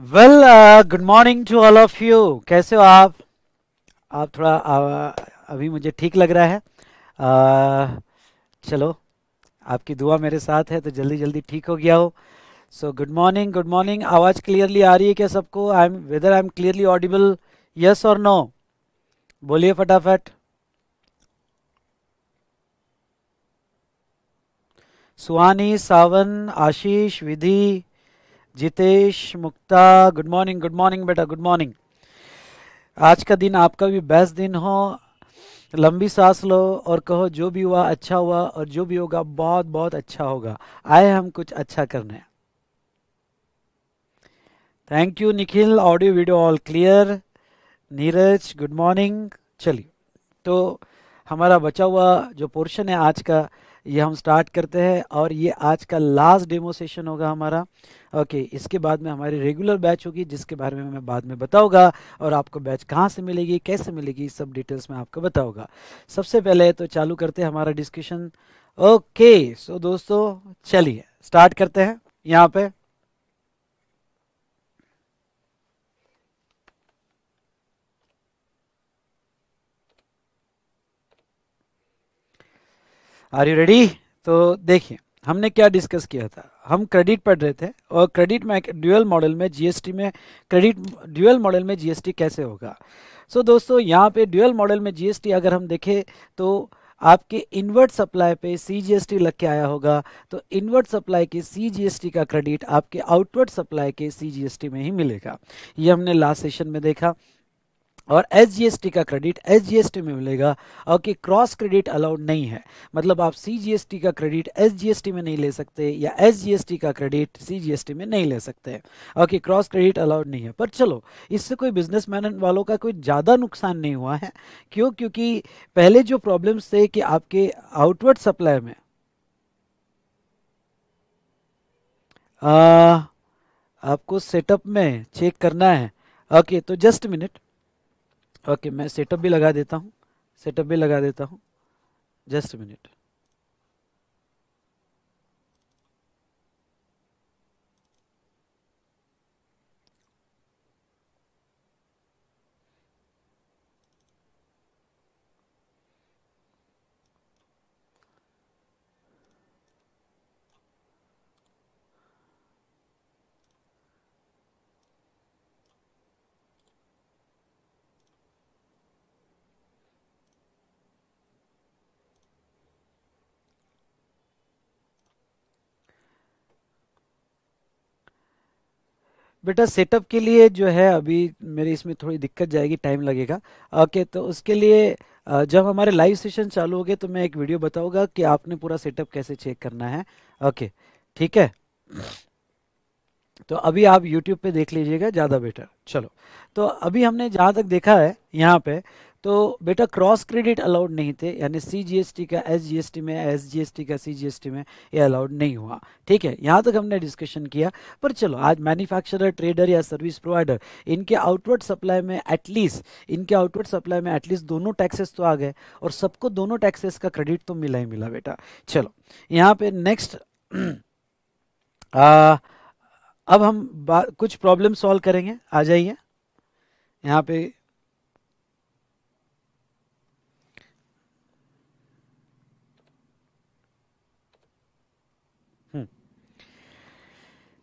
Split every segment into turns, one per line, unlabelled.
Well good morning to all of you कैसे हो आप आप थोड़ा आ, अभी मुझे ठीक लग रहा है आ, चलो आपकी दुआ मेरे साथ है तो जल्दी जल्दी ठीक हो गया हो so good morning good morning आवाज़ क्लियरली आ रही है क्या सबको I am whether I am clearly audible yes और नो बोलिए फटाफट Suhani Sawan Ashish Vidhi Jitesh Mukta good morning good morning बेटा गुड मॉर्निंग आज का दिन आपका भी बेस्ट दिन हो लंबी सांस लो और कहो जो भी हुआ अच्छा हुआ और जो भी होगा बहुत बहुत अच्छा होगा आए हम कुछ अच्छा करने thank you Nikhil audio video all clear Neeraj good morning चलिए तो हमारा बचा हुआ जो पोर्शन है आज का ये हम स्टार्ट करते हैं और ये आज का लास्ट डेमो सेशन होगा हमारा ओके इसके बाद में हमारी रेगुलर बैच होगी जिसके बारे में मैं बाद में बताऊंगा और आपको बैच कहाँ से मिलेगी कैसे मिलेगी सब डिटेल्स में आपको बताऊंगा सबसे पहले तो चालू करते हैं हमारा डिस्कशन ओके सो दोस्तों चलिए स्टार्ट करते हैं यहाँ पे आर यू रेडी तो देखिए हमने क्या डिस्कस किया था हम क्रेडिट पढ़ रहे थे और क्रेडिट में ड्यूअल मॉडल में जीएसटी में क्रेडिट ड्यूअल मॉडल में जीएसटी कैसे होगा सो so, दोस्तों यहाँ पे ड्यूअल मॉडल में जीएसटी अगर हम देखें तो आपके इनवर्ट सप्लाई पे सी जी लग के आया होगा तो इनवर्ट सप्लाई के सी जी का क्रेडिट आपके आउटवर्ट सप्लाई के सी जी में ही मिलेगा ये हमने लास्ट सेशन में देखा और एस का क्रेडिट एस में मिलेगा और कि क्रॉस क्रेडिट अलाउड नहीं है मतलब आप सी का क्रेडिट एस में नहीं ले सकते या एस का क्रेडिट सी में नहीं ले सकते और कि क्रॉस क्रेडिट अलाउड नहीं है पर चलो इससे कोई बिजनेसमैन वालों का कोई ज़्यादा नुकसान नहीं हुआ है क्यों क्योंकि पहले जो प्रॉब्लम्स थे कि आपके आउटवर्ड सप्लाई में आ, आपको सेटअप में चेक करना है ओके तो जस्ट मिनट ओके मैं सेटअप भी लगा देता हूँ सेटअप भी लगा देता हूँ जस्ट मिनट बेटा सेटअप के लिए जो है अभी मेरे इसमें थोड़ी दिक्कत जाएगी टाइम लगेगा ओके तो उसके लिए जब हमारे लाइव सेशन चालू हो गए तो मैं एक वीडियो बताऊंगा कि आपने पूरा सेटअप कैसे चेक करना है ओके ठीक है तो अभी आप YouTube पे देख लीजिएगा ज़्यादा बेटर चलो तो अभी हमने जहाँ तक देखा है यहाँ पे तो बेटा क्रॉस क्रेडिट अलाउड नहीं थे यानी सी जी एस टी का एस जी एस टी में एस जी एस टी का सी जी एस टी में ये अलाउड नहीं हुआ ठीक है यहाँ तक हमने डिस्कशन किया पर चलो आज मैन्युफैक्चरर ट्रेडर या सर्विस प्रोवाइडर इनके आउटवर्ड सप्लाई में एटलीस्ट इनके आउटवर्ड सप्लाई में एटलीस्ट दोनों टैक्सेस तो आ गए और सबको दोनों टैक्सेस का क्रेडिट तो मिला ही मिला बेटा चलो यहाँ पे नेक्स्ट अब हम कुछ प्रॉब्लम सॉल्व करेंगे आ जाइए यहाँ पे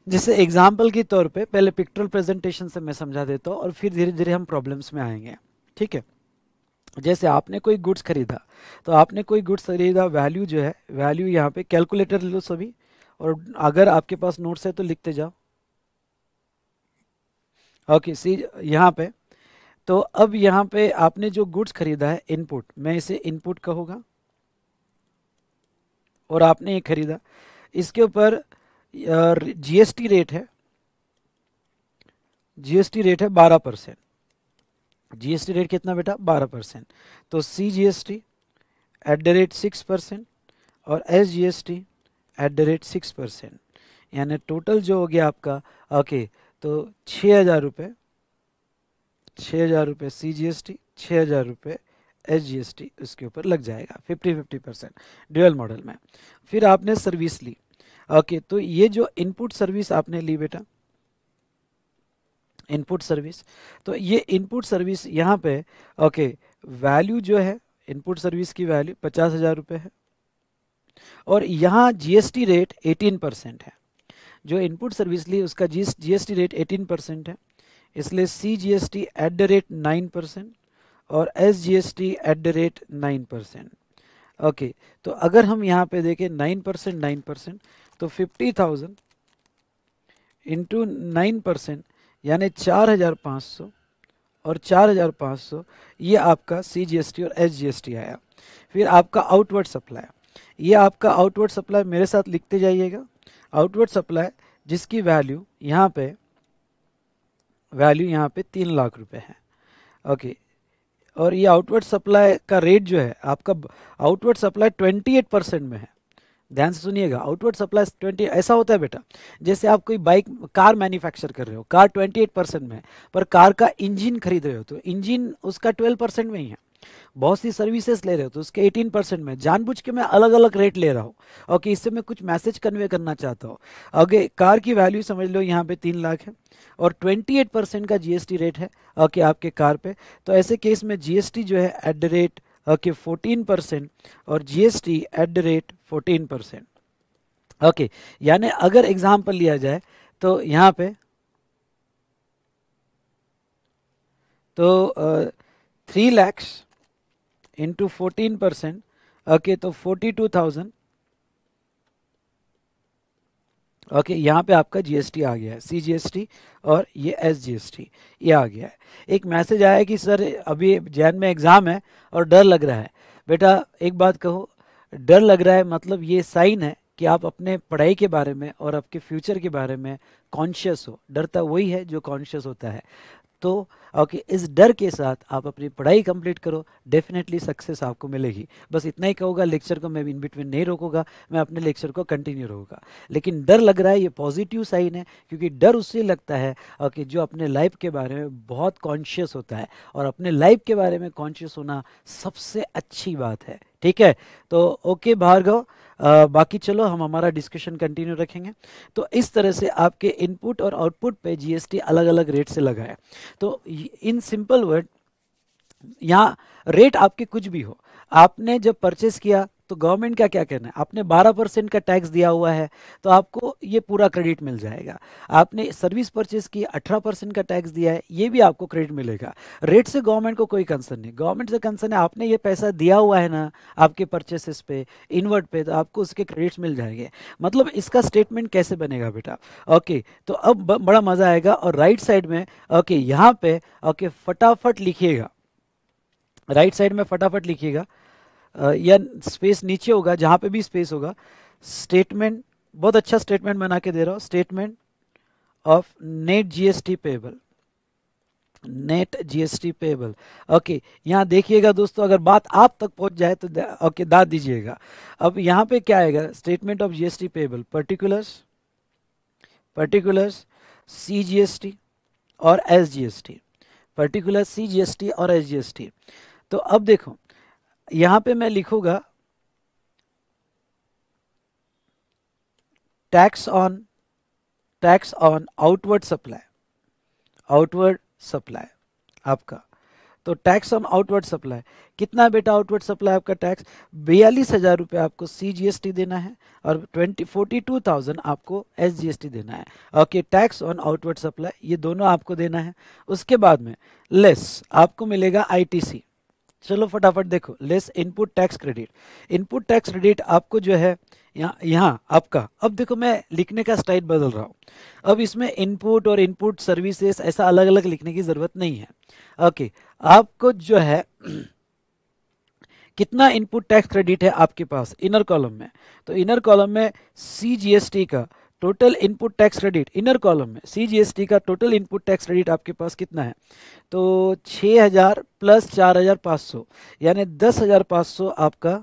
जैसे एग्जाम्पल के तौर पे पहले पिक्टोरल प्रेजेंटेशन से मैं समझा देता हूँ और फिर धीरे धीरे हम प्रॉब्लम्स में आएंगे ठीक है जैसे आपने कोई गुड्स खरीदा तो आपने कोई गुड्स खरीदा वैल्यू जो है वैल्यू यहाँ पे कैलकुलेटर लो सभी और अगर आपके पास नोट्स है तो लिखते जाओ ओके सी यहाँ पे तो अब यहाँ पे आपने जो गुड्स खरीदा है इनपुट मैं इसे इनपुट कहूँगा और आपने ये खरीदा इसके ऊपर जीएसटी रेट है जीएसटी रेट है बारह परसेंट जीएसटी रेट कितना बेटा बारह परसेंट तो C G S T at the rate six percent और S G S T at the rate six percent यानी टोटल जो हो गया आपका ओके तो छ हज़ार रुपये छः हज़ार रुपये सी जी एस टी छः हज़ार रुपये एस जी एस टी उसके ऊपर लग जाएगा fifty fifty percent dual model में फिर आपने सर्विस ली ओके तो ये जो इनपुट सर्विस आपने ली बेटा इनपुट सर्विस तो ये इनपुट सर्विस यहाँ पे ओके वैल्यू जो है इनपुट सर्विस की वैल्यू पचास हज़ार रुपये है और यहाँ जीएसटी रेट एटीन परसेंट है जो इनपुट सर्विस ली उसका G GST rate eighteen percent है इसलिए C G S T at the rate nine percent और S G S T at the rate nine percent okay तो अगर हम यहाँ पे देखें नाइन परसेंट नाइन परसेंट तो fifty thousand into nine percent यानी चार हज़ार पाँच सौ और चार हज़ार पाँच सौ ये आपका सी जी एस टी और एस जी एस टी आया फिर आपका आउटवर्ड सप्लाई ये आपका आउटवर्ड सप्लाई मेरे साथ लिखते जाइएगा आउटवर्ड सप्लाई जिसकी वैल्यू यहाँ पे वैल्यू यहाँ पे तीन लाख रुपए है ओके और ये आउटवर्ड सप्लाई का रेट जो है आपका outward supply twenty eight percent में है ध्यान से सुनिएगा आउटवर्ड सप्लाई ट्वेंटी ऐसा होता है बेटा जैसे आप कोई बाइक कार मैन्युफैक्चर कर रहे हो कार ट्वेंटी एट परसेंट में पर कार का इंजन खरीद रहे हो तो इंजन उसका ट्वेल्व परसेंट में ही है बहुत सी सर्विसेज ले रहे हो तो उसके एटीन परसेंट में जानबूझ के मैं अलग अलग रेट ले रहा हूँ और इससे मैं कुछ मैसेज कन्वे करना चाहता हूँ अगे कार की वैल्यू समझ लो यहाँ पे तीन लाख है और ट्वेंटी एट परसेंट का जीएसटी रेट है ओके आपके कार पे तो ऐसे केस में जीएसटी जो है at the rate okay fourteen percent और GST at the rate fourteen percent okay यानी अगर एग्जाम्पल लिया जाए तो यहाँ पे तो three lakhs into fourteen percent okay तो forty two thousand okay okay, यहाँ पे आपका जीएसटी आ गया है सी टी और ये एस टी ये आ गया है एक मैसेज आया कि सर अभी जैन में एग्ज़ाम है और डर लग रहा है बेटा एक बात कहो डर लग रहा है मतलब ये साइन है कि आप अपने पढ़ाई के बारे में और आपके फ्यूचर के बारे में कॉन्शियस हो डरता वही है जो कॉन्शियस होता है तो ओके इस डर के साथ आप अपनी पढ़ाई कंप्लीट करो डेफिनेटली सक्सेस आपको मिलेगी बस इतना ही कहूँगा लेक्चर को मैं इन बिटवीन नहीं रोकूंगा मैं अपने लेक्चर को कंटिन्यू रहूँगा लेकिन डर लग रहा है ये पॉजिटिव साइन है क्योंकि डर उससे लगता है ओके जो अपने लाइफ के बारे में बहुत कॉन्शियस होता है और अपने लाइफ के बारे में कॉन्शियस होना सबसे अच्छी बात है ठीक है तो ओके भार्गव बाकी चलो हम हमारा डिस्कशन कंटिन्यू रखेंगे तो इस तरह से आपके इनपुट और आउटपुट पे जीएसटी अलग अलग रेट से लगा है तो इन सिंपल वर्ड यहाँ रेट आपके कुछ भी हो आपने जब परचेस किया तो गवर्नमेंट का क्या कहना है आपने 12 परसेंट का टैक्स दिया हुआ है तो आपको ये पूरा क्रेडिट मिल जाएगा आपने सर्विस परचेज की 18 परसेंट का टैक्स दिया है ये भी आपको क्रेडिट मिलेगा रेट से गवर्नमेंट को कोई कंसर्न नहीं गवर्नमेंट से कंसर्न है आपने ये पैसा दिया हुआ है ना आपके परचेसेस पे इनवर्ट पे तो आपको उसके क्रेडिट्स मिल जाएंगे मतलब इसका स्टेटमेंट कैसे बनेगा बेटा ओके तो अब बड़ा मज़ा आएगा और राइट साइड में ओके यहाँ पे ओके फटाफट लिखिएगा राइट साइड में फटाफट लिखिएगा या स्पेस नीचे होगा जहाँ पे भी स्पेस होगा स्टेटमेंट बहुत अच्छा स्टेटमेंट बना के दे रहा हूँ statement of net GST payable net GST payable okay यहाँ देखिएगा दोस्तों अगर बात आप तक पहुँच जाए तो ओके दा दीजिएगा अब यहाँ पे क्या आएगा statement of GST payable particulars particulars C T और S G S T particular C G S T और एस जी एस टी तो अब देखो यहां पे मैं लिखूंगा tax on tax on outward supply outward supply आपका तो टैक्स ऑन आउटवर्ड सप्लाई कितना बेटा आउटवर्ड सप्लाई आपका टैक्स बयालीस हज़ार रुपये आपको सी जी एस टी देना है और ट्वेंटी फोर्टी टू थाउजेंड आपको एस जी एस टी देना है okay tax on outward supply ये दोनों आपको देना है उसके बाद में लेस आपको मिलेगा आई टी सी चलो फटाफट देखो less input tax credit input tax credit आपको जो है यहाँ आपका अब देखो मैं लिखने का स्टाइल बदल रहा हूँ अब इसमें इनपुट और इनपुट सर्विसेज ऐसा अलग अलग लिखने की ज़रूरत नहीं है ओके आपको जो है कितना इनपुट टैक्स क्रेडिट है आपके पास इनर कॉलम में तो इनर कॉलम में सी का total input tax credit inner column में सीजीएसटी का टोटल इनपुट टैक्स क्रेडिट आपके पास कितना है तो 6000 प्लस 4500 यानी 10500 आपका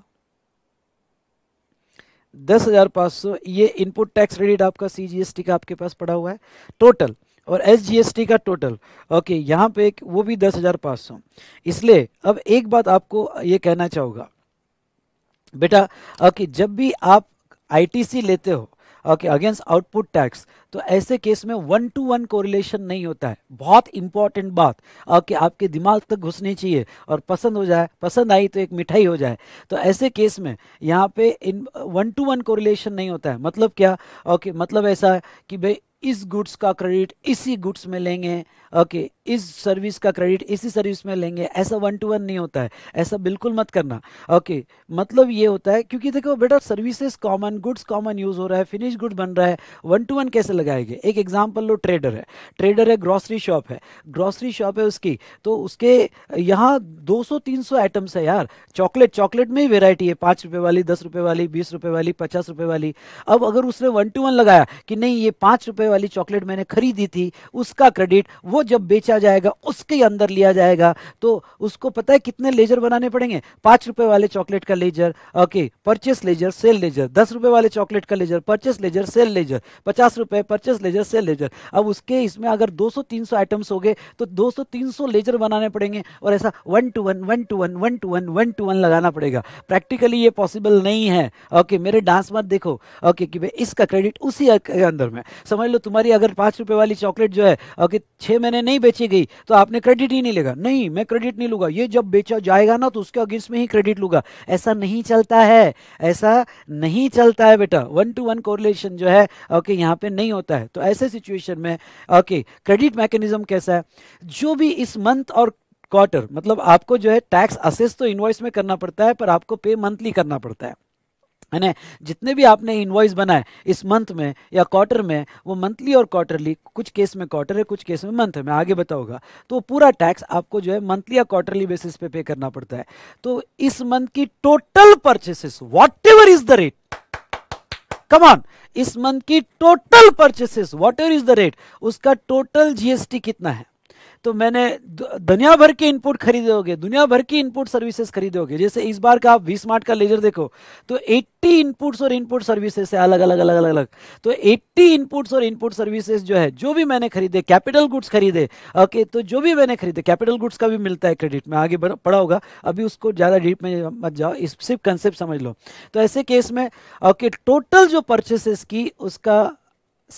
10500 ये इनपुट टैक्स क्रेडिट आपका सीजीएसटी का आपके पास पड़ा हुआ है टोटल और एस का टोटल ओके यहाँ पे वो भी 10500 इसलिए अब एक बात आपको ये कहना चाहूँगा बेटा ओके जब भी आप आईटीसी लेते हो ओके अगेंस्ट आउटपुट टैक्स तो ऐसे केस में वन टू वन कोरिलेशन नहीं होता है बहुत इंपॉर्टेंट बात ओके आपके दिमाग तक घुसनी चाहिए और पसंद हो जाए पसंद आई तो एक मिठाई हो जाए तो ऐसे केस में यहाँ पे इन वन टू वन कोरिलेशन नहीं होता है मतलब क्या ओके मतलब ऐसा है कि भाई इस गुड्स का क्रेडिट इसी गुड्स में लेंगे ओके okay, इस सर्विस का क्रेडिट इसी सर्विस में लेंगे ऐसा वन टू वन नहीं होता है ऐसा बिल्कुल मत करना ओके okay, मतलब ये होता है क्योंकि देखो बेटा services common goods common use हो रहा है फिनिश गुड बन रहा है वन टू वन कैसे लगाएंगे एक एग्जाम्पल लो ट्रेडर है ट्रेडर है ग्रॉसरी शॉप है ग्रॉसरी शॉप है उसकी तो उसके यहाँ दो सौ तीन सौ आइटम्स है यार चॉकलेट चॉकलेट में ही वेराइटी है पाँच वाली दस वाली बीस वाली पचास वाली अब अगर उसने वन टू वन लगाया कि नहीं ये पाँच वाली चॉकलेट मैंने खरीदी थी उसका क्रेडिट वो जब बेचा जाएगा उसके अंदर लिया जाएगा तो उसको पता है कितने लेजर बनाने पड़ेंगे पांच रुपए वाले चॉकलेट का ledger okay purchase ledger sale ledger दस रुपए वाले चॉकलेट का ledger purchase ledger sale ledger पचास रुपए परचेस लेजर सेल लेजर अब उसके इसमें अगर 200 सौ आइटम्स हो गए तो 200 सौ लेजर बनाने पड़ेंगे और ऐसा one to one one to one one to one one to one लगाना पड़ेगा प्रैक्टिकली ये पॉसिबल नहीं है ओके मेरे डांस मत देखो ओके कि भाई इसका क्रेडिट उसी के अंदर में समझ लो तो तुम्हारी अगर पांच रुपए वाली चॉकलेट जो है अगर छह महीने नहीं बेची गई तो आपने क्रेडिट ही नहीं लेगा नहीं मैं क्रेडिट नहीं लूंगा ये जब बेचा जाएगा ना तो उसके अगेंस्ट में ही क्रेडिट लूंगा ऐसा नहीं चलता है ऐसा नहीं चलता है बेटा वन टू वन कोरिलेशन जो है ओके यहाँ पे नहीं होता है तो ऐसे सिचुएशन में ओके क्रेडिट मैकेनिज्म कैसा है जो भी इस मंथ और क्वार्टर मतलब आपको जो है टैक्स असेस तो इन्वॉइस में करना पड़ता है पर आपको पे मंथली करना पड़ता है ना जितने भी आपने इन्वाइस बनाए इस मंथ में या क्वार्टर में वो मंथली और क्वार्टरली कुछ केस में क्वार्टर है कुछ केस में मंथ है मैं आगे बताऊंगा तो पूरा टैक्स आपको जो है मंथली या क्वार्टरली बेसिस पे पे करना पड़ता है तो इस मंथ की total purchases whatever is the rate come on इस मंथ की total purchases whatever is the rate उसका टोटल जीएसटी कितना है तो मैंने दुनिया भर के इनपुट खरीदे होंगे दुनिया भर की इनपुट सर्विसेज खरीदे होंगे जैसे इस बार का आप वी स्मार्ट का लेजर देखो तो 80 इनपुट्स और इनपुट सर्विसेज है अलग अलग अलग अलग अलग तो 80 इनपुट्स और इनपुट सर्विसेज जो है जो भी मैंने खरीदे कैपिटल गुड्स खरीदे ओके तो जो भी मैंने खरीदे कैपिटल गुड्स का भी मिलता है क्रेडिट में आगे पड़ा होगा अभी उसको ज़्यादा डीप में मत जाओ इस सिर्फ कंसेप्ट समझ लो तो ऐसे केस में ओके टोटल जो परचेसेस की उसका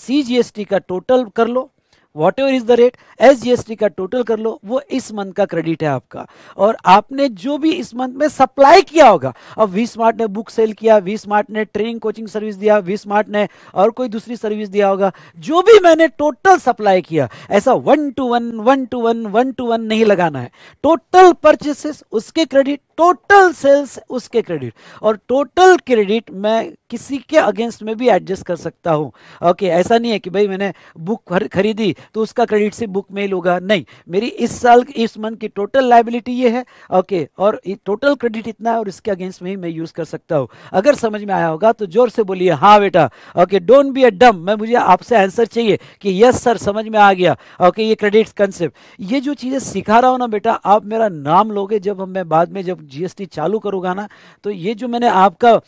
सी का टोटल कर लो whatever is the rate S G का टोटल कर लो वो इस मंथ का क्रेडिट है आपका और आपने जो भी इस मंथ में सप्लाई किया होगा अब वी स्मार्ट ने बुक सेल किया वी स्मार्ट ने ट्रेनिंग कोचिंग सर्विस दिया वी स्मार्ट ने और कोई दूसरी सर्विस दिया होगा जो भी मैंने टोटल सप्लाई किया ऐसा one to one one to one one to one नहीं लगाना है टोटल परचेसेस उसके क्रेडिट टोटल सेल्स उसके क्रेडिट और टोटल क्रेडिट मैं किसी के अगेंस्ट में भी एडजस्ट कर सकता हूँ ओके okay, ऐसा नहीं है कि भाई मैंने बुक खरीदी तो उसका क्रेडिट से बुक मेल होगा नहीं मेरी इस साल इस मंथ की टोटल लाइबिलिटी ये है ओके और टोटल क्रेडिट इतना है और इसके अगेंस्ट में ही मैं यूज़ कर सकता हूँ अगर समझ में आया होगा तो जोर से बोलिए हाँ बेटा ओके डोंट बी ए डम मैं मुझे आपसे आंसर चाहिए कि यस सर समझ में आ गया ओके ये क्रेडिट कंसेप्ट ये जो चीज़ें सिखा रहा हूँ ना बेटा आप मेरा नाम लोगे जब मैं बाद में जब जीएसटी चालू करूंगा ना तो ये जो मैंने आपका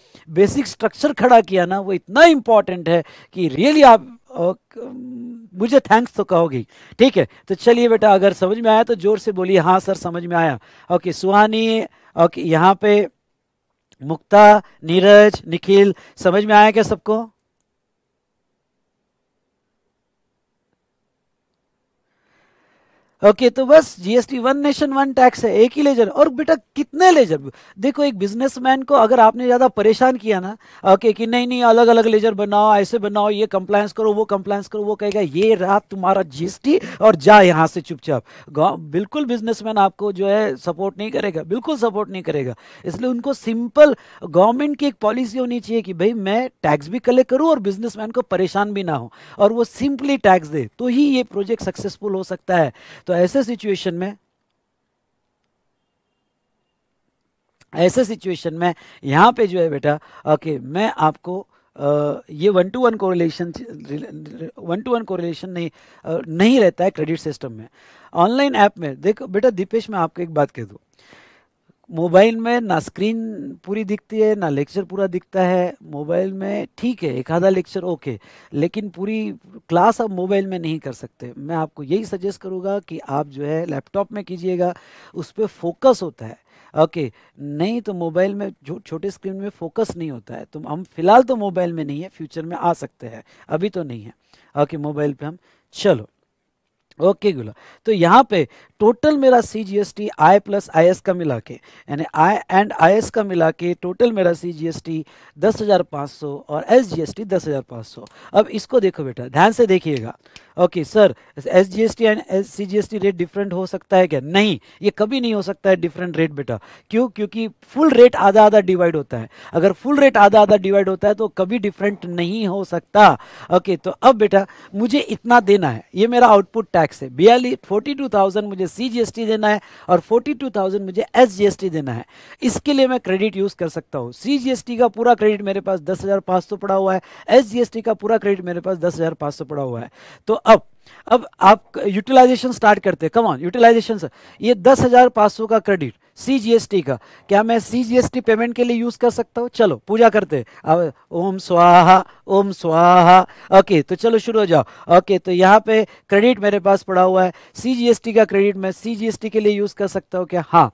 बेसिक स्ट्रक्चर खड़ा किया ना वो इतना इंपॉर्टेंट है कि रियली आप मुझे थैंक्स तो कहोगी ठीक है तो चलिए बेटा अगर समझ में आया तो ज़ोर से बोलिए हाँ सर समझ में आया ओके सुहानी ओके यहाँ पे मुक्ता नीरज निखिल समझ में आया क्या सबको ओके तो बस GST one nation one tax है एक ही लेजर और बेटा कितने लेजर देखो एक बिजनेसमैन को अगर आपने ज़्यादा परेशान किया ना ओके कि नहीं नहीं अलग अलग लेजर बनाओ ऐसे बनाओ ये कंप्लायंस करो वो कंप्लायंस करो वो कहेगा ये रात तुम्हारा जीएसटी और जा यहां से चुपचाप बिल्कुल बिजनेसमैन आपको जो है सपोर्ट नहीं करेगा बिल्कुल सपोर्ट नहीं करेगा इसलिए उनको सिंपल गवर्नमेंट की एक पॉलिसी होनी चाहिए कि भाई मैं टैक्स भी कलेक्ट करूँ और बिजनेस को परेशान भी ना हो और वो सिंपली टैक्स दे तो ही ये प्रोजेक्ट सक्सेसफुल हो सकता है तो तो ऐसे सिचुएशन में ऐसे सिचुएशन में यहां पे जो है बेटा ओके मैं आपको आ, ये one to one correlation one to one correlation नहीं नहीं रहता है क्रेडिट सिस्टम में ऑनलाइन ऐप में देखो बेटा दीपेश मैं आपको एक बात कह दूँ मोबाइल में ना स्क्रीन पूरी दिखती है ना लेक्चर पूरा दिखता है मोबाइल में ठीक है एक आधा लेक्चर ओके लेकिन पूरी क्लास आप मोबाइल में नहीं कर सकते मैं आपको यही सजेस्ट करूँगा कि आप जो है लैपटॉप में कीजिएगा उस पर फोकस होता है ओके okay, नहीं तो मोबाइल में जो छोटे स्क्रीन में फोकस नहीं होता है तो हम फिलहाल तो मोबाइल में नहीं है फ्यूचर में आ सकते हैं अभी तो नहीं है ओके okay, मोबाइल पे हम चलो ओके okay, गुला तो यहाँ पे टोटल मेरा C G S T I plus I S का मिला के यानी आई एंड आई एस का मिला के टोटल मेरा सी जी एस टी दस हज़ार पाँच सौ और एस जी एस टी दस हज़ार पाँच सौ अब इसको देखो बेटा ध्यान से देखिएगा okay sir S G S T and S C G S T rate different हो सकता है क्या नहीं ये कभी नहीं हो सकता है डिफरेंट रेट बेटा क्यों क्योंकि फुल रेट आधा आधा डिवाइड होता है अगर फुल रेट आधा आधा डिवाइड होता है तो कभी डिफरेंट नहीं हो सकता ओके तो अब बेटा मुझे इतना देना है ये मेरा आउटपुट टैक्स है बयालीस फोर्टी टू थाउजेंड मुझे सी टी देना है और फोर्टी टू थाउजेंड मुझे एस जीएसटी देना है इसके लिए मैं क्रेडिट यूज़ कर सकता हूँ सी टी का पूरा क्रेडिट मेरे पास दस हज़ार पाँच सौ पड़ा हुआ है एस जीएसटी का पूरा क्रेडिट मेरे पास दस हज़ार पाँच सौ पड़ा हुआ है तो अब अब आप यूटिलाइजेशन स्टार्ट करते हैं कमान यूटिलाइजेशन ये दस हज़ार पाँच सौ का क्रेडिट सीजीएसटी का क्या मैं सीजीएसटी पेमेंट के लिए यूज कर सकता हूँ चलो पूजा करते अब ओम स्वाहा ओम स्वाहा ओके तो चलो शुरू हो जाओ ओके तो यहाँ पे क्रेडिट मेरे पास पड़ा हुआ है सीजीएसटी का क्रेडिट मैं सीजीएसटी के लिए यूज कर सकता हूँ क्या हाँ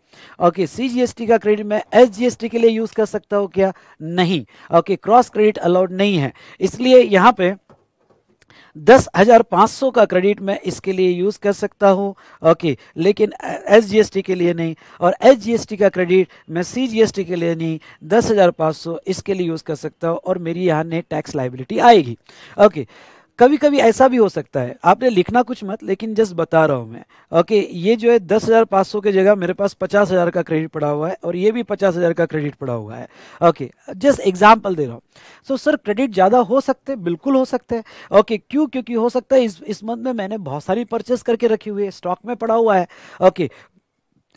ओके सीजीएसटी का क्रेडिट मैं एसजीएसटी के लिए यूज कर सकता हूँ क्या नहीं ओके क्रॉस क्रेडिट अलाउड नहीं है इसलिए यहाँ पे दस हज़ार पाँच सौ का क्रेडिट मैं इसके लिए यूज़ कर सकता हूँ ओके लेकिन एस के लिए नहीं और एस का क्रेडिट मैं सी के लिए नहीं दस हज़ार पाँच सौ इसके लिए यूज़ कर सकता हूँ और मेरी यहाँ नेट टैक्स लाइबिलिटी आएगी ओके कभी कभी ऐसा भी हो सकता है आपने लिखना कुछ मत लेकिन जस्ट बता रहा हूँ मैं ओके ये जो है दस हज़ार पाँच सौ की जगह मेरे पास पचास हज़ार का क्रेडिट पड़ा हुआ है और ये भी पचास हज़ार का क्रेडिट पड़ा हुआ है ओके जस्ट एग्जाम्पल दे रहा हूँ सो सर क्रेडिट ज़्यादा हो सकते हैं बिल्कुल हो सकते हैं ओके क्यों क्योंकि हो सकता है इस इस मंथ में मैंने बहुत सारी परचेस करके रखी हुई है स्टॉक में पड़ा हुआ है ओके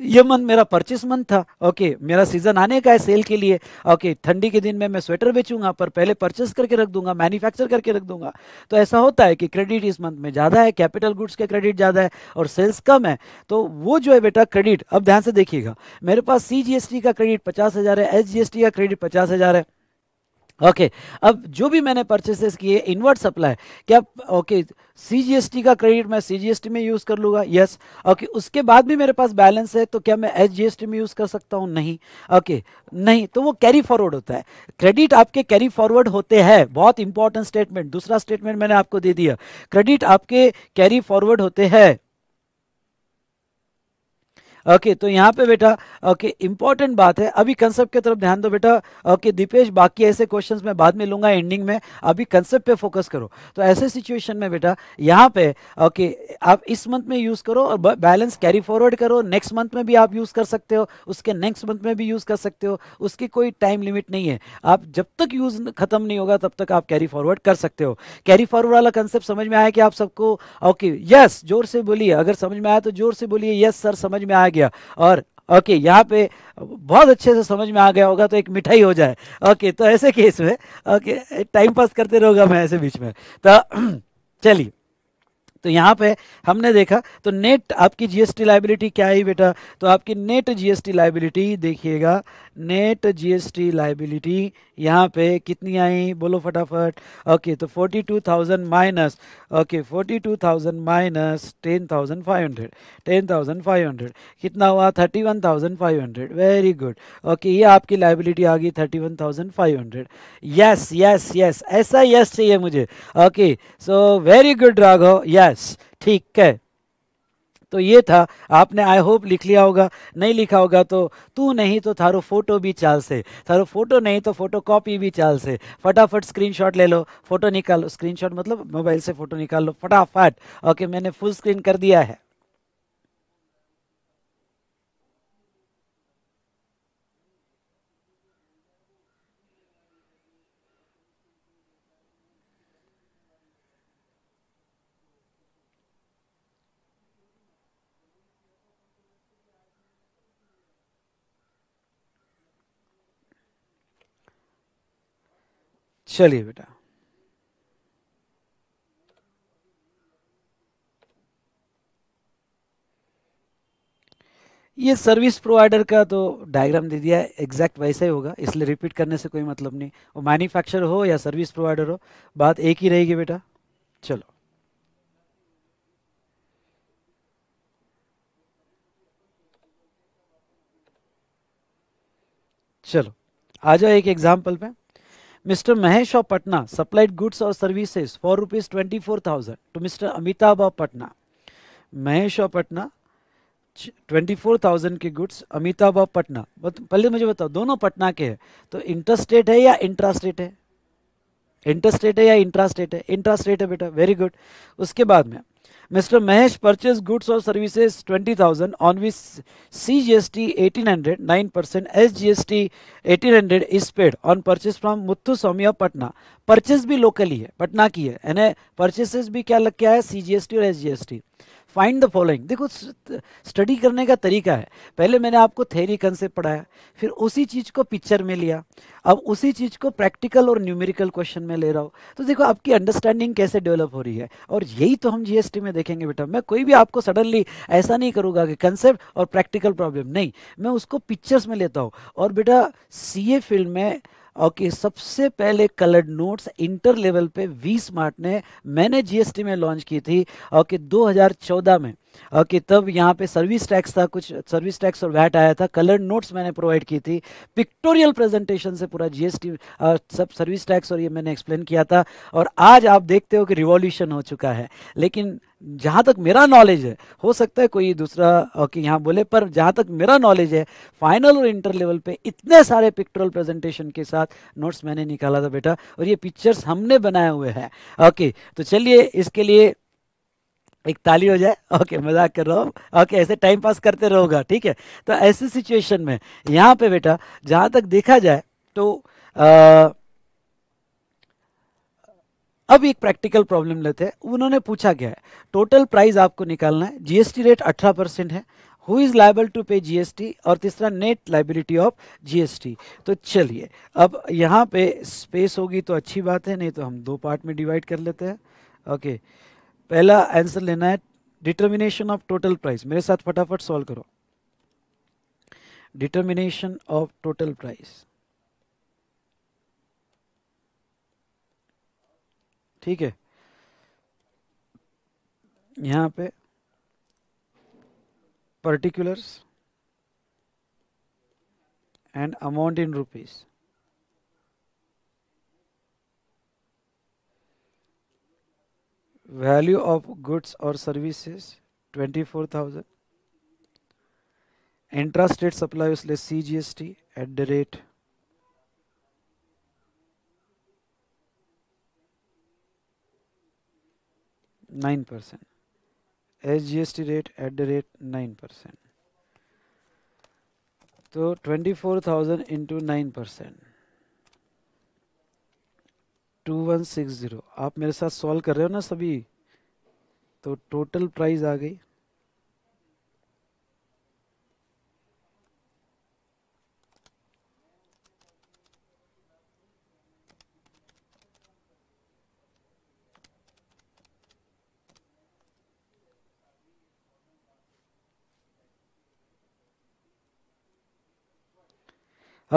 ये मंथ मेरा परचेस मंथ था ओके मेरा सीजन आने का है सेल के लिए ओके ठंडी के दिन में मैं स्वेटर बेचूंगा पर पहले परचेस करके रख दूंगा मैन्युफैक्चर करके रख दूंगा तो ऐसा होता है कि क्रेडिट इस मंथ में ज़्यादा है कैपिटल गुड्स का क्रेडिट ज़्यादा है और सेल्स कम है तो वो जो है बेटा क्रेडिट अब ध्यान से देखिएगा मेरे पास सी का क्रेडिट पचास है एस का क्रेडिट पचास है ओके okay, अब जो भी मैंने परचेसेस किए इनवर्ट सप्लाई क्या ओके सीजीएसटी का क्रेडिट मैं सीजीएसटी में यूज़ कर लूँगा यस ओके उसके बाद भी मेरे पास बैलेंस है तो क्या मैं एसजीएसटी में यूज़ कर सकता हूँ नहीं ओके okay, नहीं तो वो कैरी फॉरवर्ड होता है क्रेडिट आपके कैरी फॉरवर्ड होते हैं बहुत इंपॉर्टेंट स्टेटमेंट दूसरा स्टेटमेंट मैंने आपको दे दिया क्रेडिट आपके कैरी फॉरवर्ड होते हैं ओके तो यहाँ पे बेटा ओके इंपॉर्टेंट बात है अभी कंसेप्ट की तरफ ध्यान दो बेटा ओके दीपेश बाकी ऐसे क्वेश्चन मैं बाद में लूंगा एंडिंग में अभी कंसेप्ट पे फोकस करो तो ऐसे सिचुएशन में बेटा यहाँ पे ओके आप इस मंथ में यूज़ करो और बैलेंस कैरी फॉरवर्ड करो नेक्स्ट मंथ में भी आप यूज़ कर सकते हो उसके नेक्स्ट मंथ में भी यूज़ कर सकते हो उसकी कोई टाइम लिमिट नहीं है आप जब तक यूज़ खत्म नहीं होगा तब तक आप कैरी फॉरवर्ड कर सकते हो कैरी फॉरवर्ड वाला कंसेप्ट समझ में आया कि आप सबको ओके यस जोर से बोलिए अगर समझ में आया तो जोर से बोलिए यस सर समझ में आया आ गया और ओके okay, यहाँ पे बहुत अच्छे से समझ में आ गया होगा तो एक मिठाई हो जाए ओके okay, तो ऐसे केस में ओके okay, टाइम पास करते रहोगा मैं ऐसे बीच में तो चलिए तो यहाँ पे हमने देखा तो नेट आपकी जीएसटी लाइबिलिटी क्या है बेटा तो आपकी नेट जीएसटी लाइबिलिटी देखिएगा नेट जीएसटी लाइबिलिटी यहाँ पे कितनी आई बोलो फटाफट ओके तो forty two thousand minus okay forty two thousand minus ten thousand five hundred ten thousand five hundred कितना हुआ thirty one thousand five hundred very good okay ये आपकी लाइबिलिटी आ गई thirty one thousand five hundred yes yes yes ऐसा yes चाहिए मुझे okay so very good Raghav yes ठीक है तो ये था आपने आई होप लिख लिया होगा नहीं लिखा होगा तो तू नहीं तो थारो फोटो भी चाल से थारो फोटो नहीं तो फोटो कॉपी भी चाल से फटाफट स्क्रीनशॉट ले लो फोटो निकालो स्क्रीनशॉट मतलब मोबाइल से फोटो निकाल लो फटाफट ओके मैंने फुल स्क्रीन कर दिया है चलिए बेटा ये सर्विस प्रोवाइडर का तो डायग्राम दे दिया है एग्जैक्ट वैसा ही होगा इसलिए रिपीट करने से कोई मतलब नहीं वो मैन्युफैक्चर हो या सर्विस प्रोवाइडर हो बात एक ही रहेगी बेटा चलो चलो आ जाओ एक एग्जाम्पल पे mister of Patna supplied goods और services for rupees twenty four thousand to mister Amitabh of Patna Mahesh of Patna twenty four thousand के गुड्स अमिताभ ऑफ पटना पहले मुझे बताओ दोनों पटना के हैं तो इंटरस्टेट है या इंट्रास्टेट है इंटरस्टेट है या इंट्रास्टेट है इंट्रास्टेट है बेटा वेरी गुड उसके बाद में Mr. Mahesh purchased goods or services 20,000 on which CGST 1800 9% SGST 1800 is paid on purchase from Muthu Swami of Patna. Purchase भी locally है पटना की है यानी purchases भी क्या लग क्या है CGST और SGST. फाइंड द फॉलोइंग देखो स्टडी करने का तरीका है पहले मैंने आपको थेरी कंसेप्ट पढ़ाया फिर उसी चीज़ को पिक्चर में लिया अब उसी चीज़ को प्रैक्टिकल और न्यूमेरिकल क्वेश्चन में ले रहा हूँ तो देखो आपकी अंडरस्टैंडिंग कैसे डेवलप हो रही है और यही तो हम जीएसटी में देखेंगे बेटा मैं कोई भी आपको सडनली ऐसा नहीं करूँगा कि कंसेप्ट और प्रैक्टिकल प्रॉब्लम नहीं मैं उसको पिक्चर्स में लेता हूँ और बेटा सी फील्ड में और कि सबसे पहले कलर्ड नोट्स इंटर लेवल पे वी स्मार्ट ने मैंने जीएसटी में लॉन्च की थी और कि 2014 में ओके okay, तब यहाँ पे सर्विस टैक्स था कुछ सर्विस टैक्स और वैट आया था कलर नोट्स मैंने प्रोवाइड की थी पिक्टोरियल प्रेजेंटेशन से पूरा जीएसटी सब सर्विस टैक्स और ये मैंने एक्सप्लेन किया था और आज आप देखते हो कि रिवॉल्यूशन हो चुका है लेकिन जहाँ तक मेरा नॉलेज है हो सकता है कोई दूसरा ओके okay, यहाँ बोले पर जहाँ तक मेरा नॉलेज है फाइनल और इंटर लेवल पर इतने सारे पिक्टोरियल प्रेजेंटेशन के साथ नोट्स मैंने निकाला था बेटा और ये पिक्चर्स हमने बनाए हुए हैं ओके okay, तो चलिए इसके लिए एक ताली हो जाए ओके मजाक कर रहा हूँ ओके ऐसे टाइम पास करते रहोगा ठीक है तो ऐसी सिचुएशन में यहाँ पे बेटा जहाँ तक देखा जाए तो आ, अब एक प्रैक्टिकल प्रॉब्लम लेते हैं उन्होंने पूछा क्या है टोटल प्राइस आपको निकालना है जीएसटी रेट 18 परसेंट है who is liable to pay GST और तीसरा नेट लाइबिलिटी ऑफ जीएसटी तो चलिए अब यहाँ पे स्पेस होगी तो अच्छी बात है नहीं तो हम दो पार्ट में डिवाइड कर लेते हैं ओके okay. पहला आंसर लेना है डिटर्मिनेशन ऑफ टोटल प्राइस मेरे साथ फटाफट सॉल्व करो डिटर्मिनेशन ऑफ टोटल प्राइस ठीक है यहां पे particulars and amount in rupees value of goods और services twenty four thousand intrastate supply उस C G S T at the rate nine percent S G S T rate at the rate nine percent तो twenty four thousand into nine percent two one six zero आप मेरे साथ solve कर रहे हो ना सभी तो टोटल प्राइस आ गई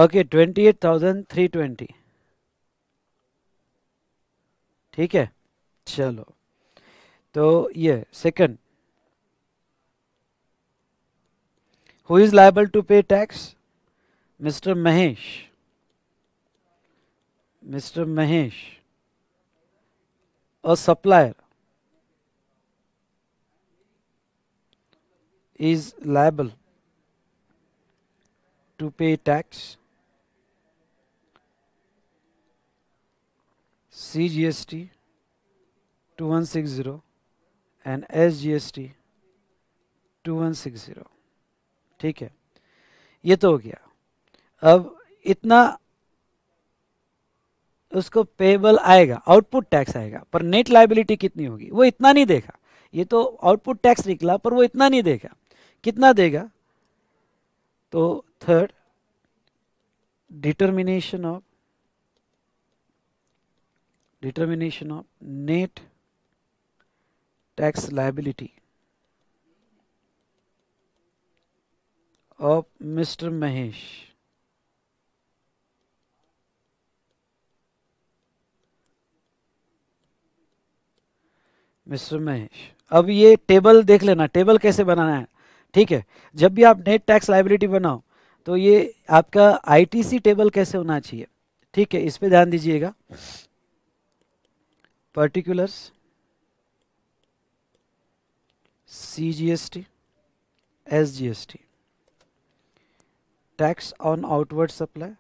okay twenty eight thousand three twenty ठीक है चलो तो ये second who is liable to pay tax mister Mahesh mister Mahesh a supplier is liable to pay tax C G S T two one six zero and S G S T two one six zero ठीक है ये तो हो गया अब इतना उसको payable आएगा आउटपुट टैक्स आएगा पर नेट लाइबिलिटी कितनी होगी वो इतना नहीं देखा ये तो आउटपुट टैक्स निकला पर वो इतना नहीं देगा कितना देगा तो third determination of determination of net tax liability of Mr. Mahesh mister Mahesh अब ये टेबल देख लेना टेबल कैसे बनाना है ठीक है जब भी आप नेट टैक्स लाइबिलिटी बनाओ तो ये आपका आईटीसी टेबल कैसे होना चाहिए ठीक है इस पर ध्यान दीजिएगा particulars CGST SGST tax on outward supply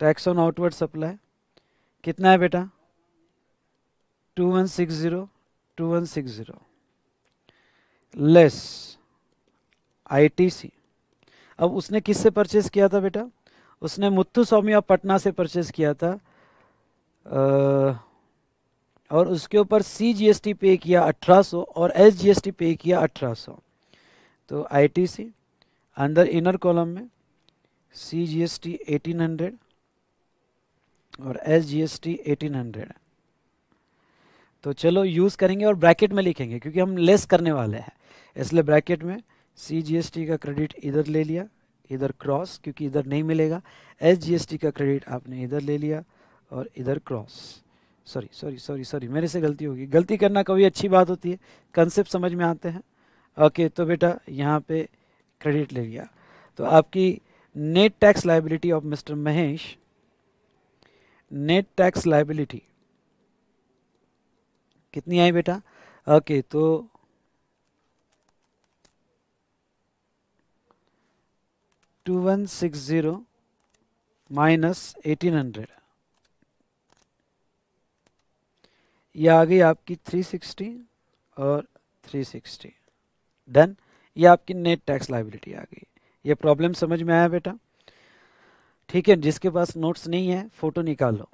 tax on outward supply कितना है बेटा two one six zero two one six zero less ITC अब उसने किससे परचेज़ किया था बेटा उसने मुत्थु स्वामी ऑफ पटना से परचेज़ किया था आ, और उसके ऊपर सी जी एस टी पे किया 1800 और एस जी एस टी पे किया 1800 तो आईटीसी अंदर इनर कॉलम में C G S eighteen hundred और S G S eighteen hundred तो चलो यूज़ करेंगे और ब्रैकेट में लिखेंगे क्योंकि हम लेस करने वाले हैं इसलिए ब्रैकेट में सी का क्रेडिट इधर ले लिया इधर क्रॉस क्योंकि इधर नहीं मिलेगा एस का क्रेडिट आपने इधर ले लिया और इधर cross sorry sorry sorry sorry मेरे से गलती होगी गलती करना कभी अच्छी बात होती है कंसेप्ट समझ में आते हैं ओके तो बेटा यहाँ पे क्रेडिट ले लिया तो आपकी net tax liability of mister Mahesh net tax liability कितनी आई बेटा ओके तो 2160 one six zero minus eighteen hundred ये आ गई आपकी थ्री सिक्सटी और थ्री सिक्सटी डन ये आपकी नेट टैक्स लाइबिलिटी आ गई ये प्रॉब्लम समझ में आया बेटा ठीक है जिसके पास नोट्स नहीं है फ़ोटो निकालो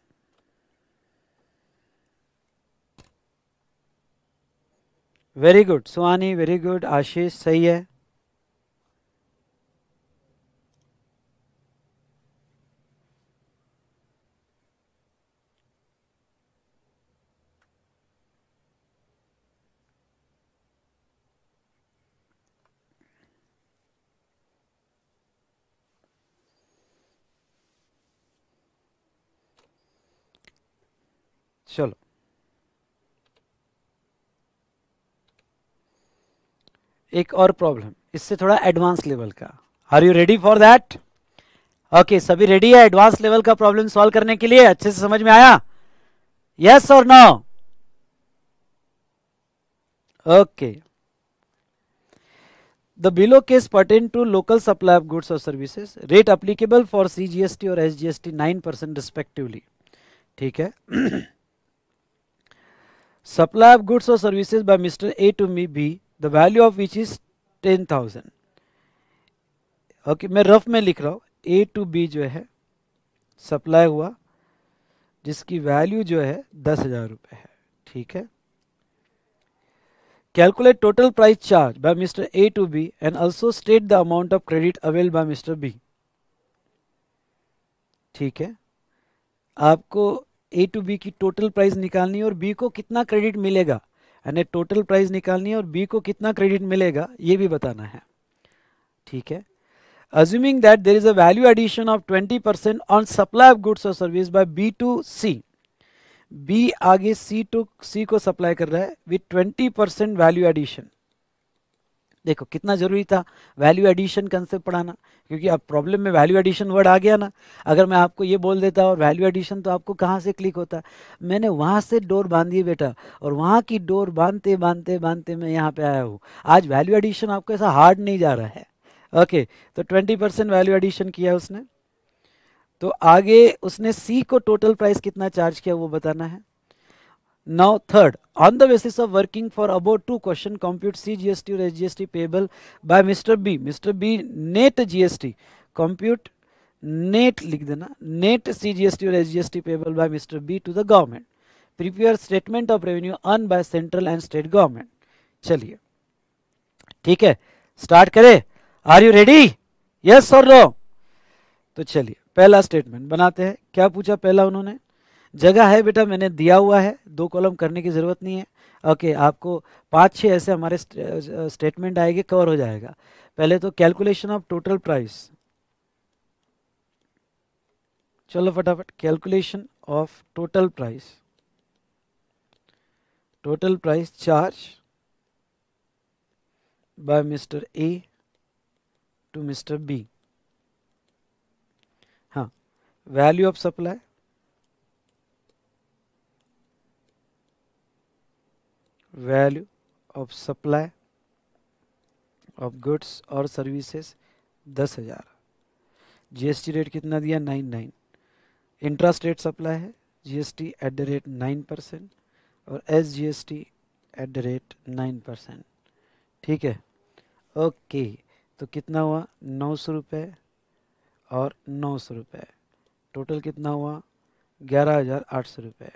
very good Suhani very good Ashish सही है चलो एक और प्रॉब्लम इससे थोड़ा एडवांस लेवल का are you ready for that okay सभी रेडी है एडवांस लेवल का प्रॉब्लम सॉल्व करने के लिए अच्छे से समझ में आया यस और no okay the below case pertain to local supply of goods और services rate applicable for CGST और एस जी एस टी ठीक है supply of goods or services by Mr. A to me B, the value of which is 10,000. Okay मैं rough में लिख रहा हूँ ए to B जो है सप्लाई हुआ जिसकी वैल्यू जो है दस हजार रुपये है ठीक है calculate total price charge by mister A to B and also state the amount of credit avail by mister B ठीक है आपको ए टू बी की टोटल प्राइस निकालनी है और बी को कितना क्रेडिट मिलेगा यानी टोटल प्राइस निकालनी है और बी को कितना क्रेडिट मिलेगा ये भी बताना है ठीक है assuming that there is a value addition of twenty percent on supply of goods और service by B to C B आगे सी टू सी को सप्लाई कर रहा है with twenty percent value addition देखो कितना ज़रूरी था वैल्यू एडिशन कंसेप्ट पढ़ाना क्योंकि अब प्रॉब्लम में वैल्यू एडिशन वर्ड आ गया ना अगर मैं आपको ये बोल देता और वैल्यू एडिशन तो आपको कहाँ से क्लिक होता मैंने वहाँ से डोर बांधी बेटा और वहाँ की डोर बांधते बांधते बांधते मैं यहाँ पे आया हूँ आज वैल्यू एडिशन आपको ऐसा हार्ड नहीं जा रहा है ओके तो ट्वेंटी परसेंट वैल्यू एडिशन किया उसने तो आगे उसने सी को टोटल प्राइस कितना चार्ज किया वो बताना है Now third, on the basis of working for about two question, compute CGST or SGST payable by Mr. B. Mr. B net GST. Compute net likh dena net CGST or SGST payable by Mr. B to the government. Prepare statement of revenue earned by central and state government. chaliye theek hai start kare are you ready yes or no to chaliye pehla statement banate hain kya pucha pehla unhone जगह है बेटा मैंने दिया हुआ है दो column करने की ज़रूरत नहीं है ओके आपको पाँच छः ऐसे हमारे स्टेटमेंट आएंगे कवर हो जाएगा पहले तो कैलकुलेशन ऑफ टोटल प्राइस चलो फटाफट calculation of total price total price charge by mister A to mister B हाँ value of supply value of supply of goods or services दस हज़ार जीएसटी रेट कितना दिया nine nine interest rate supply है GST at the rate nine percent और S G S T at the rate nine percent ठीक है okay तो कितना हुआ नौ सौ रुपये और नौ सौ रुपये टोटल कितना हुआ ग्यारह हज़ार आठ सौ रुपये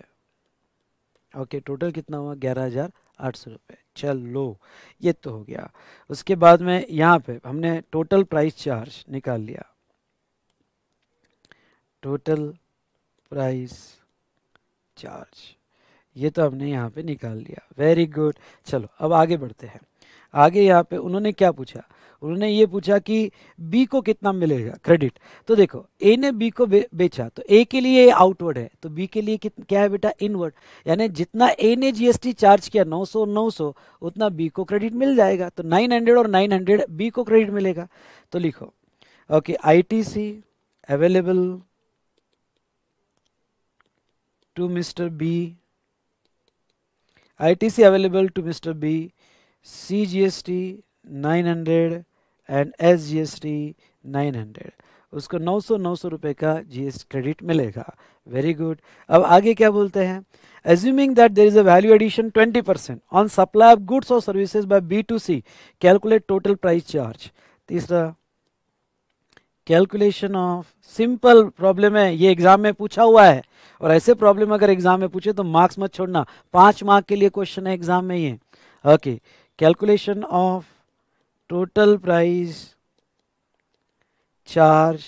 ओके टोटल कितना हुआ ग्यारह हज़ार आठ सौ रुपये चलो ये तो हो गया उसके बाद में यहाँ पे हमने टोटल प्राइस चार्ज निकाल लिया टोटल प्राइस चार्ज ये तो हमने यहाँ पे निकाल लिया वेरी गुड चलो अब आगे बढ़ते हैं आगे यहाँ पे उन्होंने क्या पूछा उन्होंने ये पूछा कि बी को कितना मिलेगा क्रेडिट तो देखो ए ने बी को बे, बेचा तो ए के लिए आउटवर्ड है तो बी के लिए कित, क्या है बेटा इनवर्ड यानी जितना ए ने जीएसटी चार्ज किया 900 900 उतना बी को क्रेडिट मिल जाएगा तो 900 और 900 बी को क्रेडिट मिलेगा तो लिखो okay ITC available to mister B ITC available to mister B CGST 900 and S G S T nine hundred उसको नौ सौ नौ सौ रुपये का जीएसटी क्रेडिट मिलेगा वेरी गुड अब आगे क्या बोलते हैं assuming that there is a value addition 20 percent on supply of goods और services by B to C calculate total price charge तीसरा कैलकुलेशन ऑफ सिंपल प्रॉब्लम है ये एग्जाम में पूछा हुआ है और ऐसे प्रॉब्लम अगर एग्जाम में पूछे तो मार्क्स मत छोड़ना पांच मार्क के लिए क्वेश्चन है एग्जाम में ये okay calculation of total price charge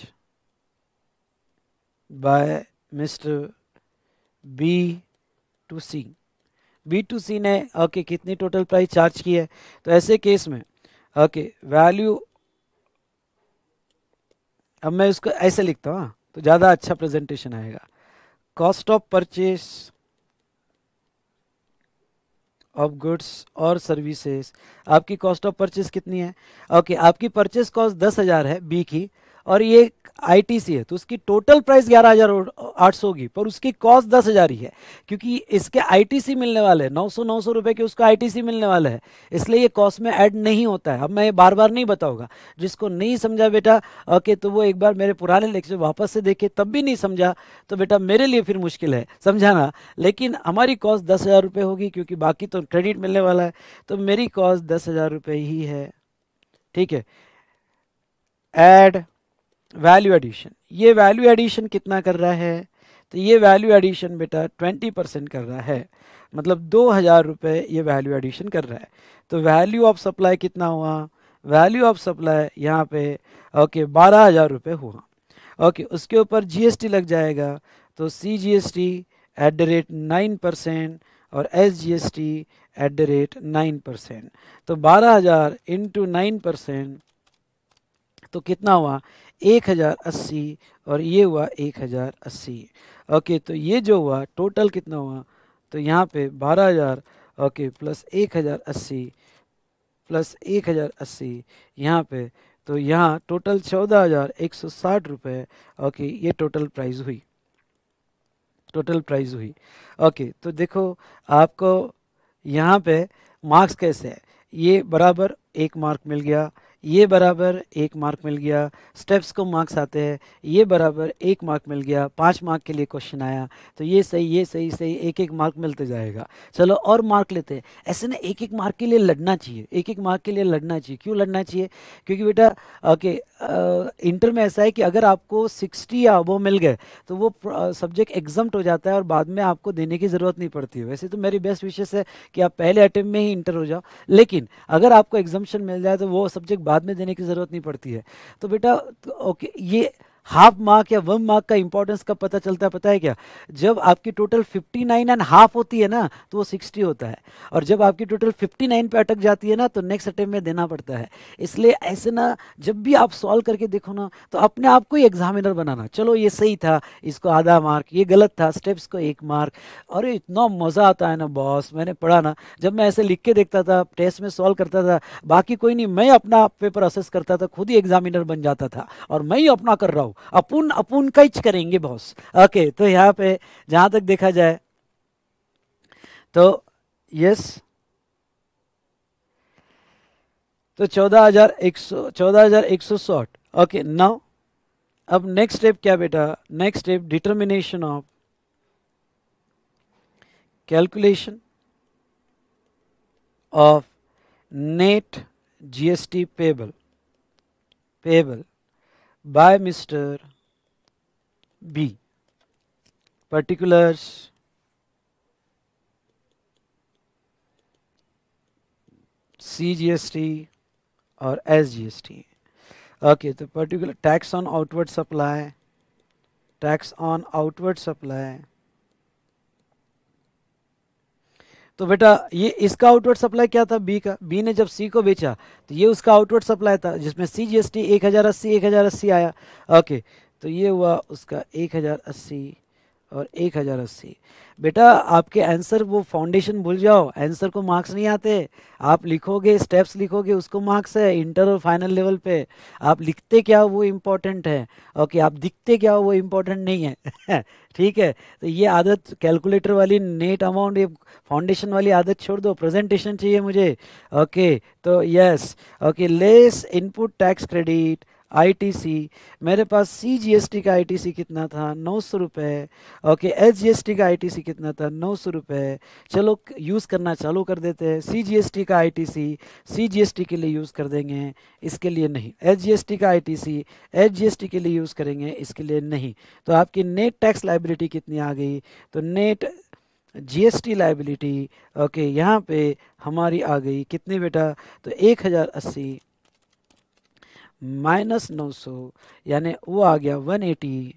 by mister B to C B to C ने ओके कितनी टोटल प्राइस चार्ज की है तो ऐसे केस में ओके वैल्यू अब मैं उसको ऐसे लिखता हूँ हाँ, तो ज़्यादा अच्छा प्रेजेंटेशन आएगा cost of purchase of goods और सर्विसेज आपकी कॉस्ट ऑफ परचेज कितनी है ओके okay, आपकी परचेज कॉस्ट दस हज़ार है बी की और ये आईटीसी है तो उसकी टोटल प्राइस ग्यारह हजार आठ सौ होगी पर उसकी कॉस्ट दस हजार ही है क्योंकि इसके आईटीसी मिलने वाले हैं नौ सौ नौ सौ रुपए के उसका आईटीसी मिलने वाले हैं इसलिए ये कॉस्ट में ऐड नहीं होता है अब मैं ये बार बार नहीं बताऊंगा जिसको नहीं समझा बेटा ओके तो वो एक बार मेरे पुराने लेक्चर वापस से देखे तब भी नहीं समझा तो बेटा मेरे लिए फिर मुश्किल है समझाना लेकिन हमारी कॉस्ट दस हज़ार रुपये होगी क्योंकि बाकी तो क्रेडिट मिलने वाला है तो मेरी कॉस्ट दस हज़ार रुपये ही है ठीक है एड वैल्यू एडिशन ये वैल्यू एडिशन कितना कर रहा है तो ये वैल्यू एडिशन बेटा ट्वेंटी परसेंट कर रहा है मतलब दो हज़ार रुपये ये वैल्यू एडिशन कर रहा है तो वैल्यू ऑफ सप्लाई कितना हुआ वैल्यू ऑफ सप्लाई यहाँ पे ओके बारह हज़ार रुपये हुआ ओके उसके ऊपर जीएसटी लग जाएगा तो C G S T at the rate nine percent और S G S T at the rate nine percent तो बारह हज़ार इंटू नाइन परसेंट तो कितना हुआ एक हज़ार अस्सी और ये हुआ एक हज़ार अस्सी ओके तो ये जो हुआ टोटल कितना हुआ तो यहाँ पे बारह हज़ार ओके प्लस एक हज़ार अस्सी प्लस एक हज़ार अस्सी यहाँ पे तो यहाँ टोटल चौदह हज़ार एक सौ साठ रुपये ओके ये टोटल प्राइस हुई टोटल प्राइस हुई ओके तो देखो आपको यहाँ पे मार्क्स कैसे है ये बराबर एक मार्क मिल गया ये बराबर एक मार्क मिल गया स्टेप्स को मार्क्स आते हैं ये बराबर एक मार्क मिल गया पाँच मार्क के लिए क्वेश्चन आया तो ये सही ये सही सही एक एक मार्क मिलते जाएगा चलो और मार्क लेते हैं ऐसे ना एक एक मार्क के लिए लड़ना चाहिए एक एक मार्क के लिए लड़ना चाहिए क्यों लड़ना चाहिए क्योंकि बेटा ओके इंटर में ऐसा है कि अगर आपको सिक्सटी या अबो मिल गए तो वो सब्जेक्ट एग्जाम्ट हो जाता है और बाद में आपको देने की ज़रूरत नहीं पड़ती है वैसे तो मेरी बेस्ट विशेष है कि आप पहले अटैम्प में ही इंटर हो जाओ लेकिन अगर आपको एग्जामेशन मिल जाए तो वो सब्जेक्ट बाद में देने की ज़रूरत नहीं पड़ती है तो बेटा तो, ओके ये हाफ मार्क या वन मार्क का इंपॉर्टेंस कब पता चलता है पता है क्या जब आपकी टोटल 59 एंड हाफ होती है ना तो वो 60 होता है और जब आपकी टोटल 59 पे अटक जाती है ना तो नेक्स्ट अटेम्प में देना पड़ता है इसलिए ऐसे ना जब भी आप सॉल्व करके देखो ना तो अपने आप को ही एग्जामिनर बनाना चलो ये सही था इसको आधा मार्क ये गलत था स्टेप्स को एक मार्क और इतना मज़ा आता है ना बॉस मैंने पढ़ा ना जब मैं ऐसे लिख के देखता था टेस्ट में सॉल्व करता था बाकी कोई नहीं मैं अपना पेपर असेस करता था खुद ही एग्जामिनर बन जाता था और मैं ही अपना कर रहा हूँ अपुन अपुन कैच करेंगे बॉस ओके तो यहाँ पे जहां तक देखा जाए तो यस तो चौदह हजार एक सौ चौदह हजार एक सौ साठ ओके नौ अब नेक्स्ट स्टेप क्या बेटा next step determination of calculation of net GST payable payable by Mr. B. Particulars CGST or SGST. Okay, the particular tax on outward supply, tax on outward supply तो बेटा ये इसका outward supply क्या था B का B ने जब सी को बेचा तो ये उसका आउटवर्ड सप्लाई था जिसमें सी जी एस टी एक हज़ार अस्सी एक हज़ार अस्सी आया ओके तो ये हुआ उसका एक हज़ार अस्सी और एक हज़ार अस्सी बेटा आपके आंसर वो फाउंडेशन भूल जाओ आंसर को मार्क्स नहीं आते आप लिखोगे स्टेप्स लिखोगे उसको मार्क्स है इंटर और फाइनल लेवल पे आप लिखते क्या हो वो इम्पोर्टेंट है ओके आप दिखते क्या हो वो इम्पोर्टेंट नहीं है ठीक है तो ये आदत कैलकुलेटर वाली नेट अमाउंट ये फाउंडेशन वाली आदत छोड़ दो प्रेजेंटेशन चाहिए मुझे ओके तो yes okay less input tax credit ITC मेरे पास सीजीएसटी का आईटीसी कितना था नौ सौ रुपये ओके एच टी का आईटीसी कितना था नौ सौ रुपये चलो यूज़ करना चालू कर देते हैं सीजीएसटी का आईटीसी सीजीएसटी के लिए यूज़ कर देंगे इसके लिए नहीं एच टी का आईटीसी टी के लिए यूज़ करेंगे इसके लिए नहीं तो आपकी नेट टैक्स लाइबिलिटी कितनी आ गई तो नेट जीएसटी लाइबिलिटी ओके यहाँ पे हमारी आ गई कितनी बेटा तो एक हज़ार अस्सी माइनस नौ सौ यानी वो आ गया one eighty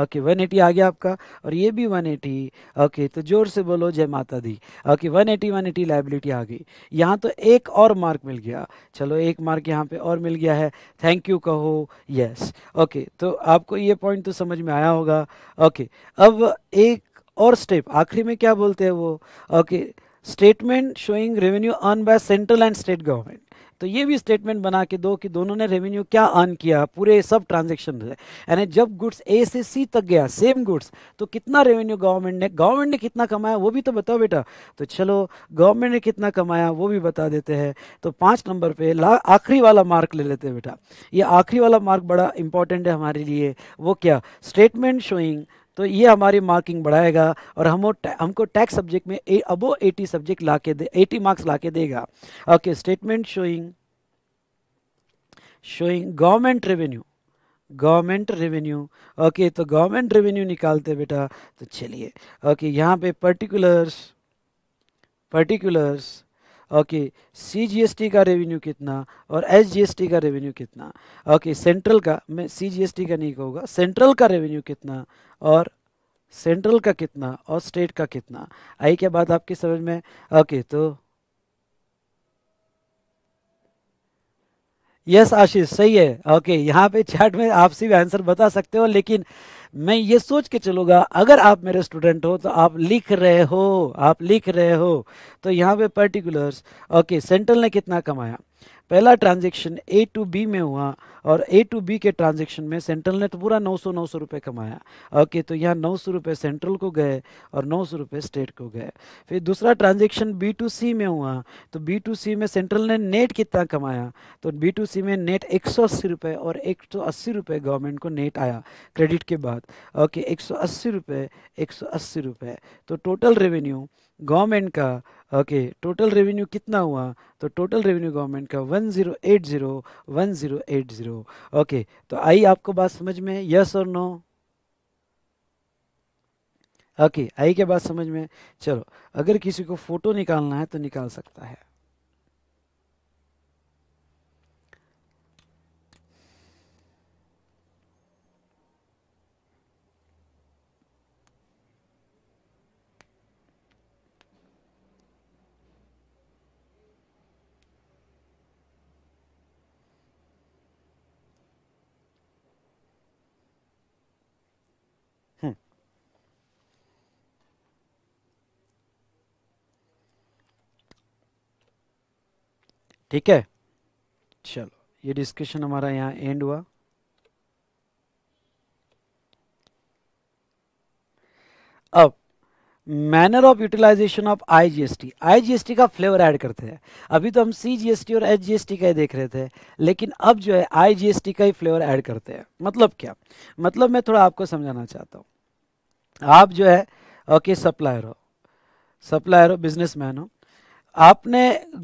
okay one eighty आ गया आपका और ये भी वन एटी ओके तो जोर से बोलो जय माता दी okay one eighty one eighty liability आ गई यहाँ तो एक और मार्क मिल गया चलो एक मार्क यहाँ पे और मिल गया है थैंक यू कहो यस ओके तो आपको ये पॉइंट तो समझ में आया होगा ओके अब एक और स्टेप आखिरी में क्या बोलते हैं वो okay statement showing revenue earn by central and state government तो ये भी स्टेटमेंट बना के दो कि दोनों ने रेवेन्यू क्या अर्न किया पूरे सब ट्रांजेक्शन यानी जब गुड्स ए से सी तक गया सेम गुड्स तो कितना रेवेन्यू गवर्नमेंट ने गवर्नमेंट ने कितना कमाया वो भी तो बताओ बेटा तो चलो गवर्नमेंट ने कितना कमाया वो भी बता देते हैं तो पाँच नंबर पर आखिरी वाला मार्क ले लेते हैं बेटा ये आखिरी वाला मार्क बड़ा इंपॉर्टेंट है हमारे लिए वो क्या स्टेटमेंट शोइंग तो ये हमारी मार्किंग बढ़ाएगा और हम हमको टैक्स सब्जेक्ट में अबो एटी सब्जेक्ट ला के दे एटी मार्क्स ला के देगा okay statement showing showing government revenue government revenue okay तो गवर्नमेंट रेवेन्यू निकालते बेटा तो चलिए ओके यहाँ पे particulars particulars okay C G S T का रेवेन्यू कितना और एस जी एस टी का रेवेन्यू कितना ओके सेंट्रल का मैं सी जी एस टी का नहीं कहूँगा सेंट्रल का रेवेन्यू कितना और सेंट्रल का कितना और स्टेट का कितना आई क्या बात आपकी समझ में ओके तो यस आशीष सही है ओके यहाँ पे चैट में आप सिर्फ आंसर बता सकते हो लेकिन मैं ये सोच के चलूंगा अगर आप मेरे स्टूडेंट हो तो आप लिख रहे हो आप लिख रहे हो तो यहाँ पे पर्टिकुलर्स ओके सेंट्रल ने कितना कमाया पहला ट्रांजेक्शन ए टू बी में हुआ और ए टू बी के ट्रांजेक्शन में सेंट्रल ने तो पूरा नौ सौ नौ सौ कमाया ओके तो यहाँ नौ सौ सेंट्रल को गए और नौ सौ रुपये स्टेट को गए फिर दूसरा ट्रांजेक्शन बी टू सी में हुआ तो बी टू सी में सेंट्रल ने नेट कितना कमाया तो बी टू सी में नेट एक सौ अस्सी और एक सौ अस्सी गवर्नमेंट को नेट आया क्रेडिट के बाद साथ ओके एक सौ अस्सी रुपये एक सौ अस्सी रुपये तो टोटल रेवेन्यू गवर्नमेंट का ओके टोटल रेवेन्यू कितना हुआ तो टोटल रेवेन्यू गवर्नमेंट का one zero eight zero one zero eight zero okay तो आई आपको बात समझ में यस और नो ओके आई के बात समझ में चलो अगर किसी को फ़ोटो निकालना है तो निकाल सकता है ठीक है चलो ये डिस्कशन हमारा यहाँ एंड हुआ अब manner of utilization of IGST IGST का फ्लेवर ऐड करते हैं अभी तो हम सीजीएसटी और एचजीएसटी का ही देख रहे थे लेकिन अब जो है आईजीएसटी का ही फ्लेवर ऐड करते हैं मतलब क्या मतलब मैं थोड़ा आपको समझाना चाहता हूँ आप जो है ओके सप्लायर हो सप्लायर हो बिजनेसमैन हो आपने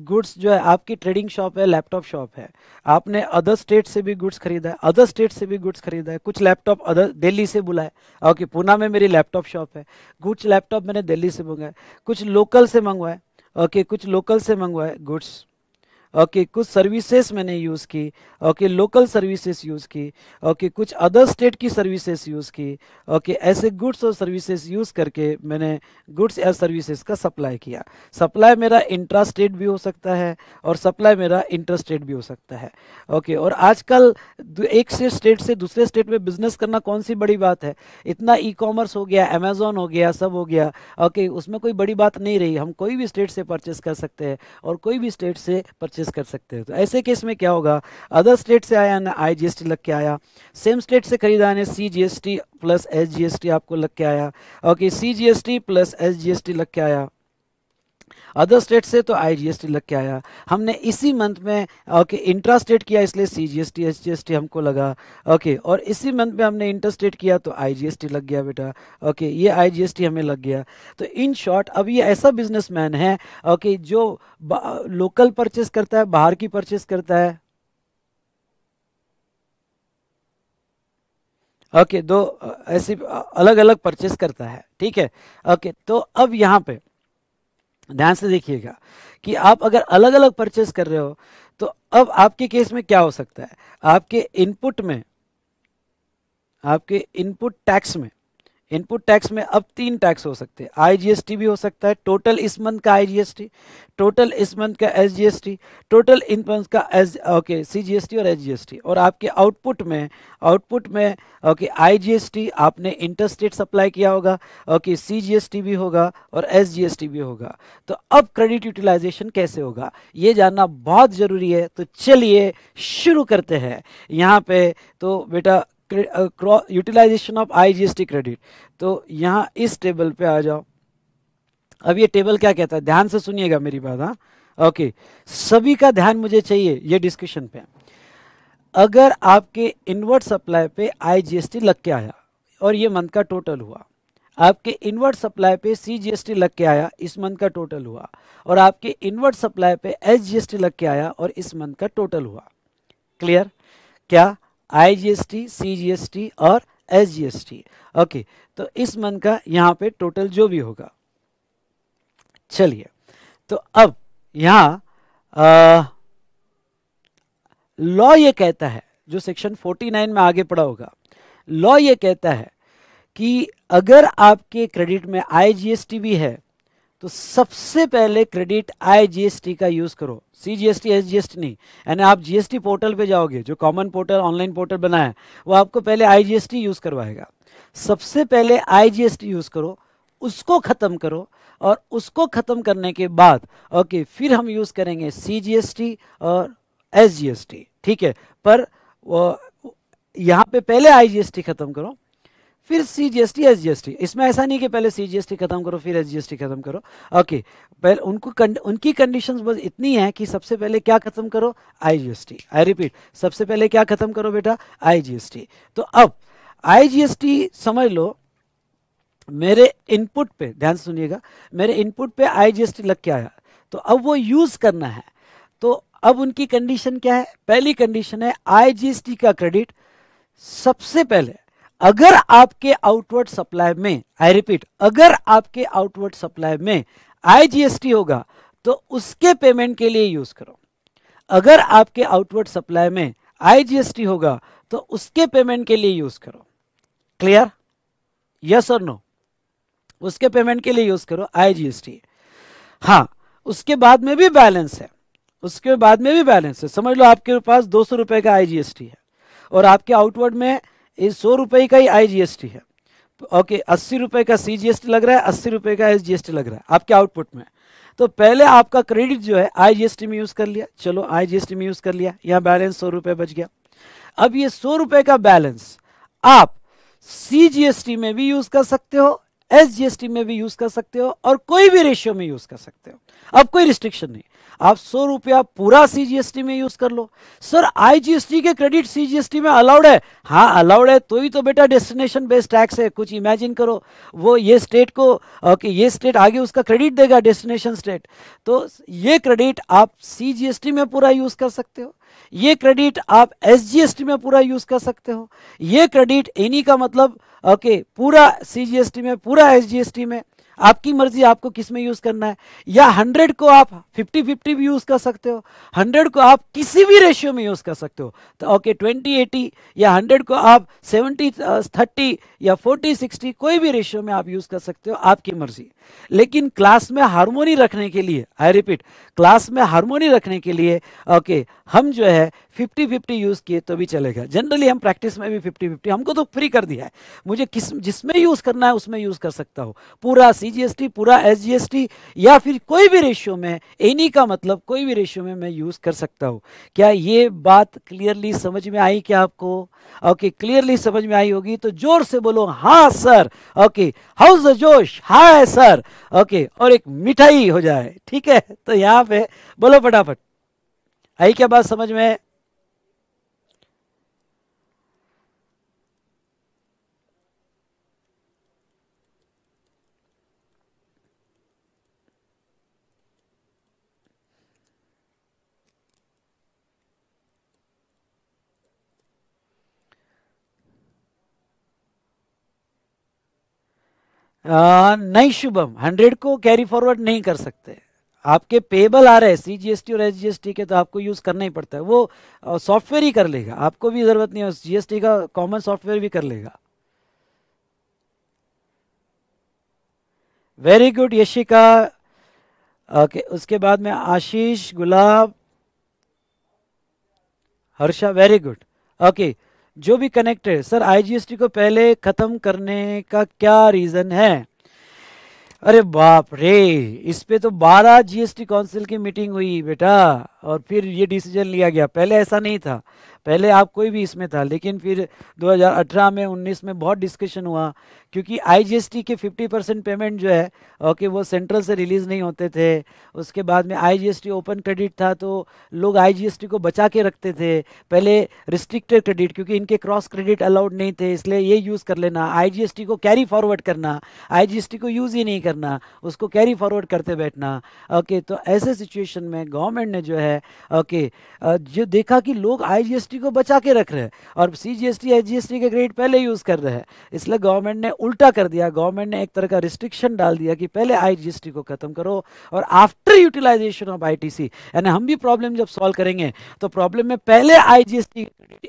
गुड्स जो है आपकी ट्रेडिंग शॉप है लैपटॉप शॉप है आपने अदर स्टेट से भी गुड्स खरीदा है अदर स्टेट से भी गुड्स खरीदा है कुछ लैपटॉप अदर दिल्ली से बुलाए ओके पूना में मेरी लैपटॉप शॉप है कुछ लैपटॉप मैंने दिल्ली से मंगाए कुछ लोकल से मंगवाए ओके कुछ लोकल से मंगवाए गुड्स ओके कुछ सर्विसेज मैंने यूज़ की ओके लोकल सर्विसेज यूज़ की ओके कुछ अदर स्टेट की सर्विसेज यूज़ की ओके ऐसे गुड्स और सर्विसेज यूज़ करके मैंने गुड्स या सर्विसेज का सप्लाई किया सप्लाई मेरा इंट्रा स्टेट भी हो सकता है और सप्लाई मेरा इंटर स्टेट भी हो सकता है ओके और आजकल एक से स्टेट से दूसरे स्टेट में बिजनेस करना कौन सी बड़ी बात है इतना ई कॉमर्स हो गया अमेजोन हो गया सब हो गया ओके उसमें कोई बड़ी बात नहीं रही हम कोई भी स्टेट से परचेस कर सकते हैं और कोई भी स्टेट से परचेस केसेस कर सकते हैं तो ऐसे केस में क्या होगा अदर स्टेट से आया ना आई जीएसटी लग के आया सेम स्टेट से खरीदा ने C T plus S GST आपको लग के आया okay C GST plus S GST लग के आया अदर स्टेट से तो आई जी लग के आया हमने इसी मंथ में ओके इंट्रा स्टेट किया इसलिए C G S T S G S T हमको लगा ओके और इसी मंथ में हमने इंटर स्टेट किया तो आई जी एस टी लग गया बेटा ओके ये आई जी एस टी हमें लग गया तो इन शॉर्ट अब ये ऐसा बिजनेसमैन है ओके जो लोकल परचेस करता है बाहर की परचेस करता है ओके okay, दो ऐसी अलग अलग परचेस करता है ठीक है ओके okay, तो अब यहाँ पे ध्यान से देखिएगा कि आप अगर अलग अलग परचेस कर रहे हो तो अब आपके केस में क्या हो सकता है आपके इनपुट में आपके इनपुट टैक्स में इनपुट टैक्स में अब तीन टैक्स हो सकते हैं आईजीएसटी भी हो सकता है टोटल इस मंथ का आईजीएसटी टोटल इस मंथ का एसजीएसटी टोटल इन मंथ का एस ओके सीजीएसटी और एसजीएसटी और आपके आउटपुट में आउटपुट में ओके आईजीएसटी आपने इंटरस्टेट सप्लाई किया होगा ओके सीजीएसटी भी होगा और एसजीएसटी भी होगा तो अब क्रेडिट यूटिलाइजेशन कैसे होगा ये जानना बहुत ज़रूरी है तो चलिए शुरू करते हैं यहाँ पे तो बेटा यूटिलाइजेशन ऑफ आईजीएसटी क्रेडिट तो यहाँ इस टेबल पे आ जाओ अब ये टेबल क्या कहता है ध्यान से सुनिएगा मेरी बात हाँ ओके सभी का ध्यान मुझे चाहिए ये डिस्कशन पे अगर आपके इनवर्ट सप्लाई पे आईजीएसटी लग के आया और ये मंथ का टोटल हुआ आपके इनवर्ट सप्लाई पे सीजीएसटी लग के आया इस मंथ का टोटल हुआ और आपके इनवर्ट सप्लाई पे एसजीएसटी लग के आया और इस मंथ का टोटल हुआ क्लियर क्या आईजीएसटी, सीजीएसटी और एसजीएसटी ओके तो इस मंथ का यहाँ पे टोटल जो भी होगा चलिए तो अब यहाँ लॉ ये कहता है जो सेक्शन 49 में आगे पड़ा होगा लॉ ये कहता है कि अगर आपके क्रेडिट में आईजीएसटी भी है तो सबसे पहले क्रेडिट आई जीएसटी का यूज़ करो सी जीएसटी एस जीएसटी नहीं यानी आप जीएसटी पोर्टल पे जाओगे जो कॉमन पोर्टल ऑनलाइन पोर्टल बनाया है वो आपको पहले आई जीएसटी यूज़ करवाएगा सबसे पहले आई जीएसटी यूज़ करो उसको ख़त्म करो और उसको ख़त्म करने के बाद ओके फिर हम यूज़ करेंगे सी टी और एस टी ठीक है पर यहां पे पहले आई जीएसटी ख़त्म करो फिर C G S T S G S T इसमें ऐसा नहीं कि पहले सी जी एस टी खत्म करो फिर एस जी एस टी खत्म करो ओके पहले उनको कंड, उनकी कंडीशंस बस इतनी है कि सबसे पहले क्या खत्म करो I G S T I repeat सबसे पहले क्या खत्म करो बेटा आई जी एस टी तो अब आई जी एस टी समझ लो मेरे इनपुट पे ध्यान सुनिएगा मेरे इनपुट पे आई जी एस टी लग के आया तो अब वो यूज़ करना है तो अब उनकी कंडीशन क्या है पहली कंडीशन है आई जी एस टी का क्रेडिट सबसे पहले अगर आपके आउटवर्ड सप्लाई में आई रिपीट अगर आपके आउटवर्ड सप्लाई में आईजीएसटी होगा तो उसके पेमेंट के लिए यूज करो अगर आपके आउटवर्ड सप्लाई में आईजीएसटी होगा तो उसके पेमेंट के लिए यूज करो क्लियर यस और नो उसके पेमेंट के लिए यूज करो आईजीएसटी हाँ उसके बाद में भी बैलेंस है उसके बाद में भी बैलेंस है समझ लो आपके पास दो सौ रुपए का आईजीएसटी है और आपके आउटवर्ड में ये सौ रुपये का ही आई जी एस टी है ओके अस्सी रुपये का सी जी एस टी लग रहा है अस्सी रुपये का एस जी एस टी लग रहा है आपके आउटपुट में तो पहले आपका क्रेडिट जो है आई जी एस टी में यूज़ कर लिया चलो आई जी एस टी में यूज़ कर लिया यहाँ बैलेंस सौ रुपये बच गया अब ये सौ रुपये का बैलेंस आप सी जी एस टी में भी यूज़ कर सकते हो एस में भी यूज कर सकते हो और कोई भी रेशियो में यूज कर सकते हो अब कोई रिस्ट्रिक्शन नहीं आप सौ रुपया पूरा सीजीएसटी में यूज कर लो सर आईजीएसटी के क्रेडिट सीजीएसटी में अलाउड है हाँ अलाउड है तो ही तो बेटा डेस्टिनेशन बेस्ड टैक्स है कुछ इमेजिन करो वो ये स्टेट को ओके ये स्टेट आगे उसका क्रेडिट देगा डेस्टिनेशन स्टेट तो ये क्रेडिट आप सीजीएसटी में पूरा यूज कर सकते हो ये क्रेडिट आप एसजीएसटी में पूरा यूज कर सकते हो ये क्रेडिट एनी का मतलब ओके पूरा सी में पूरा एस में आपकी मर्जी आपको किस में यूज़ करना है या हंड्रेड को आप फिफ्टी फिफ्टी भी यूज़ कर सकते हो हंड्रेड को आप किसी भी रेशियो में यूज़ कर सकते हो तो ओके ट्वेंटी एटी या हंड्रेड को आप सेवेंटी थर्टी uh, या फोर्टी सिक्सटी कोई भी रेशियो में आप यूज़ कर सकते हो आपकी मर्जी लेकिन क्लास में हारमोनी रखने के लिए आई रिपीट क्लास में हारमोनी रखने के लिए ओके हम जो है फिफ्टी फिफ्टी यूज़ किए तो भी चलेगा जनरली हम प्रैक्टिस में भी फिफ्टी फिफ्टी हमको तो फ्री कर दिया है मुझे किस जिसमें यूज़ करना है उसमें यूज़ कर सकता हूँ पूरा सीजीएसटी पूरा एस या फिर कोई भी रेशियो में एनी का मतलब कोई भी रेशियो में मैं यूज़ कर सकता हूँ क्या ये बात क्लियरली समझ में आई क्या आपको ओके क्लियरली समझ में आई होगी तो जोर से बोलो हाँ सर ओके हाउ द जोश हाँ सर ओके और एक मिठाई हो जाए ठीक है तो यहाँ पे बोलो फटाफट आई क्या बात समझ में नहीं शुभम हंड्रेड को कैरी फॉरवर्ड नहीं कर सकते आपके पेबल आ रहे हैं सी जी एस टी और एस जी एस टी के तो आपको यूज़ करना ही पड़ता है वो सॉफ्टवेयर ही कर लेगा आपको भी ज़रूरत नहीं है जी एस टी का कॉमन सॉफ्टवेयर भी कर लेगा वेरी गुड यशिका ओके उसके बाद में Ashish Gulab Harsha very good okay जो भी कनेक्टेड सर आईजीएसटी को पहले ख़त्म करने का क्या रीज़न है अरे बाप रे इस पे तो 12 जीएसटी काउंसिल की मीटिंग हुई बेटा और फिर ये डिसीजन लिया गया पहले ऐसा नहीं था पहले आप कोई भी इसमें था लेकिन फिर 2018 में 19 में बहुत डिस्कशन हुआ क्योंकि आईजीएसटी के 50 परसेंट पेमेंट जो है ओके वो सेंट्रल से रिलीज़ नहीं होते थे उसके बाद में आईजीएसटी ओपन क्रेडिट था तो लोग आईजीएसटी को बचा के रखते थे पहले रिस्ट्रिक्टेड क्रेडिट क्योंकि इनके क्रॉस क्रेडिट अलाउड नहीं थे इसलिए ये यूज़ कर लेना आई को कैरी फॉरवर्ड करना आई को यूज़ ही नहीं करना उसको कैरी फॉरवर्ड करते बैठना ओके तो ऐसे सिचुएशन में गवर्नमेंट ने जो है ओके जो देखा कि लोग आई जीएसटी को बचा के रख रहे हैं और सी जी एस टी के क्रेडिट पहले यूज़ कर रहे हैं इसलिए गवर्नमेंट ने उल्टा कर दिया गवर्नमेंट ने एक तरह का रिस्ट्रिक्शन डाल दिया कि पहले आई को खत्म करो और आफ्टर यूटिलाइजेशन ऑफ आई यानी हम भी प्रॉब्लम जब सॉल्व करेंगे तो प्रॉब्लम में पहले आई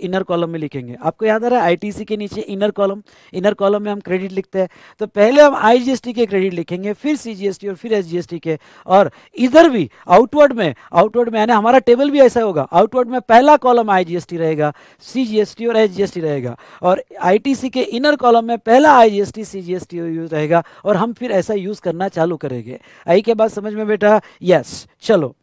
इनर कॉलम में लिखेंगे आपको याद आ रहा है आई के नीचे इनर कॉलम इनर कॉलम में हम क्रेडिट लिखते हैं तो पहले हम आई के क्रेडिट लिखेंगे फिर सी और फिर एस के और इधर भी आउटवर्ड में आउटवर्ड में यानी हमारा टेबल भी ऐसा होगा आउटवर्ड में पहला कॉलम आई रहेगा सी जीएसटी और एच जीएसटी रहेगा और आई टी सी के इनर कॉलम में पहला I G S T C G use रहेगा और हम फिर ऐसा यूज़ करना चालू करेंगे आई के बाद समझ में बेटा यस चलो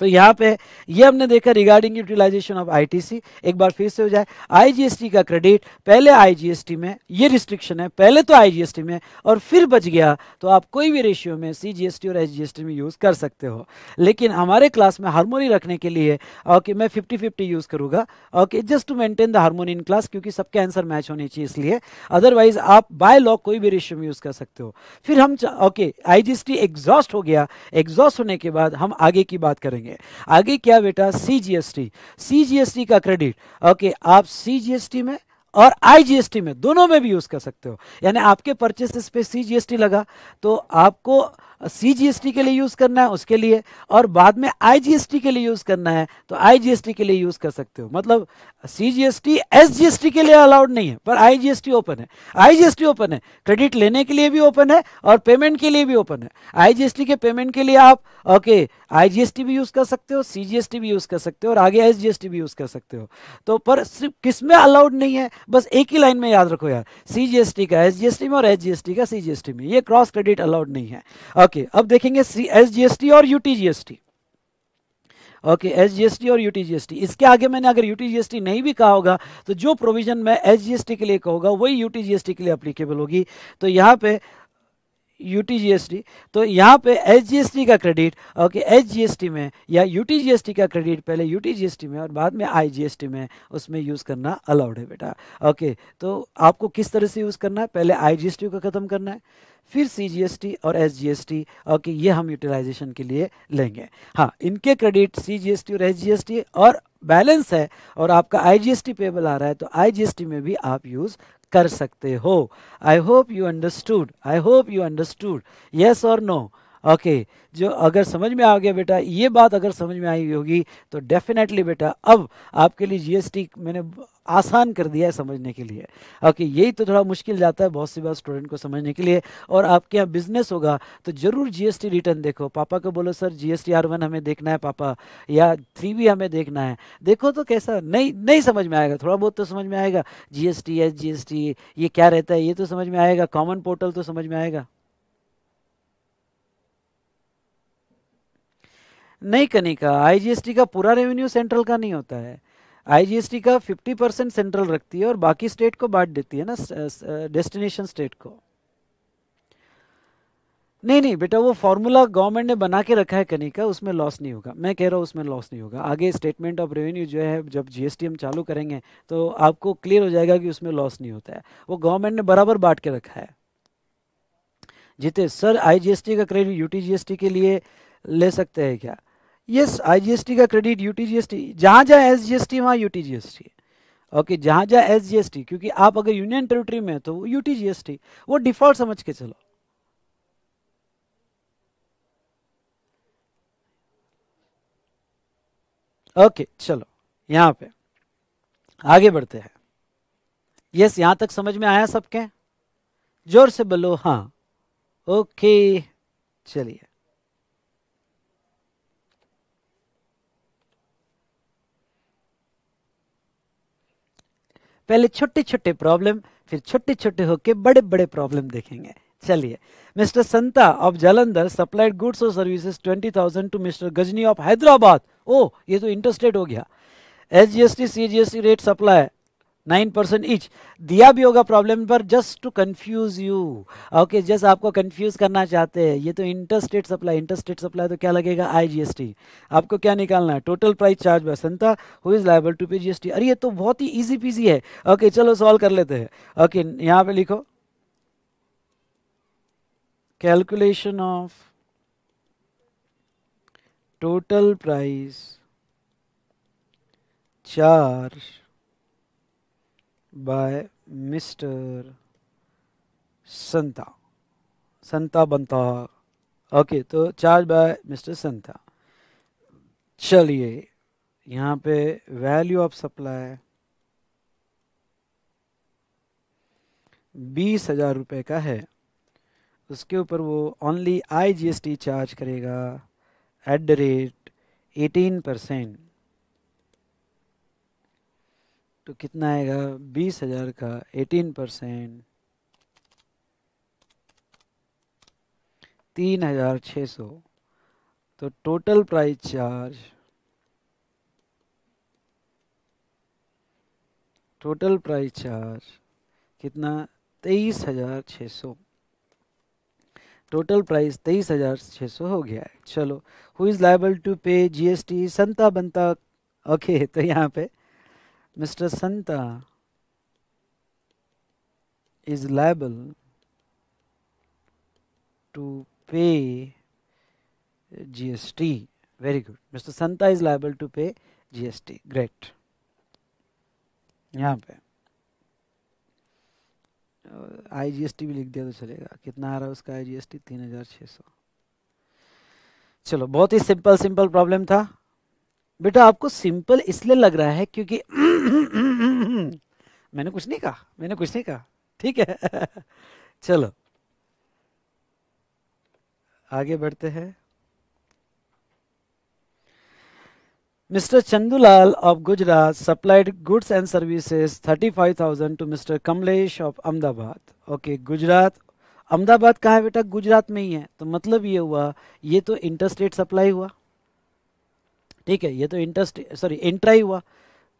तो यहाँ पे ये हमने देखा रिगार्डिंग यूटिलाइजेशन ऑफ आईटीसी एक बार फिर से हो जाए आईजीएसटी का क्रेडिट पहले आईजीएसटी में ये रिस्ट्रिक्शन है पहले तो आईजीएसटी में और फिर बच गया तो आप कोई भी रेशियो में सीजीएसटी और एसजीएसटी में यूज़ कर सकते हो लेकिन हमारे क्लास में हारमोनी रखने के लिए ओके मैं फिफ्टी फिफ्टी यूज़ करूँगा okay just to maintain the harmony in class क्योंकि सबके आंसर मैच होने चाहिए इसलिए अदरवाइज आप बाय लॉ कोई भी रेशियो में यूज़ कर सकते हो फिर हम ओके आई एग्जॉस्ट हो गया एग्जॉस्ट होने के बाद हम आगे की बात करेंगे करेंगे आगे क्या बेटा सी सीजीएसटी सी का क्रेडिट ओके आप सी में और आईजीएसटी में दोनों में भी यूज कर सकते हो यानी आपके परचेसेस पे सीजीएसटी लगा तो आपको सीजीएसटी के लिए यूज़ करना है उसके लिए और बाद में आईजीएसटी के लिए यूज़ करना है तो आईजीएसटी के लिए यूज़ कर सकते हो मतलब सीजीएसटी एसजीएसटी के लिए अलाउड नहीं है पर आईजीएसटी ओपन है आईजीएसटी ओपन है क्रेडिट लेने के लिए भी ओपन है और पेमेंट के लिए भी ओपन है आईजीएसटी के पेमेंट के लिए आप ओके आईजीएसटी भी यूज़ कर सकते हो सीजीएसटी भी यूज़ कर सकते हो और आगे एसजीएसटी भी यूज़ कर सकते हो तो पर सिर्फ किसमें अलाउड नहीं है बस एक ही लाइन में याद रखो यार सीजीएसटी का एसजीएसटी में और एसजीएसटी का सीजीएसटी में ये क्रॉस क्रेडिट अलाउड नहीं है ओके okay, अब देखेंगे एस जीएसटी और यूटीजीएसटी ओके एस और यूटीजीएसटी इसके आगे मैंने अगर यूटीजीएसटी नहीं भी कहा होगा तो जो प्रोविजन मैं एस जीएसटी के लिए कहूंगा वही यूटीजीएसटी के लिए अप्लीकेबल होगी तो यहाँ पे यूटीजीएसटी तो यहाँ पे एसजीएसटी का क्रेडिट ओके एसजीएसटी में या यूटीजीएसटी का क्रेडिट पहले यूटीजीएसटी में और बाद में आईजीएसटी में उसमें यूज़ करना अलाउड है बेटा ओके तो आपको किस तरह से यूज़ करना है पहले आईजीएसटी को ख़त्म करना है फिर सी और एस ओके ये हम यूटिलाइजेशन के लिए लेंगे हाँ इनके क्रेडिट सी और एस और बैलेंस है और आपका आईजीएसटी पेबल आ रहा है तो आईजीएसटी में भी आप यूज़ कर सकते हो I hope you understood I hope you understood yes और नो ओके okay, जो अगर समझ में आ गया बेटा ये बात अगर समझ में आई होगी तो डेफिनेटली बेटा अब आपके लिए जीएसटी मैंने आसान कर दिया है समझने के लिए ओके okay, यही तो थोड़ा मुश्किल जाता है बहुत सी बार स्टूडेंट को समझने के लिए और आपके यहाँ बिजनेस होगा तो ज़रूर जीएसटी रिटर्न देखो पापा को बोलो सर जी आर वन हमें देखना है पापा या थ्री भी हमें देखना है देखो तो कैसा नहीं नहीं समझ में आएगा थोड़ा बहुत तो समझ में आएगा जी एस ये क्या रहता है ये तो समझ में आएगा कॉमन पोर्टल तो समझ में आएगा नहीं कनिका आईजीएसटी का पूरा रेवेन्यू सेंट्रल का नहीं होता है आईजीएसटी का 50 परसेंट सेंट्रल रखती है और बाकी स्टेट को बांट देती है ना डेस्टिनेशन स्टेट को नहीं नहीं बेटा वो फॉर्मूला गवर्नमेंट ने बना के रखा है कनिका उसमें लॉस नहीं होगा मैं कह रहा हूँ उसमें लॉस नहीं होगा आगे स्टेटमेंट ऑफ रेवेन्यू जो है जब जीएसटी हम चालू करेंगे तो आपको क्लियर हो जाएगा कि उसमें लॉस नहीं होता है वो गवर्नमेंट ने बराबर बांट के रखा है जीते सर आईजीएसटी का क्रेडिट यूटीजीएसटी के लिए ले सकते हैं क्या यस आईजीएसटी का क्रेडिट यूटीजीएसटी जहाँ जहाँ एसजीएसटी वहां UTGST okay G S SGST क्योंकि आप अगर यूनियन टेरिटरी में तो यूटीजीएसटी वो डिफॉल्ट समझ के चलो ओके चलो यहां पे आगे बढ़ते हैं यस यहां तक समझ में आया सबके जोर से बोलो हाँ ओके चलिए पहले छोटे छोटे प्रॉब्लम फिर छोटे छोटे होके बड़े बड़े प्रॉब्लम देखेंगे चलिए mister Santa of Jalandhar supplied goods और services 20,000 to mister Ghajini of Hyderabad ओ ये तो इंटरेस्टेड हो गया S G S T C G S T rate supply nine percent each दिया भी होगा प्रॉब्लम पर just to confuse you okay just आपको कंफ्यूज करना चाहते हैं ये तो इंटरस्टेट सप्लाई इंटरस्टेट सप्लाई तो क्या लगेगा आईजीएसटी आपको क्या निकालना है total price charge by Santa who is liable to pay GST अरे ये तो बहुत ही ईजी पीजी है ओके okay, चलो सॉल्व कर लेते हैं ओके okay, यहाँ पे लिखो calculation of total price charge by mister Santa Santa Bantar. Okay तो चार्ज बाय मिस्टर संता चलिए यहाँ पे वैल्यू ऑफ सप्लाई बीस हजार रुपये का है उसके ऊपर वो ओनली आईजीएसटी चार्ज करेगा at the rate eighteen percent तो कितना आएगा बीस हजार का एटीन परसेंट तीन हजार छः सौ तो total price charge total price charge कितना तेईस हजार छः सौ टोटल प्राइस तेईस हजार छः सौ हो गया है चलो who is liable to pay GST Santa बनता ओके तो यहाँ पे Mr. Santa is liable to pay GST. Very good. Mr. Santa is liable to pay GST. Great. यहाँ पे आई जी एस टी भी लिख दिया तो चलेगा कितना आ रहा है उसका आई जी एस टी तीन हजार छः सौ चलो बहुत ही सिंपल सिंपल प्रॉब्लम था बेटा आपको सिंपल इसलिए लग रहा है क्योंकि मैंने कुछ नहीं कहा मैंने कुछ नहीं कहा ठीक है चलो आगे बढ़ते हैं Mr. Chandulal of Gujarat supplied goods and services 35,000 to mister Kamlesh of Ahmedabad okay Gujarat Ahmedabad कहाँ है बेटा गुजरात में ही है तो मतलब ये हुआ ये तो इंटरस्टेट सप्लाई हुआ ठीक है ये तो इंटरस्टेट सॉरी इंट्राई हुआ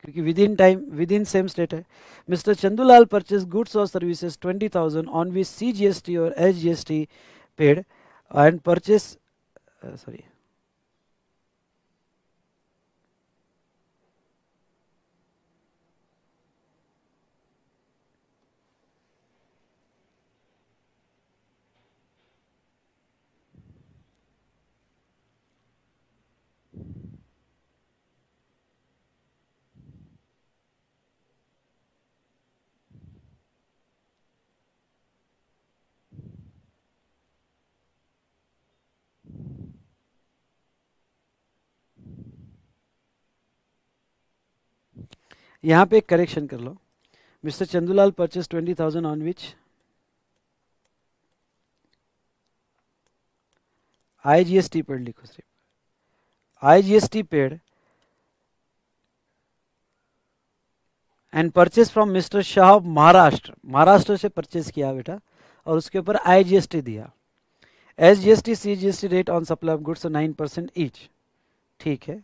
क्योंकि within time within same state है मिस्टर चंदूलाल परचेज गुड्स और services twenty thousand on which C G S T और H G S T paid and purchase sorry यहाँ पे एक करेक्शन कर लो mister Chandulal purchase twenty thousand on which I G S T paid लिखो सिर्फ I G S T paid and purchase from mister Shah Maharashtra Maharashtra से परचेज किया बेटा और उसके ऊपर आई जी एस टी दिया S G S T C G S T rate on supply of goods nine percent each ठीक है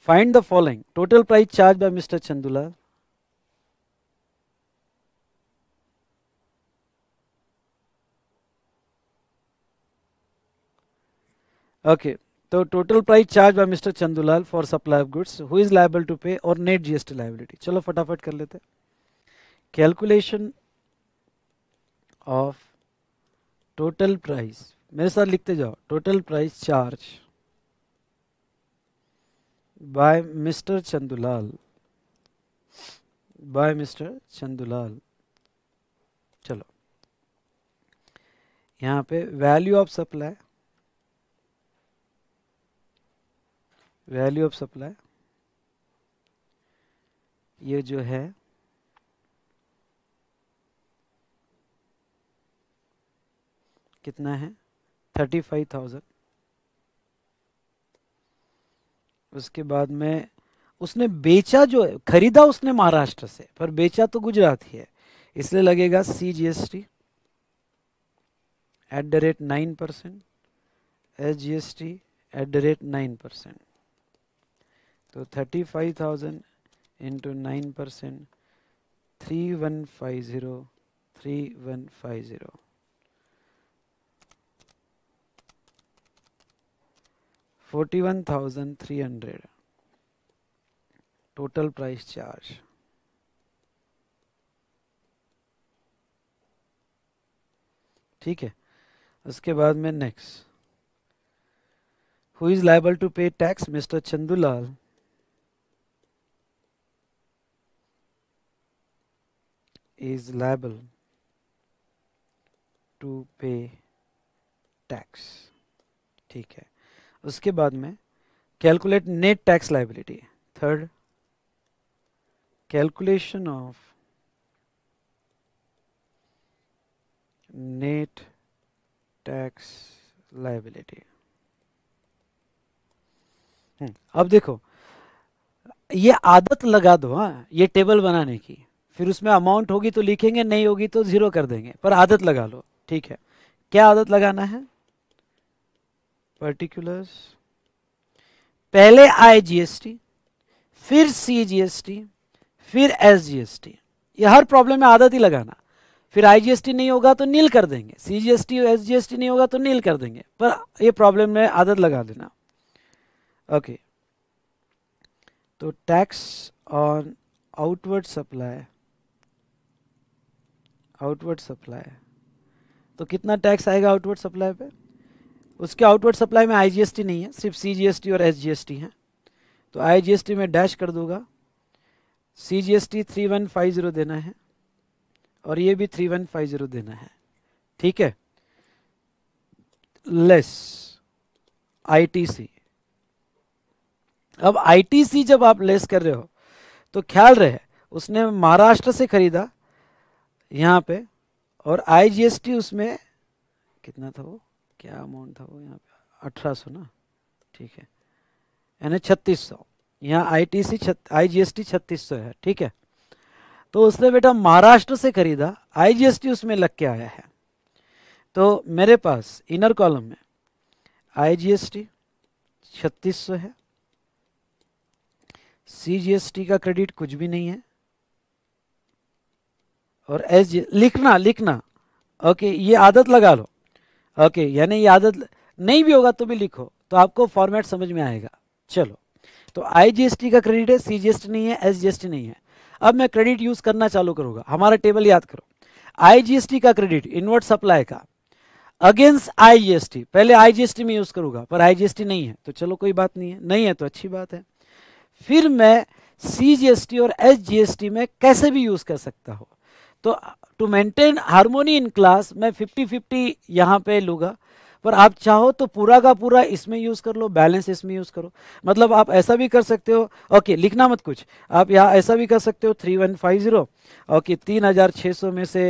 Find the following. Total price charged by Mr. Chandula. Okay. तो total price charge by mister Chandulal for supply of goods who is liable to pay और net GST liability चलो फटाफट कर लेते हैं calculation of total price मेरे साथ लिखते जाओ total price charge by mister Chandulal by mister Chandulal चलो यहाँ पे value of supply value of supply ये जो है कितना है थर्टी फाइव थाउजेंड उसके बाद में उसने बेचा जो है खरीदा उसने महाराष्ट्र से पर बेचा तो गुजरात ही है इसलिए लगेगा C G S T at the rate nine percent S G S T at the rate nine percent तो thirty five thousand into nine percent three one five zero three one five zero forty one thousand three hundred total price charge ठीक है उसके बाद में next who is liable to pay tax mister Chandulal is liable to pay tax ठीक है उसके बाद में calculate net tax liability third calculation of net tax liability अब देखो ये आदत लगा दो हाँ ये टेबल बनाने की फिर उसमें अमाउंट होगी तो लिखेंगे नहीं होगी तो जीरो कर देंगे पर आदत लगा लो ठीक है क्या आदत लगाना है पर्टिकुलर्स पहले आए जीएसटी फिर सी जीएसटी फिर एस जीएसटी ये हर प्रॉब्लम में आदत ही लगाना फिर आईजीएसटी नहीं होगा तो नील कर देंगे सीजीएसटी एस एसजीएसटी नहीं होगा तो नील कर देंगे पर ये प्रॉब्लम में आदत लगा देना ओके तो tax on outward supply outward supply तो कितना टैक्स आएगा आउटवर्ड सप्लाई पे उसके आउटवर्ड सप्लाई में आईजीएसटी नहीं है सिर्फ सीजीएसटी और एसजीएसटी हैं तो आईजीएसटी में डैश कर दूंगा CGST three one five zero देना है और ये भी थ्री वन फाइव ज़ीरो देना है ठीक है लेस आईटीसी अब आईटीसी जब आप लेस कर रहे हो तो ख्याल रहे उसने महाराष्ट्र से खरीदा यहाँ पे और आईजीएसटी उसमें कितना था वो क्या अमाउंट था वो यहाँ पे अठारह सौ ना ठीक है यानी छत्तीस सौ यहाँ I T C I G S T छत्तीस सौ है ठीक है तो उसने बेटा महाराष्ट्र से खरीदा आई जी एस टी उसमें लग के आया है तो मेरे पास इनर कॉलम में आई जी एस टी छत्तीस सौ है सी जी एस टी का क्रेडिट कुछ भी नहीं है और एस जी लिखना लिखना ओके ये आदत लगा लो ओके यानी आदत नहीं भी होगा तो भी लिखो तो आपको फॉर्मेट समझ में आएगा चलो तो आईजीएसटी का क्रेडिट है सीजीएसटी नहीं है एसजीएसटी नहीं है अब मैं क्रेडिट यूज करना चालू करूंगा हमारा टेबल याद करो आईजीएसटी का क्रेडिट इनवर्ट सप्लाई का अगेंस्ट आईजीएसटी पहले आईजीएसटी में यूज करूंगा पर आईजीएसटी नहीं है तो चलो कोई बात नहीं है नहीं है तो अच्छी बात है फिर मैं सीजीएसटी और एसजीएसटी में कैसे भी यूज कर सकता हूं तो to maintain harmony in class मैं फिफ्टी फिफ्टी यहाँ पे लूँगा पर आप चाहो तो पूरा का पूरा इसमें यूज़ कर लो बैलेंस इसमें यूज़ करो मतलब आप ऐसा भी कर सकते हो ओके लिखना मत कुछ आप यहाँ ऐसा भी कर सकते हो three one five zero okay तीन हज़ार छः सौ में से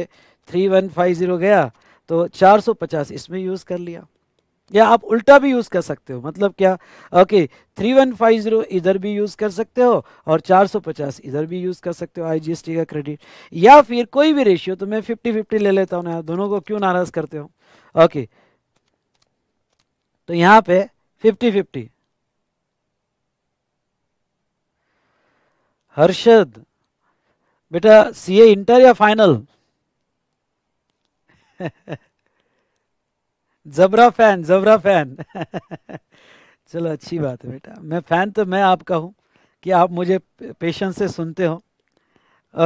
थ्री वन फाइव ज़ीरो गया तो चार सौ पचास इसमें यूज़ कर लिया या आप उल्टा भी यूज़ कर सकते हो मतलब क्या okay three one five zero इधर भी यूज़ कर सकते हो और चार सौ पचास इधर भी यूज़ कर सकते हो आईजीएसटी का क्रेडिट या फिर कोई भी रेशियो तो मैं फिफ्टी फिफ्टी ले लेता हूं ना दोनों को क्यों नाराज़ करते हो ओके तो यहां पे फिफ्टी फिफ्टी हर्षद बेटा सीए इंटर या फाइनल जबरा फैन जबरा फैन चलो अच्छी बात है बेटा मैं फ़ैन तो मैं आपका हूँ कि आप मुझे पेशेंस से सुनते हो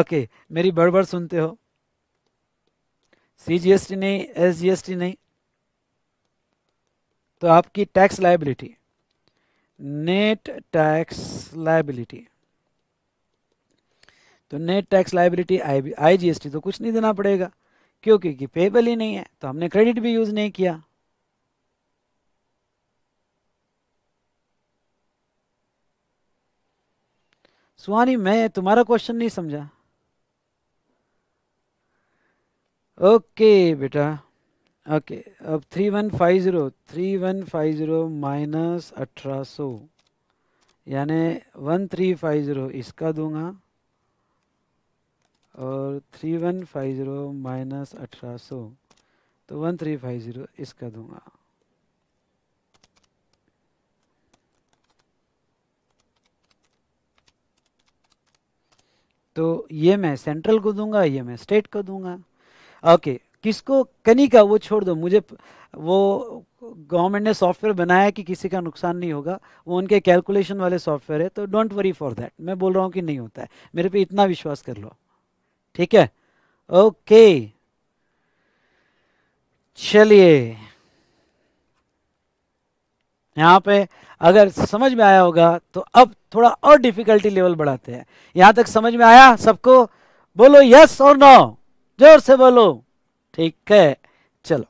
ओके मेरी बड़बड़ सुनते हो सी जी एस टी नहीं एस जी एस टी नहीं तो आपकी tax liability net tax liability तो net tax liability I I G S T तो कुछ नहीं देना पड़ेगा क्यों क्योंकि पेबल ही नहीं है तो हमने क्रेडिट भी यूज नहीं किया सुहानी मैं तुम्हारा क्वेश्चन नहीं समझा ओके बेटा ओके अब three one five zero three one five zero minus अठारह सौ यानी वन थ्री फाइव ज़ीरो इसका दूंगा और three one five zero minus अठारह सौ तो वन थ्री फाइव ज़ीरो इसका दूंगा तो ये मैं सेंट्रल को दूंगा ये मैं स्टेट को दूंगा ओके किसको कनी का वो छोड़ दो मुझे वो गवर्नमेंट ने सॉफ्टवेयर बनाया कि किसी का नुकसान नहीं होगा वो उनके कैलकुलेशन वाले सॉफ्टवेयर है तो डोंट वरी फॉर दैट मैं बोल रहा हूँ कि नहीं होता है मेरे पे इतना विश्वास कर लो ठीक है ओके चलिए यहां पे अगर समझ में आया होगा तो अब थोड़ा और डिफिकल्टी लेवल बढ़ाते हैं यहां तक समझ में आया सबको बोलो यस और नो जोर से बोलो ठीक है चलो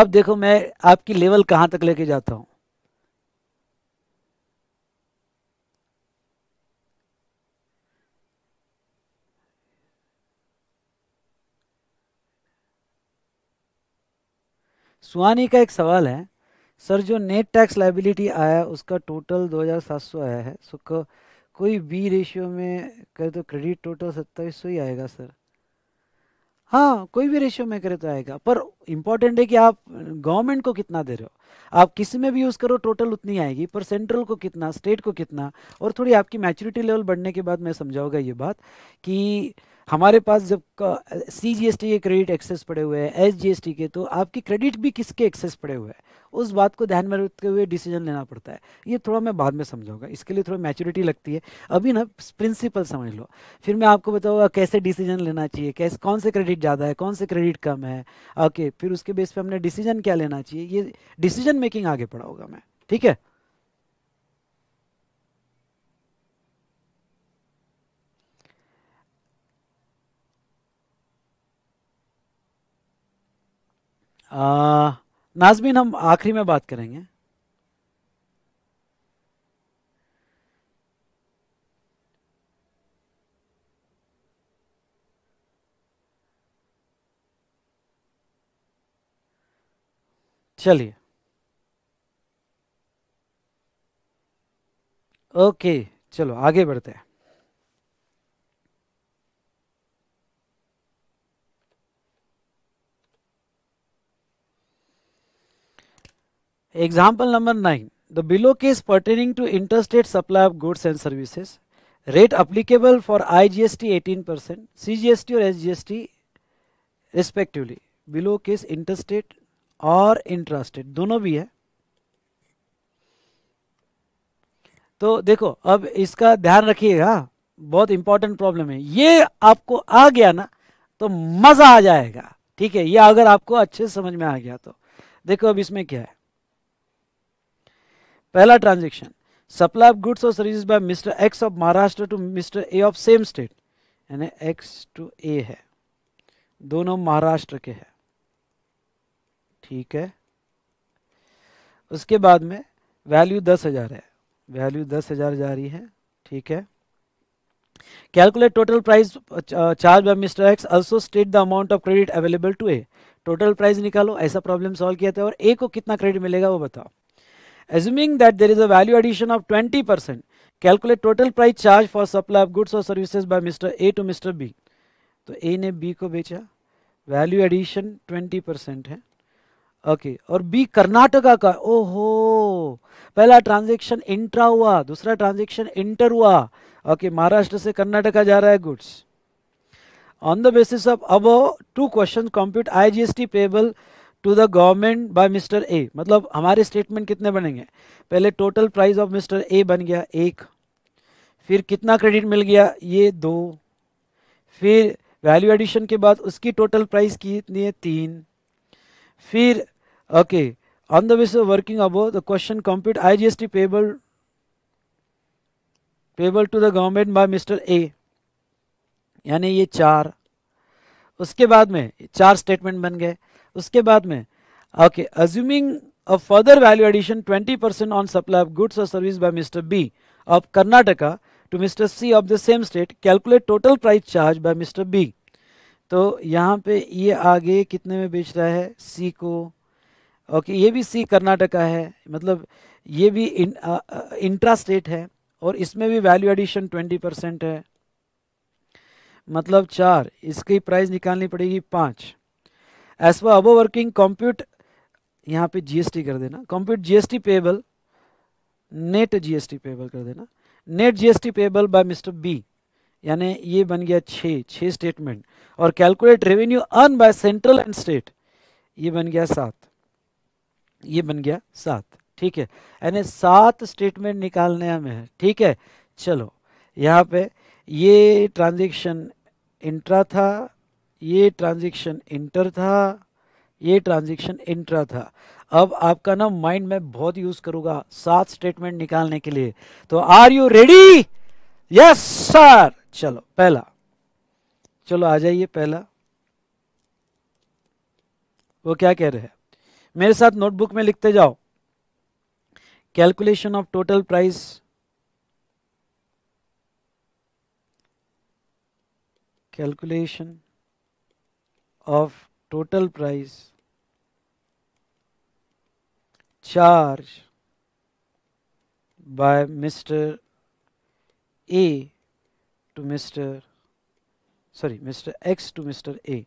अब देखो मैं आपकी लेवल कहां तक लेके जाता हूं सुहानी का एक सवाल है सर जो नेट टैक्स लाइबिलिटी आया उसका टोटल सौ आया है सो को, कोई बी रेशियो में करे तो क्रेडिट टोटल सौ ही आएगा सर हाँ कोई भी रेशियो में करे तो आएगा पर इम्पॉर्टेंट है कि आप गवर्नमेंट को कितना दे रहे हो आप किस में भी यूज़ करो टोटल उतनी आएगी पर सेंट्रल को कितना स्टेट को कितना और थोड़ी आपकी मैच्योरिटी लेवल बढ़ने के बाद मैं समझाऊंगा ये बात कि हमारे पास जब सी जी एस टी के क्रेडिट एक्सेस पड़े हुए हैं एस जी एस टी के तो आपकी क्रेडिट भी किसके एक्सेस पड़े हुए हैं उस बात को ध्यान में रखते हुए डिसीजन लेना पड़ता है ये थोड़ा मैं बाद में समझाऊंगा इसके लिए थोड़ा मैच्योरिटी लगती है अभी ना प्रिंसिपल समझ लो फिर मैं आपको बताऊँगा कैसे डिसीजन लेना चाहिए कैसे कौन से क्रेडिट ज़्यादा है कौन से क्रेडिट कम है ओके फिर उसके बेस पर हमने डिसीजन क्या लेना चाहिए ये डिसीजन मेकिंग आगे पढ़ाऊंगा मैं ठीक है नाजमीन हम आखिरी में बात करेंगे चलिए ओके चलो आगे बढ़ते हैं Example number 9. The below case pertaining to interstate supply of goods and services, rate applicable for IGST 18%, CGST or SGST respectively. Below case interstate और इंट्रास्टेट दोनों भी है तो देखो अब इसका ध्यान रखिएगा बहुत इंपॉर्टेंट प्रॉब्लम है ये आपको आ गया ना तो मजा आ जाएगा ठीक है ये अगर आपको अच्छे से समझ में आ गया तो देखो अब इसमें क्या है पहला ट्रांजेक्शन सप्लाई ऑफ गुड्स और service by mister X of Maharashtra to mister A of same state यानी एक्स टू ए है दोनों महाराष्ट्र के हैं ठीक है उसके बाद में वैल्यू दस हजार है वैल्यू दस हजार जा रही है ठीक है calculate total price charge by mister X also state the amount of credit available to A total price निकालो ऐसा प्रॉब्लम सॉल्व किया था और ए को कितना क्रेडिट मिलेगा वो बताओ Assuming that there is a value addition of 20%, calculate total price charge for supply of goods or services by Mr. A to Mr. B. to A ne B ko becha value addition 20% hai okay okay, और B Karnataka का ओहो पहला transaction intra हुआ दूसरा transaction inter हुआ okay okay, Maharashtra से कर्नाटका जा रहा है goods on the basis of above to question compute IGST payable to the government by mister A मतलब हमारे स्टेटमेंट कितने बनेंगे पहले total price of mister A बन गया एक फिर कितना क्रेडिट मिल गया ये दो फिर वैल्यू एडिशन के बाद उसकी टोटल प्राइस कितनी है तीन फिर okay on the base of working above the question compute I G S T payable payable to the government by mister A यानी ये चार उसके बाद में चार स्टेटमेंट बन गए उसके बाद में okay assuming a further value addition 20 percent on supply of goods और service by mister B of Karnataka to mister C of the same state calculate total price charge by mister B तो यहाँ पे ये आगे कितने में बेच रहा है सी को ओके ये भी सी कर्नाटका है मतलब ये भी इंट्रा स्टेट है और इसमें भी वैल्यू एडिशन 20 परसेंट है मतलब चार इसकी प्राइस निकालनी पड़ेगी पाँच एज पर अबो वर्किंग कॉम्प्यूट यहाँ पे जीएसटी कर देना compute GST payable net GST payable कर देना net GST payable by mister B यानी ये बन गया छः स्टेटमेंट और calculate revenue earn by central and state ये बन गया सात ये बन गया सात ठीक है यानी सात स्टेटमेंट निकालने में है ठीक है चलो यहाँ पे ये ट्रांजेक्शन इंट्रा था ये ट्रांजेक्शन इंटर था ये ट्रांजेक्शन इंट्रा था अब आपका ना माइंड मैप बहुत यूज करूंगा सात स्टेटमेंट निकालने के लिए तो are you ready yes sir चलो पहला चलो आ जाइए पहला वो क्या कह रहे हैं मेरे साथ नोटबुक में लिखते जाओ calculation of total price calculation of total price charged by Mr. A to Mr. sorry Mr. X to Mr. A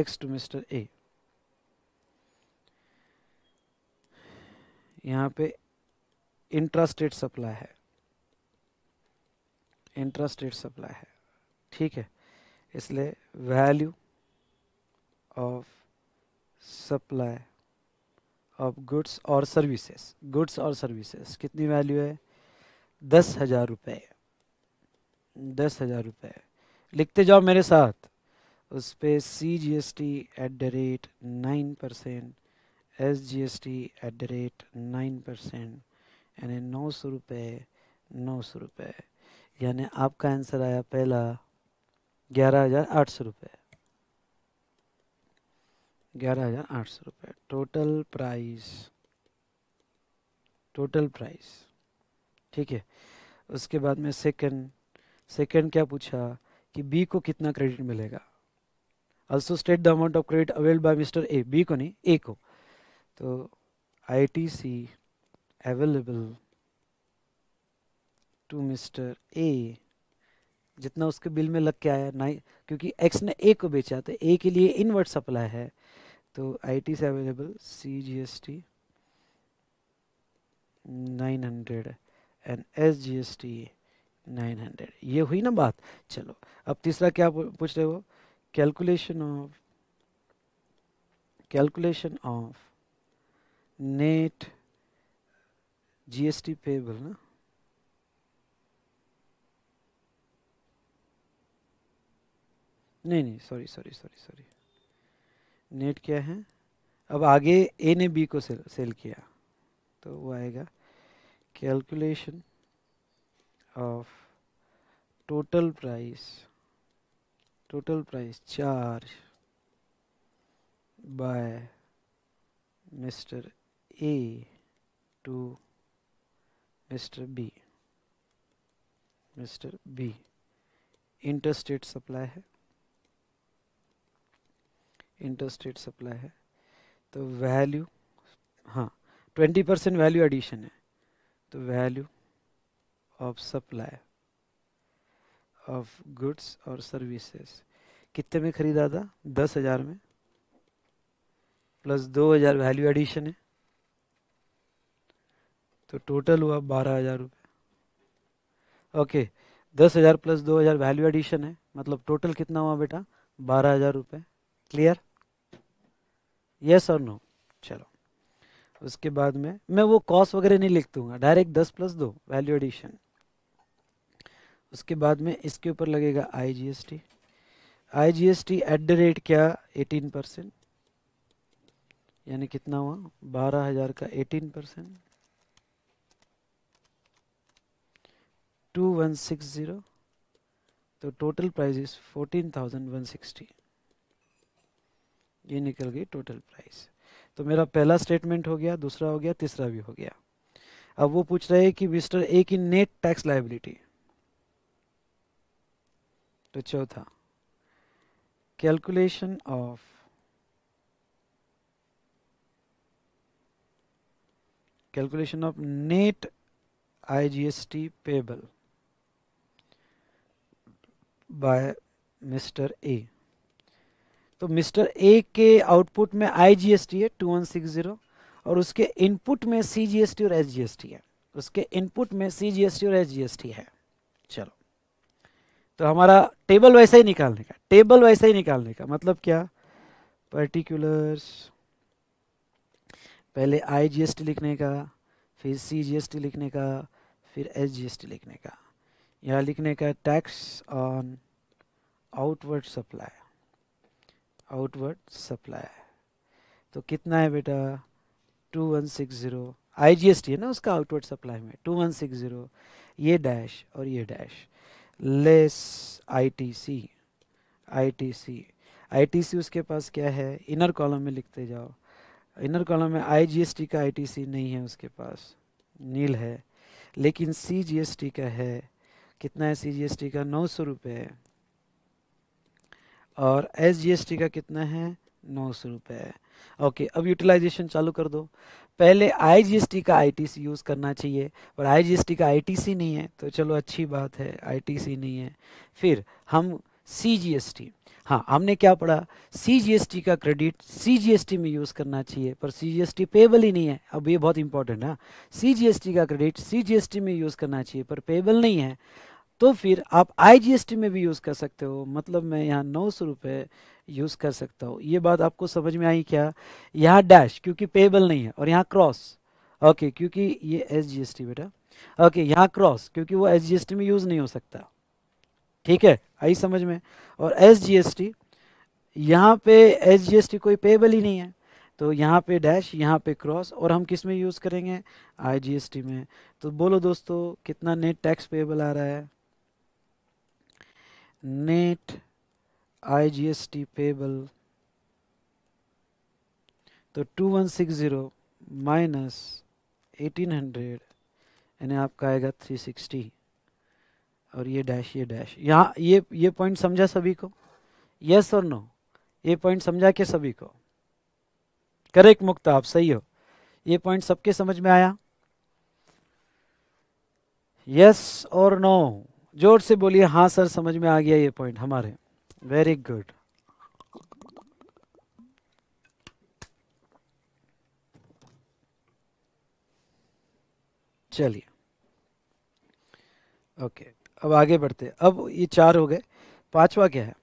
x to mr a यहाँ पे इंट्रास्टेट सप्लाई है इंट्रास्टेट सप्लाई है ठीक है इसलिए value of supply of goods और services goods और services कितनी वैल्यू है दस हज़ार रुपये दस हज़ार रुपये लिखते जाओ मेरे साथ उस पर C G S T at the rate nine percent S G S T at the rate nine percent यानी नौ सौ रुपये नौ सौ रुपये यानी आपका आंसर आया पहला ग्यारह हज़ार आठ सौ रुपये ग्यारह हज़ार आठ सौ रुपये टोटल प्राइस टोटल प्राइस ठीक है उसके बाद में सेकंड सेकंड क्या पूछा कि बी को कितना क्रेडिट मिलेगा also state the amount of credit availed by mister A B को नहीं ए को तो I T C available to mister A जितना उसके बिल में लग के आया नाइन क्योंकि एक्स ने ए को बेचा तो ए के लिए इनवर्ट सप्लाई है तो I T C available C G S T nine hundred and S G S T nine hundred ये हुई ना बात चलो अब तीसरा क्या पूछ रहे हो calculation of calculation of net G S T payable ना नहीं नहीं sorry sorry sorry sorry net क्या है अब आगे ए ने बी को सेल सेल किया तो वो आएगा calculation of total price total price charge by mister A to mister B mister B interstate supply है इंटर स्टेट सप्लाई है तो वैल्यू हाँ ट्वेंटी परसेंट वैल्यू एडिशन है तो value of supply of goods और सर्विसेज कितने में खरीदा था दस हज़ार में प्लस दो हज़ार वैल्यू एडिशन है तो टोटल हुआ बारह हज़ार रुपये ओके दस हज़ार प्लस दो हज़ार वैल्यू एडिशन है मतलब टोटल कितना हुआ बेटा बारह हज़ार रुपये क्लियर यस और नो चलो उसके बाद में मैं वो कॉस वगैरह नहीं लिख दूंगा डायरेक्ट दस प्लस दो वैल्यू एडिशन उसके बाद में इसके ऊपर लगेगा I G S T I G S T at the rate क्या एटीन परसेंट यानी कितना हुआ बारह हज़ार का eighteen percent two one six zero तो total price is fourteen thousand one sixty ये निकल गई टोटल प्राइस तो मेरा पहला स्टेटमेंट हो गया दूसरा हो गया तीसरा भी हो गया अब वो पूछ रहे हैं कि मिस्टर ए की नेट टैक्स लाइबिलिटी तो चौथा calculation of calculation of net IGST payable by mister A तो मिस्टर ए के आउटपुट में आई जी एस टी है टू वन सिक्स ज़ीरो और उसके इनपुट में सी जी एस टी और एस जी एस टी है उसके इनपुट में सी जी एस टी और एस जी एस टी है चलो तो हमारा टेबल वैसा ही निकालने का टेबल वैसा ही निकालने का मतलब क्या पर्टिकुलर्स पहले आई जी एस टी लिखने का फिर सी जी एस टी लिखने का फिर एस जी एस टी लिखने का यहाँ लिखने का tax on outward supply outward supply तो कितना है बेटा two one six zero I G S T है ना उसका आउटवर्ड सप्लाई में टू वन सिक्स ज़ीरो ये डैश और ये dash less I T C I T C I T C उसके पास क्या है इनर कॉलम में लिखते जाओ इनर कॉलम में आई जी एस टी का आई टी सी नहीं है उसके पास नील है लेकिन सी जी एस टी का है कितना है सी जी एस टी का नौ सौ रुपये और एस जी एस टी का कितना है नौ सौ रुपये ओके अब यूटिलाइजेशन चालू कर दो पहले आई जी एस टी का आई टी सी यूज़ करना चाहिए पर टी का आई टी सी नहीं है तो चलो अच्छी बात है आई टी सी नहीं है फिर हम सी जी एस टी हाँ हमने क्या पढ़ा सी जी एस टी का credit C G S T में यूज़ करना चाहिए पर C G S T payable ही नहीं है अब ये बहुत इंपॉर्टेंट है सी जी एस टी का credit C G S T में यूज़ करना चाहिए पर पेबल नहीं है तो फिर आप आईजीएसटी में भी यूज़ कर सकते हो मतलब मैं यहाँ नौ सौ रुपये यूज़ कर सकता हूँ ये बात आपको समझ में आई क्या यहाँ डैश क्योंकि पेबल नहीं है और यहाँ क्रॉस ओके क्योंकि ये एस बेटा ओके यहाँ क्रॉस क्योंकि वो एस में यूज़ नहीं हो सकता ठीक है आई समझ में और एस जी एस टी यहाँ पे एस जी एस टी कोई पेबल ही नहीं है तो यहाँ पे डैश यहाँ पे क्रॉस और हम किस में यूज़ करेंगे आई जी एस टी में तो बोलो दोस्तों कितना नेट टैक्स पेबल आ रहा है नेट IGST पेबल तो 2160 माइनस 1800 यानी आपका आएगा 360 और ये डैश ये डैश यहाँ ये ये पॉइंट समझा सभी को यस और नो ये पॉइंट समझा के सभी को करेक्ट मुक्त आप सही हो ये पॉइंट सबके समझ में आया यस और नो जोर से बोलिए हाँ सर समझ में आ गया ये पॉइंट हमारे वेरी गुड चलिए ओके अब आगे बढ़ते अब ये चार हो गए पांचवा क्या है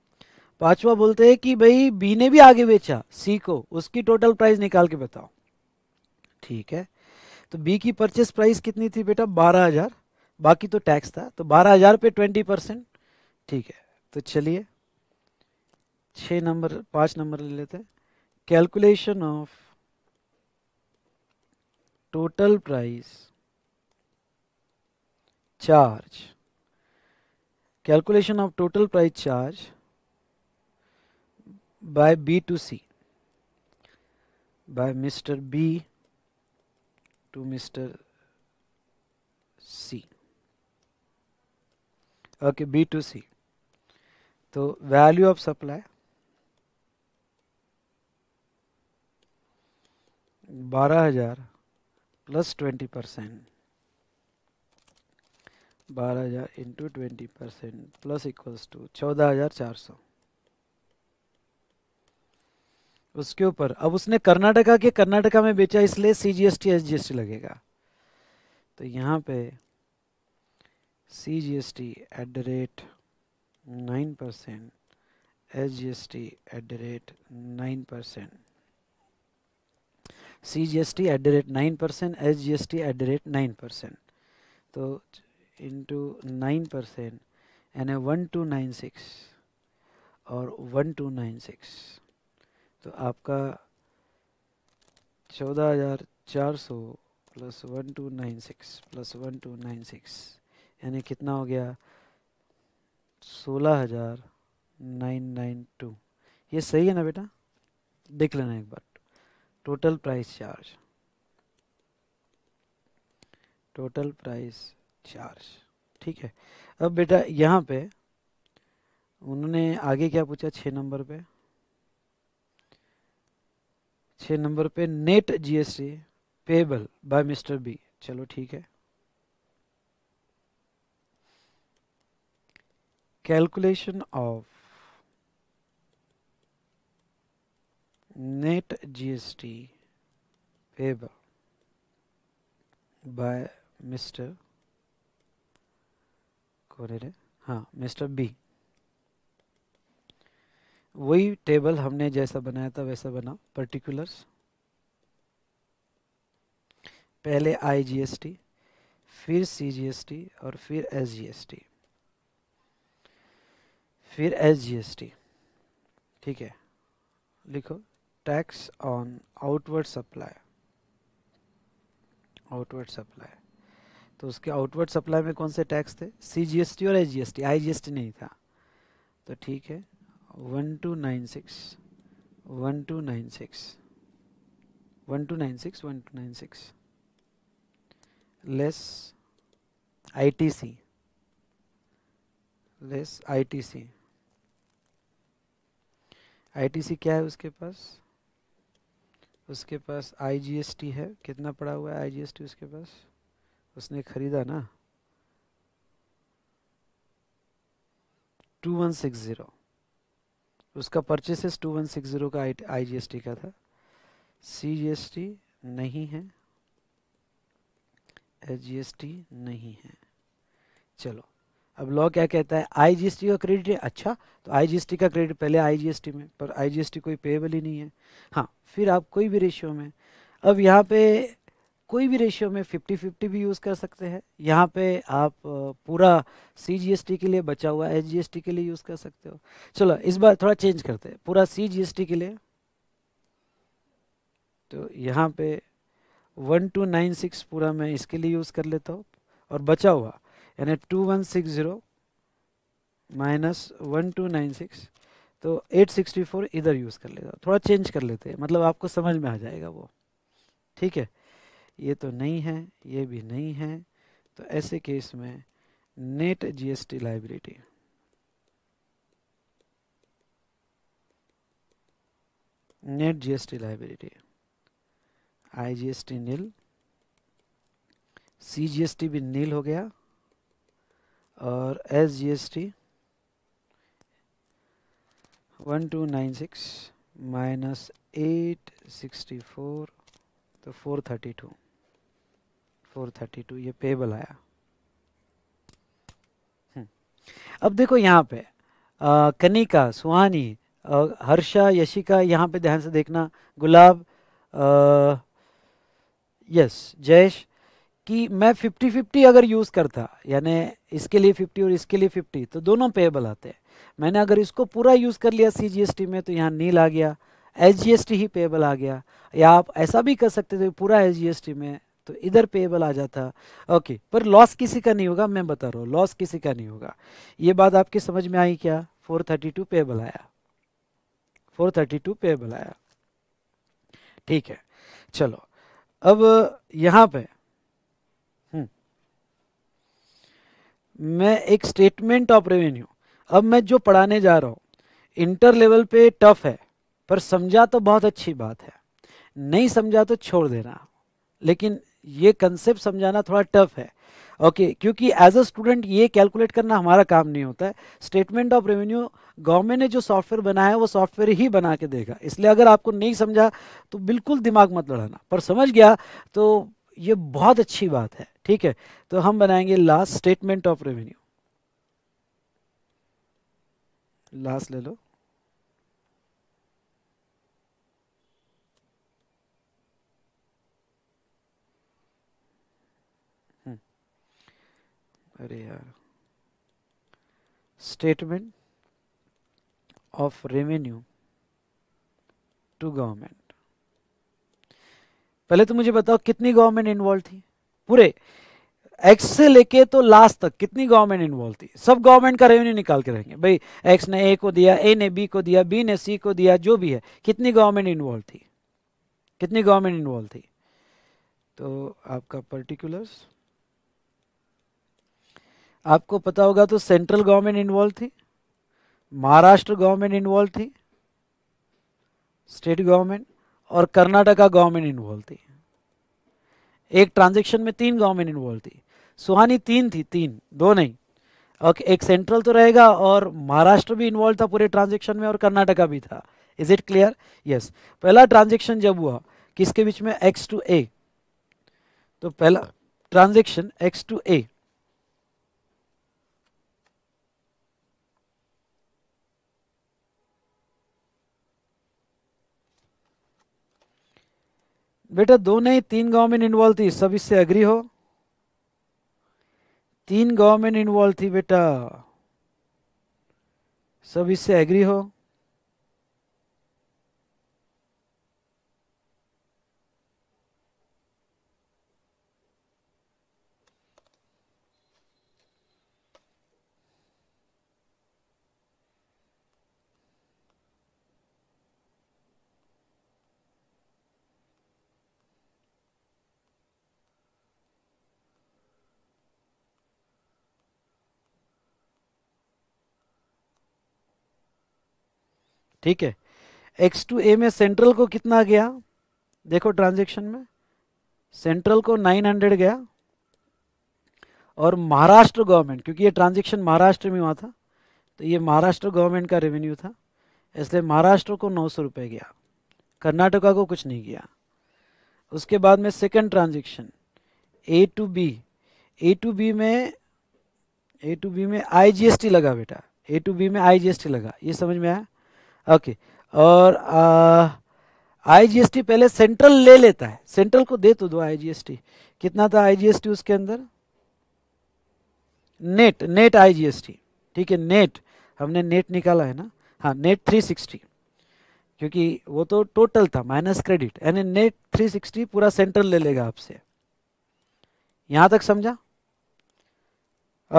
पांचवा बोलते हैं कि भाई बी ने भी आगे बेचा सी को उसकी टोटल प्राइस निकाल के बताओ ठीक है तो बी की परचेस प्राइस कितनी थी बेटा बारह हजार बाकी तो टैक्स था तो बारह हज़ार पे ट्वेंटी परसेंट ठीक है तो चलिए छ नंबर पांच नंबर ले लेते हैं calculation of total price charge calculation of total price charge by B to C by mister B to mister okay B to C तो वैल्यू ऑफ सप्लाई बारह हजार प्लस ट्वेंटी परसेंट बारह हजार into twenty percent plus equals to चौदह हजार चार सौ उसके ऊपर अब उसने कर्नाटका के कर्नाटका में बेचा इसलिए सी जी एस लगेगा तो यहाँ पे CGST at the rate 9%, SGST at the rate 9%. CGST at the rate 9%, SGST at the rate 9%. So into 9% and a 1296 और 1296 तो आपका 14400 प्लस 1296 प्लस 1296 यानी कितना हो गया सोलह हजार नाइन नाइन टू ये सही है ना बेटा देख लेना एक बार total price charge total price charge ठीक है अब बेटा यहाँ पे उन्होंने आगे क्या पूछा छः नंबर पे छः नंबर पे net GST payable by mister B चलो ठीक है calculation of net GST payable by Mr. कौन है हाँ मिस्टर बी वही टेबल हमने जैसा बनाया था वैसा बना पर्टिकुलर्स पहले आईजीएसटी फिर सीजीएसटी और फिर एसजीएसटी फिर एस जी एस टी ठीक है लिखो tax on outward supply outward supply तो उसके आउटवर्ड सप्लाई में कौन से टैक्स थे सी जी एस टी और S G S T I G S T नहीं था तो ठीक है one two nine six one two nine six one two nine six one two nine six less I T C less I T C ITC क्या है उसके पास उसके पास IGST है कितना पड़ा हुआ है आईजीएसटी उसके पास उसने खरीदा ना टू वन सिक्स ज़ीरो उसका purchases two one six zero का आईजीएसटी का था सीजीएसटी नहीं है टी नहीं है चलो अब लॉ क्या कहता है आईजीएसटी का क्रेडिट है अच्छा तो आईजीएसटी का क्रेडिट पहले आईजीएसटी में पर आईजीएसटी कोई पेएबल ही नहीं है हाँ फिर आप कोई भी रेशियो में अब यहाँ पे कोई भी रेशियो में फिफ्टी फिफ्टी भी यूज़ कर सकते हैं यहाँ पे आप पूरा सी के लिए बचा हुआ एस के लिए यूज़ कर सकते हो चलो इस बार थोड़ा चेंज करते हैं पूरा सी के लिए तो यहाँ पे वन टू नाइन सिक्स पूरा मैं इसके लिए यूज़ कर लेता हूँ और बचा हुआ यानी two one six zero minus one two nine six तो एट सिक्सटी फोर इधर यूज़ कर लेगा थोड़ा चेंज कर लेते हैं मतलब आपको समझ में आ जाएगा वो ठीक है ये तो नहीं है ये भी नहीं है तो ऐसे केस में net GST liability net GST liability IGST nil CGST भी नील हो गया और S G S T one two nine six minus eight sixty four तो four thirty two four thirty two ये पेबल आया हम्म। अब देखो यहाँ पे आ, कनिका सुहानी हर्षा यशिका यहाँ पे ध्यान से देखना गुलाब आ, यस जयेश कि मैं फिफ्टी फिफ्टी अगर यूज़ करता यानी इसके लिए फिफ्टी और इसके लिए फिफ्टी तो दोनों पेबल आते हैं मैंने अगर इसको पूरा यूज़ कर लिया सी में तो यहाँ नील आ गया एच ही पेबल आ गया या आप ऐसा भी कर सकते थे पूरा एच में तो इधर पेबल आ जाता ओके पर लॉस किसी का नहीं होगा मैं बता रहा हूँ लॉस किसी का नहीं होगा ये बात आपकी समझ में आई क्या टू पेबल आया टू पेबल आया ठीक है चलो अब यहाँ पे मैं एक स्टेटमेंट ऑफ रेवेन्यू अब मैं जो पढ़ाने जा रहा हूँ इंटर लेवल पे टफ है पर समझा तो बहुत अच्छी बात है नहीं समझा तो छोड़ देना लेकिन ये कंसेप्ट समझाना थोड़ा टफ है ओके okay, क्योंकि एज अ स्टूडेंट ये कैलकुलेट करना हमारा काम नहीं होता है स्टेटमेंट ऑफ रेवेन्यू गवर्नमेंट ने जो सॉफ्टवेयर बनाया है वो सॉफ्टवेयर ही बना के देगा इसलिए अगर आपको नहीं समझा तो बिल्कुल दिमाग मत लड़ाना पर समझ गया तो ये बहुत अच्छी बात है ठीक है तो हम बनाएंगे last statement of revenue last ले लो हम्म। अरे यार statement of revenue to government पहले तो मुझे बताओ कितनी गवर्नमेंट इन्वॉल्व थी पूरे एक्स से लेके तो लास्ट तक कितनी गवर्नमेंट इन्वॉल्व थी सब गवर्नमेंट का रेवेन्यू निकाल के रहेंगे भाई एक्स ने ए को दिया ए ने बी को दिया बी ने सी को दिया जो भी है कितनी गवर्नमेंट इन्वॉल्व थी कितनी गवर्नमेंट इन्वॉल्व थी तो आपका पर्टिकुलर्स आपको पता होगा तो सेंट्रल गवर्नमेंट इन्वॉल्व थी महाराष्ट्र गवर्नमेंट इन्वॉल्व थी स्टेट गवर्नमेंट और कर्नाटका गवर्नमेंट इन्वॉल्व थी एक ट्रांजेक्शन में तीन गवर्नमेंट इन्वॉल्व थी सुहानी तीन थी तीन दो नहीं ओके एक सेंट्रल तो रहेगा और महाराष्ट्र भी इन्वॉल्व था पूरे ट्रांजेक्शन में और कर्नाटका भी था इज इट क्लियर यस पहला ट्रांजेक्शन जब हुआ किसके बीच में एक्स टू ए तो पहला ट्रांजेक्शन एक्स टू ए बेटा दो नहीं तीन गवर्नमेंट इन्वॉल्व थी सब इससे अग्री हो तीन गवर्नमेंट इन्वॉल्व थी बेटा सब इससे एग्री हो ठीक है एक्स टू ए में सेंट्रल को कितना गया देखो ट्रांजेक्शन में सेंट्रल को 900 गया और महाराष्ट्र गवर्नमेंट क्योंकि ये ट्रांजेक्शन महाराष्ट्र में हुआ था तो ये महाराष्ट्र गवर्नमेंट का रेवेन्यू था इसलिए महाराष्ट्र को नौ सौ गया कर्नाटका को कुछ नहीं गया उसके बाद में second transaction A to B A to B में ए टू बी में आईजीएसटी लगा बेटा ए टू बी में आईजीएसटी लगा ये समझ में आया ओके और आईजीएसटी पहले सेंट्रल ले लेता है सेंट्रल को दे तो दो आईजीएसटी कितना था आईजीएसटी उसके अंदर नेट नेट आईजीएसटी ठीक है नेट हमने नेट निकाला है ना हाँ नेट 360 क्योंकि वो तो टोटल था माइनस क्रेडिट यानी नेट 360 पूरा सेंट्रल ले लेगा आपसे यहाँ तक समझा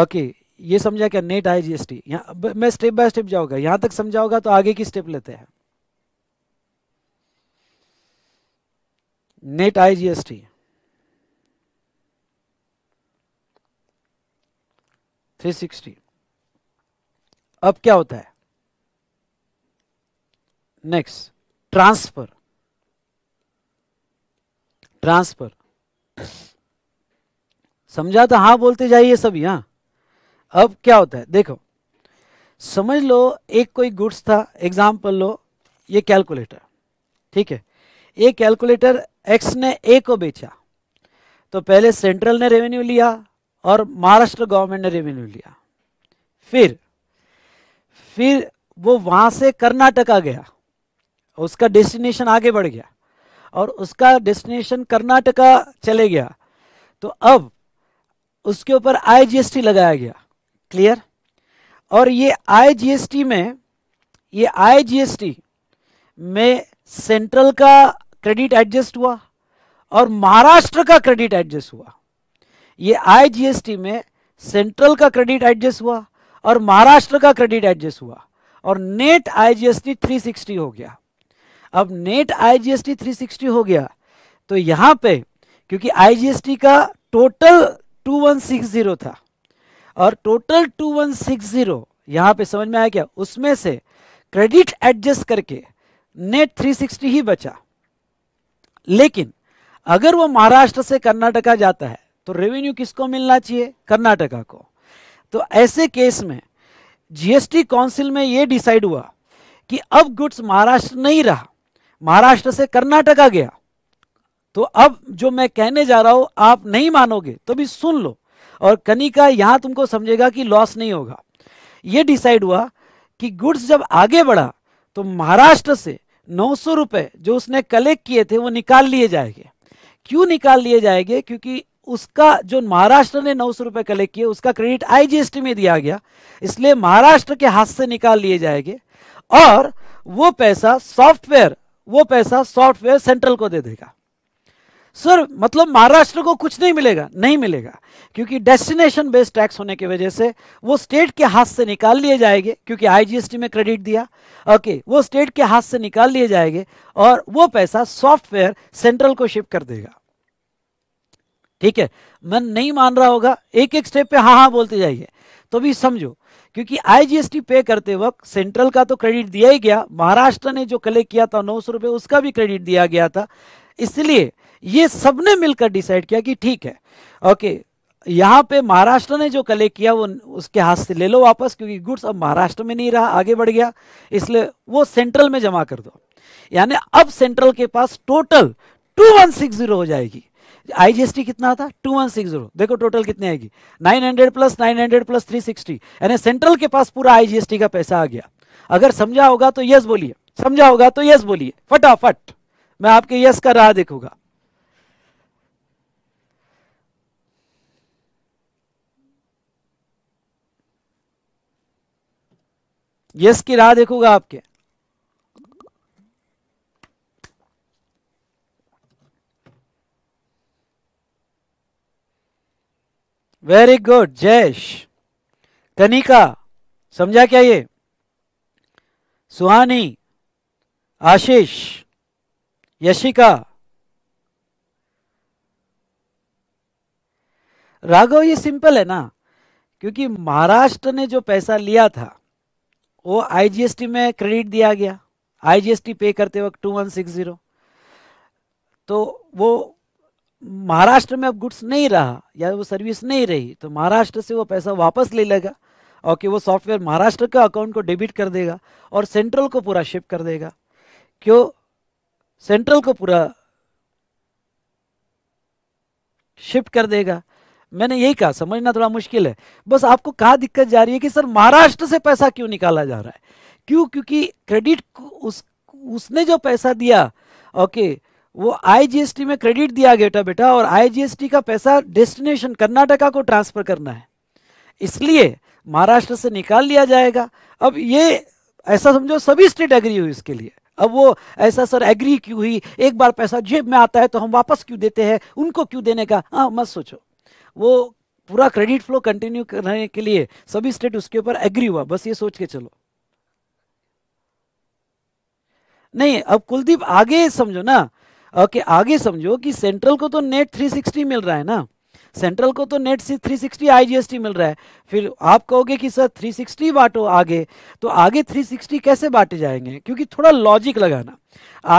ओके ये समझा क्या नेट आई जीएसटी मैं स्टेप बाय स्टेप जाऊंगा यहां तक समझाओगा तो आगे की स्टेप लेते हैं net I GST three sixty अब क्या होता है नेक्स्ट ट्रांसफर ट्रांसफर समझा तो हाँ बोलते जाइए सभी हाँ अब क्या होता है देखो समझ लो एक कोई गुड्स था एग्जाम्पल लो ये कैलकुलेटर ठीक है ये कैलकुलेटर एक्स ने ए को बेचा तो पहले सेंट्रल ने रेवेन्यू लिया और महाराष्ट्र गवर्नमेंट ने रेवेन्यू लिया फिर फिर वो वहां से कर्नाटका गया उसका डेस्टिनेशन आगे बढ़ गया और उसका डेस्टिनेशन कर्नाटका चले गया तो अब उसके ऊपर आईजीएसटी लगाया गया क्लियर और ये आईजीएसटी में ये आईजीएसटी में सेंट्रल का क्रेडिट एडजस्ट हुआ और महाराष्ट्र का क्रेडिट एडजस्ट हुआ ये आईजीएसटी में सेंट्रल का क्रेडिट एडजस्ट हुआ और महाराष्ट्र का क्रेडिट एडजस्ट हुआ और नेट आईजीएसटी 360 हो गया अब नेट आईजीएसटी 360 हो गया तो यहां पे क्योंकि आईजीएसटी का टोटल 2160 था और टोटल 2160 यहां पे समझ में आया क्या उसमें से क्रेडिट एडजस्ट करके नेट 360 ही बचा लेकिन अगर वो महाराष्ट्र से कर्नाटका जाता है तो रेवेन्यू किसको मिलना चाहिए कर्नाटका को तो ऐसे केस में जीएसटी काउंसिल में ये डिसाइड हुआ कि अब गुड्स महाराष्ट्र नहीं रहा महाराष्ट्र से कर्नाटका गया तो अब जो मैं कहने जा रहा हूं आप नहीं मानोगे तो भी सुन लो और कनिका यहां तुमको समझेगा कि लॉस नहीं होगा ये डिसाइड हुआ कि गुड्स जब आगे बढ़ा तो महाराष्ट्र से नौ सौ जो उसने कलेक्ट किए थे वो निकाल लिए जाएंगे क्यों निकाल लिए जाएंगे क्योंकि उसका जो महाराष्ट्र ने नौ सौ रुपए कलेक्ट किए उसका क्रेडिट आईजीएसटी में दिया गया इसलिए महाराष्ट्र के हाथ से निकाल लिए जाएंगे और वो पैसा सॉफ्टवेयर वो पैसा सॉफ्टवेयर सेंट्रल को दे देगा सर मतलब महाराष्ट्र को कुछ नहीं मिलेगा नहीं मिलेगा क्योंकि डेस्टिनेशन बेस्ड टैक्स होने की वजह से वो स्टेट के हाथ से निकाल लिए जाएंगे क्योंकि आईजीएसटी में क्रेडिट दिया ओके वो स्टेट के हाथ से निकाल लिए जाएंगे और वो पैसा सॉफ्टवेयर सेंट्रल को शिफ्ट कर देगा ठीक है मन नहीं मान रहा होगा एक एक स्टेप पे हाँ हाँ बोलते जाइए तो भी समझो क्योंकि आईजीएसटी पे करते वक्त सेंट्रल का तो क्रेडिट दिया ही गया महाराष्ट्र ने जो कलेक्ट किया था नौ सौ उसका भी क्रेडिट दिया गया था इसलिए ये सबने मिलकर डिसाइड किया कि ठीक है ओके यहाँ पे महाराष्ट्र ने जो कलेक्ट किया वो उसके हाथ से ले लो वापस क्योंकि गुड्स अब महाराष्ट्र में नहीं रहा आगे बढ़ गया इसलिए वो सेंट्रल में जमा कर दो यानी अब सेंट्रल के पास total two one six zero हो जाएगी आईजीएसटी कितना था टू वन सिक्स जीरो देखो टोटल कितनी आएगी nine hundred plus nine hundred plus three sixty यानी सेंट्रल के पास पूरा आईजीएसटी का पैसा आ गया अगर समझा होगा तो यस बोलिए समझा होगा तो यस बोलिए फटाफट मैं आपके यस का राह देखूंगा यस की राह देखूंगा आपके वेरी गुड जयश कनिका समझा क्या ये सुहानी आशीष यशिका राघव ये सिंपल है ना क्योंकि महाराष्ट्र ने जो पैसा लिया था वो आईजीएसटी में क्रेडिट दिया गया आईजीएसटी पे करते वक्त टू वन सिक्स जीरो तो वो महाराष्ट्र में अब गुड्स नहीं रहा या वो सर्विस नहीं रही तो महाराष्ट्र से वो पैसा वापस ले लेगा और कि वो सॉफ्टवेयर महाराष्ट्र का अकाउंट को डेबिट कर देगा और सेंट्रल को पूरा शिफ्ट कर देगा क्यों सेंट्रल को पूरा शिफ्ट कर देगा मैंने यही कहा समझना थोड़ा मुश्किल है बस आपको कहा दिक्कत जा रही है कि सर महाराष्ट्र से पैसा क्यों निकाला जा रहा है क्यों क्योंकि क्रेडिट उस उसने जो पैसा दिया ओके वो आईजीएसटी में क्रेडिट दिया गया बेटा और आईजीएसटी का पैसा डेस्टिनेशन कर्नाटका को ट्रांसफर करना है इसलिए महाराष्ट्र से निकाल लिया जाएगा अब ये ऐसा समझो सभी स्टेट एग्री हुई इसके लिए अब वो ऐसा सर एग्री क्यों हुई एक बार पैसा जेब में आता है तो हम वापस क्यों देते हैं उनको क्यों देने का हाँ मत सोचो वो पूरा क्रेडिट फ्लो कंटिन्यू करने के लिए सभी स्टेट उसके ऊपर एग्री हुआ बस ये सोच के चलो नहीं अब कुलदीप आगे समझो ना ओके आगे समझो कि सेंट्रल को तो नेट 360 मिल रहा है ना सेंट्रल को तो नेट से 360 आईजीएसटी मिल रहा है फिर आप कहोगे कि सर 360 बांटो आगे तो आगे 360 कैसे बांटे जाएंगे क्योंकि थोड़ा लॉजिक लगाना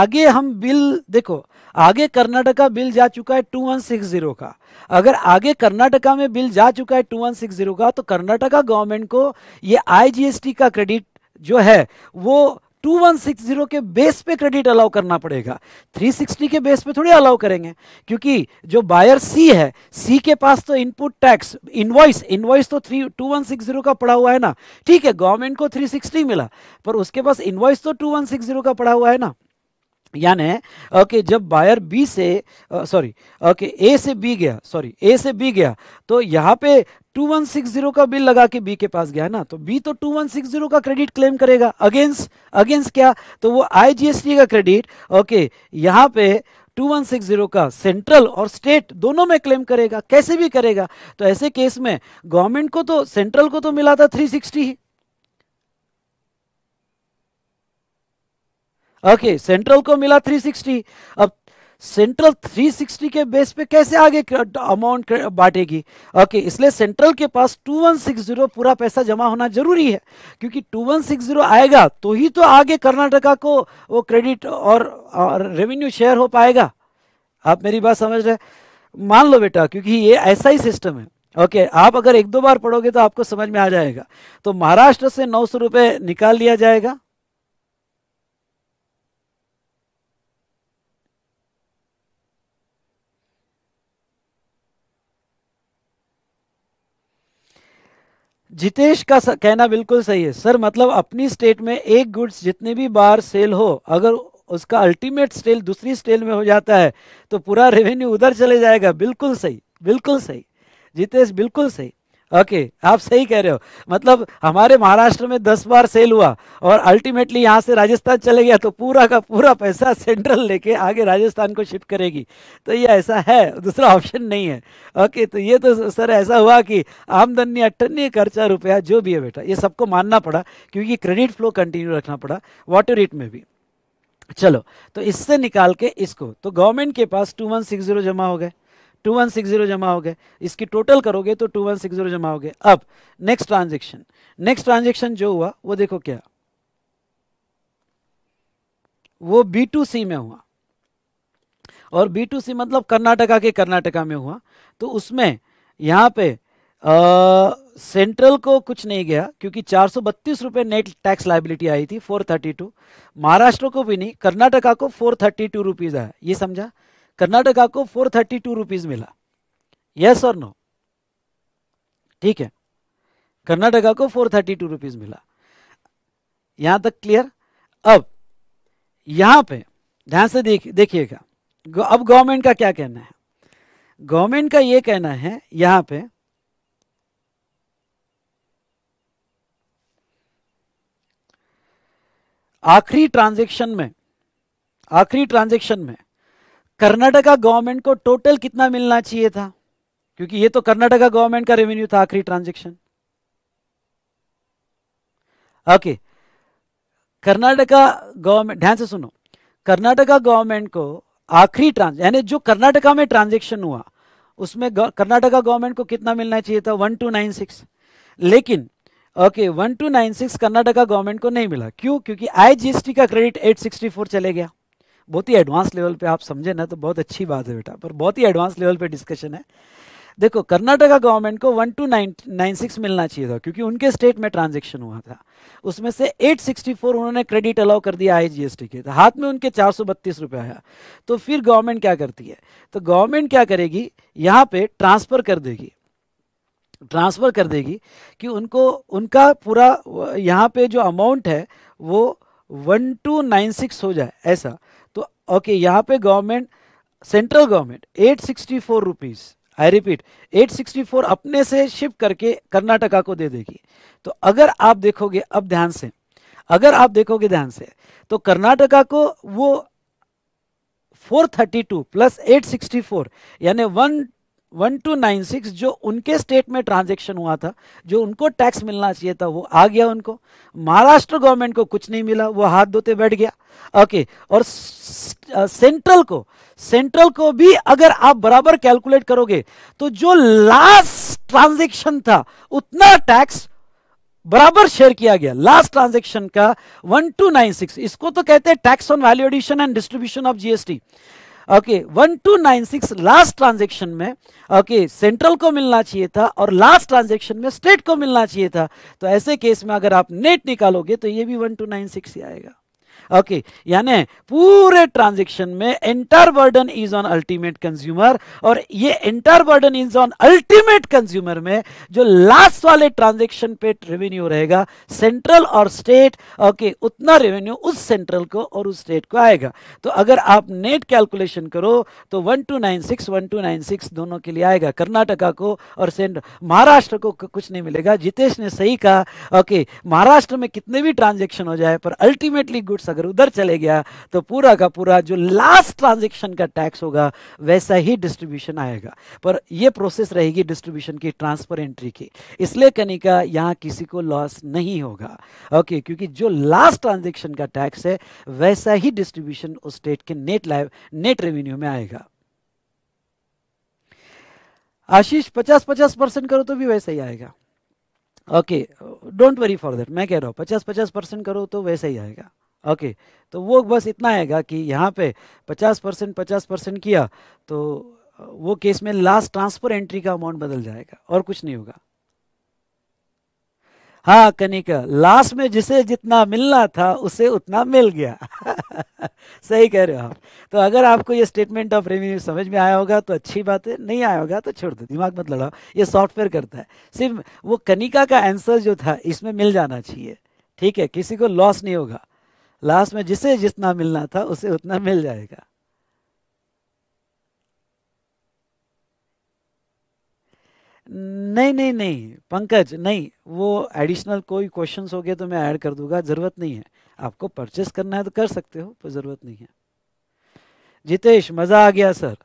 आगे हम बिल देखो आगे कर्नाटका बिल जा चुका है टू वन सिक्स जीरो का अगर आगे कर्नाटका में बिल जा चुका है टू वन सिक्स जीरो का तो कर्नाटका गवर्नमेंट को ये आईजीएसटी का क्रेडिट जो है वो 2160 के बेस पे क्रेडिट अलाउ करना पड़ेगा 360 के बेस पे थोड़ी अलाउ करेंगे क्योंकि जो बायर सी है सी के पास तो इनपुट टैक्स इनवॉइस इनवॉइस तो three two one six zero का पड़ा हुआ है ना ठीक है गवर्नमेंट को 360 मिला पर उसके पास इनवॉइस तो 2160 का पड़ा हुआ है ना यानी ओके जब बायर बी से सॉरी ओके ए से बी गया सॉरी ए से बी गया तो यहाँ पे 2160 का बिल लगा के बी के पास गया ना तो बी तो 2160 का क्रेडिट क्लेम करेगा अगेंस्ट अगेंस्ट क्या तो वो आईजीएसटी का क्रेडिट ओके यहाँ पे 2160 का सेंट्रल और स्टेट दोनों में क्लेम करेगा कैसे भी करेगा तो ऐसे केस में गवर्नमेंट को तो सेंट्रल को तो मिला था 360 ही ओके सेंट्रल को मिला 360 अब सेंट्रल 360 के बेस पे कैसे आगे अमाउंट बांटेगी ओके इसलिए सेंट्रल के पास 2160 पूरा पैसा जमा होना जरूरी है क्योंकि 2160 आएगा तो ही तो आगे कर्नाटका को वो क्रेडिट और, और रेवेन्यू शेयर हो पाएगा आप मेरी बात समझ रहे मान लो बेटा क्योंकि ये ऐसा ही सिस्टम है ओके okay, आप अगर एक दो बार पढ़ोगे तो आपको समझ में आ जाएगा तो महाराष्ट्र से नौ सौ निकाल लिया जाएगा जितेश का कहना बिल्कुल सही है सर मतलब अपनी स्टेट में एक गुड्स जितने भी बार सेल हो अगर उसका अल्टीमेट सेल दूसरी स्टेट में हो जाता है तो पूरा रेवेन्यू उधर चले जाएगा बिल्कुल सही बिल्कुल सही जितेश बिल्कुल सही ओके okay, आप सही कह रहे हो मतलब हमारे महाराष्ट्र में दस बार सेल हुआ और अल्टीमेटली यहाँ से राजस्थान चले गया तो पूरा का पूरा पैसा सेंट्रल लेके आगे राजस्थान को शिफ्ट करेगी तो ये ऐसा है दूसरा ऑप्शन नहीं है ओके okay, तो ये तो सर ऐसा हुआ कि आमदनी अट्ठन्य खर्चा रुपया जो भी है बेटा ये सबको मानना पड़ा क्योंकि क्रेडिट फ्लो कंटिन्यू रखना पड़ा वाटर रेट में भी चलो तो इससे निकाल के इसको तो गवर्नमेंट के पास टू वन सिक्स जीरो जमा हो गए टू वन सिक्स जीरो जमा हो गए इसकी टोटल करोगे तो टू वन सिक्स जीरो जमा हो गए अब नेक्स्ट ट्रांजेक्शन नेक्स्ट ट्रांजेक्शन जो हुआ वो देखो क्या वो बी टू सी में हुआ और बी टू सी मतलब कर्नाटका के कर्नाटका में हुआ तो उसमें यहां पे सेंट्रल को कुछ नहीं गया क्योंकि चार सौ बत्तीस रुपए नेट टैक्स लाइबिलिटी आई थी 432 महाराष्ट्र को भी नहीं कर्नाटका को 432 रुपीज आया ये समझा कर्नाटका को फोर थर्टी टू रुपीज़ मिला यस और नो ठीक है कर्नाटका को फोर थर्टी टू रुपीज़ मिला यहां तक क्लियर अब यहां पे ध्यान से देख देखिएगा अब गवर्नमेंट का क्या कहना है गवर्नमेंट का ये कहना है यहां पे आखिरी ट्रांजेक्शन में आखिरी ट्रांजेक्शन में कर्नाटका गवर्नमेंट को टोटल कितना मिलना चाहिए था क्योंकि ये तो कर्नाटका गवर्नमेंट का रेवेन्यू था आखिरी ट्रांजेक्शन ओके कर्नाटका गवर्नमेंट ध्यान से सुनो कर्नाटका गवर्नमेंट को आखिरी ट्रांस यानी जो कर्नाटका में ट्रांजेक्शन हुआ उसमें कर्नाटका गवर्नमेंट को कितना मिलना चाहिए था वन टू नाइन सिक्स लेकिन okay one two nine six Karnataka government को नहीं मिला क्यों क्योंकि आईजीएसटी का क्रेडिट एट सिक्सटी फोर चले गया बहुत ही एडवांस लेवल पे आप समझे ना तो बहुत अच्छी बात है बेटा पर बहुत ही एडवांस लेवल पे डिस्कशन है देखो कर्नाटका गवर्नमेंट को one two nine nine six मिलना चाहिए था क्योंकि उनके स्टेट में ट्रांजेक्शन हुआ था उसमें से एट सिक्सटी फोर उन्होंने क्रेडिट अलाउ कर दिया आई जीएसटी के तो हाथ में उनके चार सौ बत्तीस रुपये आया तो फिर गवर्नमेंट क्या करती है तो गवर्नमेंट क्या करेगी यहाँ पे ट्रांसफ़र कर देगी ट्रांसफ़र कर देगी कि उनको उनका पूरा यहाँ पे जो अमाउंट है वो वन टू नाइन सिक्स हो जाए ऐसा ओके यहाँ पे government central government eight sixty four rupees I repeat 864 अपने से शिफ्ट करके कर्नाटका को दे देगी तो अगर आप देखोगे अब ध्यान से अगर आप देखोगे ध्यान से तो कर्नाटका को वो 432 प्लस 864 यानी 1296 जो उनके स्टेट में ट्रांजेक्शन हुआ था जो उनको टैक्स मिलना चाहिए था वो आ गया उनको महाराष्ट्र गवर्नमेंट को कुछ नहीं मिला वो हाथ धोते बैठ गया ओके और सेंट्रल को सेंट्रल को भी अगर आप बराबर कैलकुलेट करोगे तो जो लास्ट ट्रांजेक्शन था उतना टैक्स बराबर शेयर किया गया लास्ट ट्रांजेक्शन का 1296 इसको तो कहते हैं tax on value addition and distribution of GST okay one two nine six last transaction में ओके okay, सेंट्रल को मिलना चाहिए था और लास्ट ट्रांजेक्शन में स्टेट को मिलना चाहिए था तो ऐसे केस में अगर आप नेट निकालोगे तो ये भी वन टू नाइन सिक्स ही आएगा ओके यानी पूरे ट्रांजेक्शन में entire burden is on ultimate consumer और ये entire burden is on ultimate consumer में जो लास्ट वाले ट्रांजेक्शन पे रेवेन्यू रहेगा सेंट्रल और स्टेट ओके उतना रेवेन्यू उस सेंट्रल को और उस स्टेट को आएगा तो अगर आप नेट कैलकुलेशन करो तो one two nine six one two nine six दोनों के लिए आएगा कर्नाटका को और सेंट्रल महाराष्ट्र को कुछ नहीं मिलेगा जितेश ने सही कहा ओके महाराष्ट्र में कितने भी ट्रांजेक्शन हो जाए पर अल्टीमेटली गुड्स अगर अगर उधर चले गया तो पूरा का पूरा जो लास्ट ट्रांजेक्शन का टैक्स होगा वैसा ही डिस्ट्रीब्यूशन आएगा पर यह प्रोसेस रहेगी डिस्ट्रीब्यूशन की ट्रांसफर एंट्री की इसलिए कनिका यहां किसी को लॉस नहीं होगा ओके क्योंकि जो लास्ट ट्रांजेक्शन का टैक्स है वैसा ही डिस्ट्रीब्यूशन उस स्टेट के नेट लाइव नेट रेवेन्यू में आएगा आशीष पचास पचास परसेंट करो तो भी वैसा ही आएगा okay don't worry for that मैं कह रहा हूं पचास पचास परसेंट करो तो वैसा ही आएगा ओके तो वो बस इतना आएगा कि यहाँ पे 50 परसेंट पचास परसेंट किया तो वो केस में लास्ट ट्रांसफर एंट्री का अमाउंट बदल जाएगा और कुछ नहीं होगा हाँ कनिका लास्ट में जिसे जितना मिलना था उसे उतना मिल गया सही कह रहे हो आप तो अगर आपको ये स्टेटमेंट ऑफ रेवेन्यू समझ में आया होगा तो अच्छी बात है नहीं आया होगा तो छोड़ दो दिमाग मत लड़ाओ ये सॉफ्टवेयर करता है सिर्फ वो कनिका का आंसर जो था इसमें मिल जाना चाहिए ठीक है किसी को लॉस नहीं होगा लास्ट में जिसे जितना मिलना था उसे उतना मिल जाएगा नहीं नहीं नहीं पंकज नहीं वो एडिशनल कोई क्वेश्चन हो गया तो मैं ऐड कर दूंगा ज़रूरत नहीं है आपको परचेस करना है तो कर सकते हो पर ज़रूरत नहीं है जितेश मज़ा आ गया सर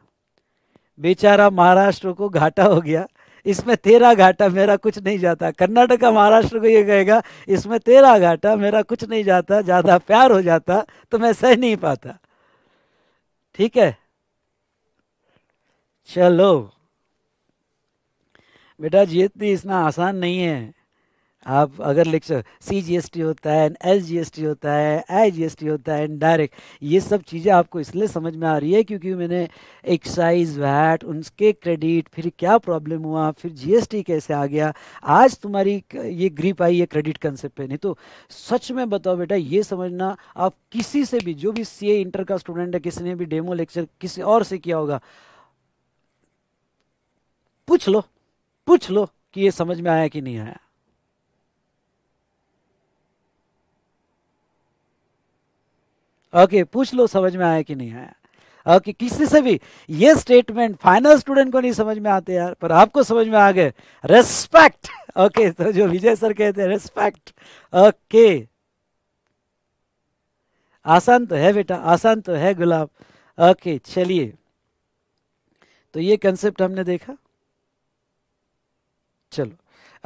बेचारा महाराष्ट्र को घाटा हो गया इसमें तेरा घाटा मेरा कुछ नहीं जाता कर्नाटका महाराष्ट्र को ये कहेगा इसमें तेरा घाटा मेरा कुछ नहीं जाता ज़्यादा प्यार हो जाता तो मैं सह नहीं पाता ठीक है चलो बेटा जीतनी इतना आसान नहीं है आप अगर lecture C G S T होता है एस टी होता है आई जी एस टी होता है एंड डायरेक्ट ये सब चीज़ें आपको इसलिए समझ में आ रही है क्योंकि मैंने एक्साइज वैट उनके क्रेडिट फिर क्या प्रॉब्लम हुआ फिर जीएसटी कैसे आ गया आज तुम्हारी ये ग्रीप आई है क्रेडिट कंसेप्ट नहीं तो सच में बताओ बेटा ये समझना आप किसी से भी जो भी सी इंटर का स्टूडेंट है किसी ने भी डेमो लेक्चर किसी और से किया होगा पूछ लो पूछ लो कि ये समझ में आया कि नहीं आया ओके पूछ लो समझ में आया कि नहीं आया ओके किसी से भी ये स्टेटमेंट फाइनल स्टूडेंट को नहीं समझ में आते यार पर आपको समझ में आ गए रेस्पेक्ट ओके तो जो विजय सर कहते हैं रेस्पेक्ट ओके आसान तो है बेटा आसान तो है गुलाब ओके चलिए तो ये कंसेप्ट हमने देखा चलो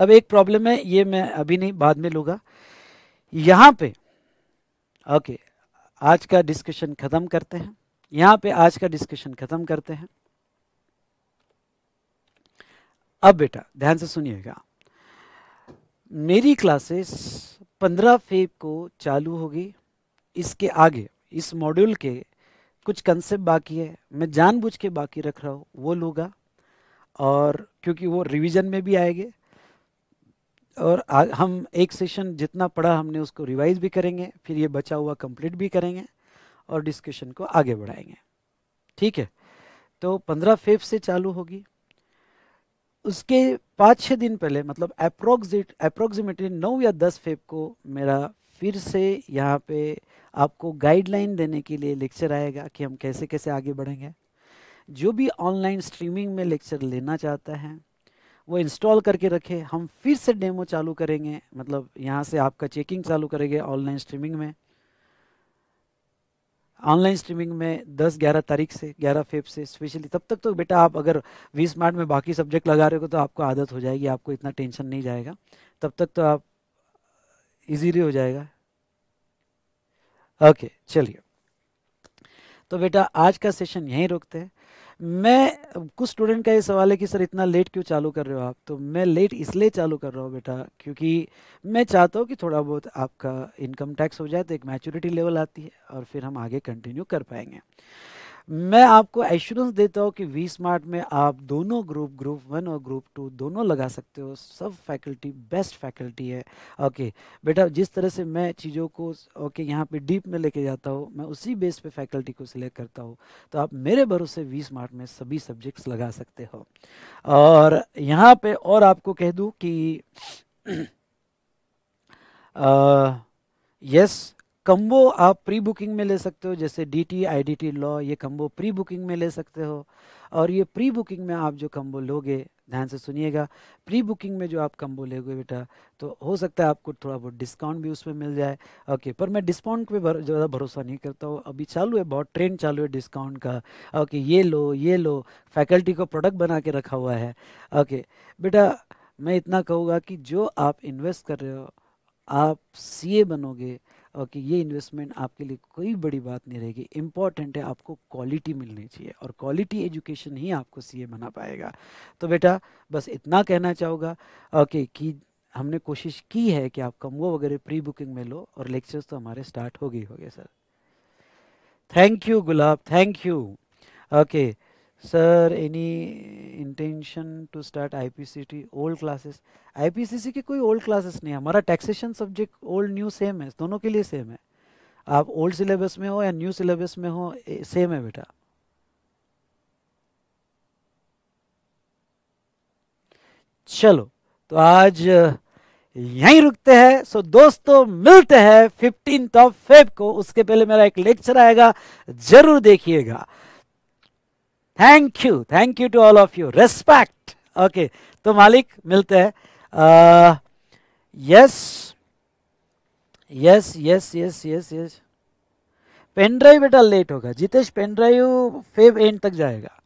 अब एक प्रॉब्लम है ये मैं अभी नहीं बाद में लूंगा यहां पे ओके okay, आज का डिस्कशन ख़त्म करते हैं यहाँ पे आज का डिस्कशन ख़त्म करते हैं अब बेटा ध्यान से सुनिएगा मेरी क्लासेस 15 फेब को चालू होगी इसके आगे इस मॉड्यूल के कुछ कंसेप्ट बाकी है मैं जानबूझ के बाकी रख रहा हूँ वो लूँगा और क्योंकि वो रिवीजन में भी आएंगे और आ, हम एक सेशन जितना पढ़ा हमने उसको रिवाइज भी करेंगे फिर ये बचा हुआ कंप्लीट भी करेंगे और डिस्कशन को आगे बढ़ाएंगे ठीक है तो पंद्रह फेफ से चालू होगी उसके पाँच छः दिन पहले मतलब अप्रोक्सिट अप्रोक्सीमेटली नौ या दस फेफ को मेरा फिर से यहाँ पे आपको गाइडलाइन देने के लिए लेक्चर आएगा कि हम कैसे कैसे आगे बढ़ेंगे जो भी ऑनलाइन स्ट्रीमिंग में लेक्चर लेना चाहता है वो इंस्टॉल करके रखे हम फिर से डेमो चालू करेंगे मतलब यहाँ से आपका चेकिंग चालू करेंगे ऑनलाइन स्ट्रीमिंग में ऑनलाइन स्ट्रीमिंग में 10-11 तारीख से 11 फेब से स्पेशली तब तक तो बेटा आप अगर वी स्मार्ट में बाकी सब्जेक्ट लगा रहे हो तो आपको आदत हो जाएगी आपको इतना टेंशन नहीं जाएगा तब तक तो आप इजीली हो जाएगा ओके चलिए तो बेटा आज का सेशन यहीं रोकते हैं मैं कुछ स्टूडेंट का ये सवाल है कि सर इतना लेट क्यों चालू कर रहे हो आप तो मैं लेट इसलिए चालू कर रहा हूँ बेटा क्योंकि मैं चाहता हूँ कि थोड़ा बहुत आपका इनकम टैक्स हो जाए तो एक मैच्योरिटी लेवल आती है और फिर हम आगे कंटिन्यू कर पाएंगे मैं आपको एश्योरेंस देता हूँ कि वी स्मार्ट में आप दोनों ग्रुप ग्रुप वन और ग्रुप टू दोनों लगा सकते हो सब फैकल्टी बेस्ट फैकल्टी है ओके बेटा जिस तरह से मैं चीज़ों को ओके यहाँ पे डीप में लेके जाता हूँ मैं उसी बेस पे फैकल्टी को सिलेक्ट करता हूँ तो आप मेरे भरोसे वी स्मार्ट में सभी सब्जेक्ट्स लगा सकते हो और यहाँ पे और आपको कह दूँ कि यस कम्बो आप प्री बुकिंग में ले सकते हो जैसे D T I D T law ये कम्बो प्री बुकिंग में ले सकते हो और ये प्री बुकिंग में आप जो कम्बो लोगे ध्यान से सुनिएगा प्री बुकिंग में जो आप कम्बो गए बेटा तो हो सकता है आपको थोड़ा बहुत डिस्काउंट भी उसमें मिल जाए ओके पर मैं डिस्काउंट पे भर, ज़्यादा भरोसा नहीं करता हूँ अभी चालू है बहुत ट्रेंड चालू है डिस्काउंट का ओके ये लो ये लो फैकल्टी को प्रोडक्ट बना के रखा हुआ है ओके बेटा मैं इतना कहूँगा कि जो आप इन्वेस्ट कर रहे हो आप सी बनोगे ओके ये इन्वेस्टमेंट आपके लिए कोई बड़ी बात नहीं रहेगी इंपॉर्टेंट है आपको क्वालिटी मिलनी चाहिए और क्वालिटी एजुकेशन ही आपको सीए बना पाएगा तो बेटा बस इतना कहना चाहूँगा ओके कि हमने कोशिश की है कि आप कमो वगैरह प्री बुकिंग में लो और लेक्चर्स तो हमारे स्टार्ट हो गए हो गए sir thank you Gulab thank you okay sir any intention to start T old classes IPCC की कोई ओल्ड क्लासेस नहीं है हमारा taxation subject old new same है दोनों के लिए सेम है आप ओल्ड सिलेबस में हो या न्यू सिलेबस में हो सेम है बेटा चलो तो आज यहीं रुकते हैं सो दोस्तों मिलते हैं फिफ्टीन ऑफ फेब को उसके पहले मेरा एक लेक्चर आएगा जरूर देखिएगा thank you thank you to all of you respect okay तो मालिक मिलते हैं yes yes yes yes yes yes drive बेटा लेट होगा जितेश ड्राइव फेव एंड तक जाएगा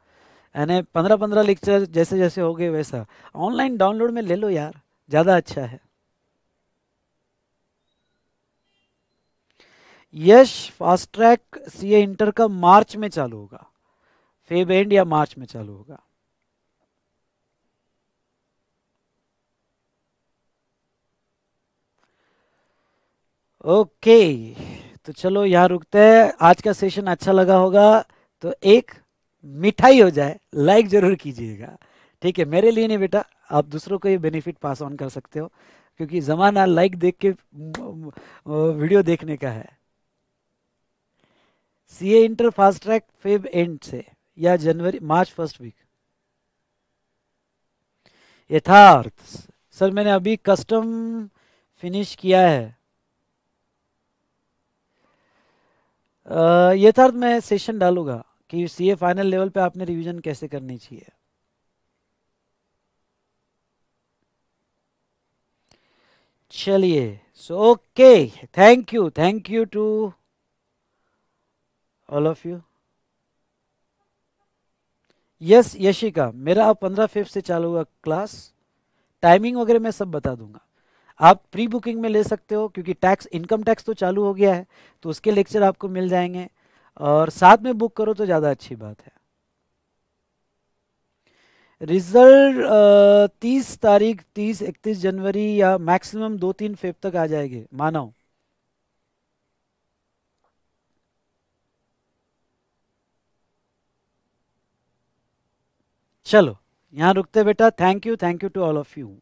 यानी पंद्रह पंद्रह लेक्चर जैसे जैसे हो गए वैसा ऑनलाइन डाउनलोड में ले लो यार ज़्यादा अच्छा है Yash fast track CA inter का मार्च में चालू होगा फेब एंड या मार्च में चालू होगा ओके तो चलो यहां रुकते हैं आज का सेशन अच्छा लगा होगा तो एक मिठाई हो जाए लाइक जरूर कीजिएगा ठीक है मेरे लिए नहीं बेटा आप दूसरों को ये बेनिफिट पास ऑन कर सकते हो क्योंकि ज़माना लाइक देख के वीडियो देखने का है CA inter fast track Feb end से या जनवरी March first week Yatharth sir मैंने अभी कस्टम फिनिश किया है यथार्थ मैं सेशन डालूंगा कि सीए फाइनल लेवल पे आपने रिवीजन कैसे करनी चाहिए चलिए so okay thank you thank you to all of you yes Yashika मेरा अब पंद्रह फिफ्थ से चालू हुआ क्लास टाइमिंग वगैरह मैं सब बता दूंगा आप प्री बुकिंग में ले सकते हो क्योंकि टैक्स इनकम टैक्स तो चालू हो गया है तो उसके लेक्चर आपको मिल जाएंगे और साथ में बुक करो तो ज़्यादा अच्छी बात है रिजल्ट तीस तारीख तीस इकतीस जनवरी या मैक्सिमम दो तीन फेफ तक आ जाएंगे मानव चलो यहाँ रुकते बेटा thank you thank you to all of you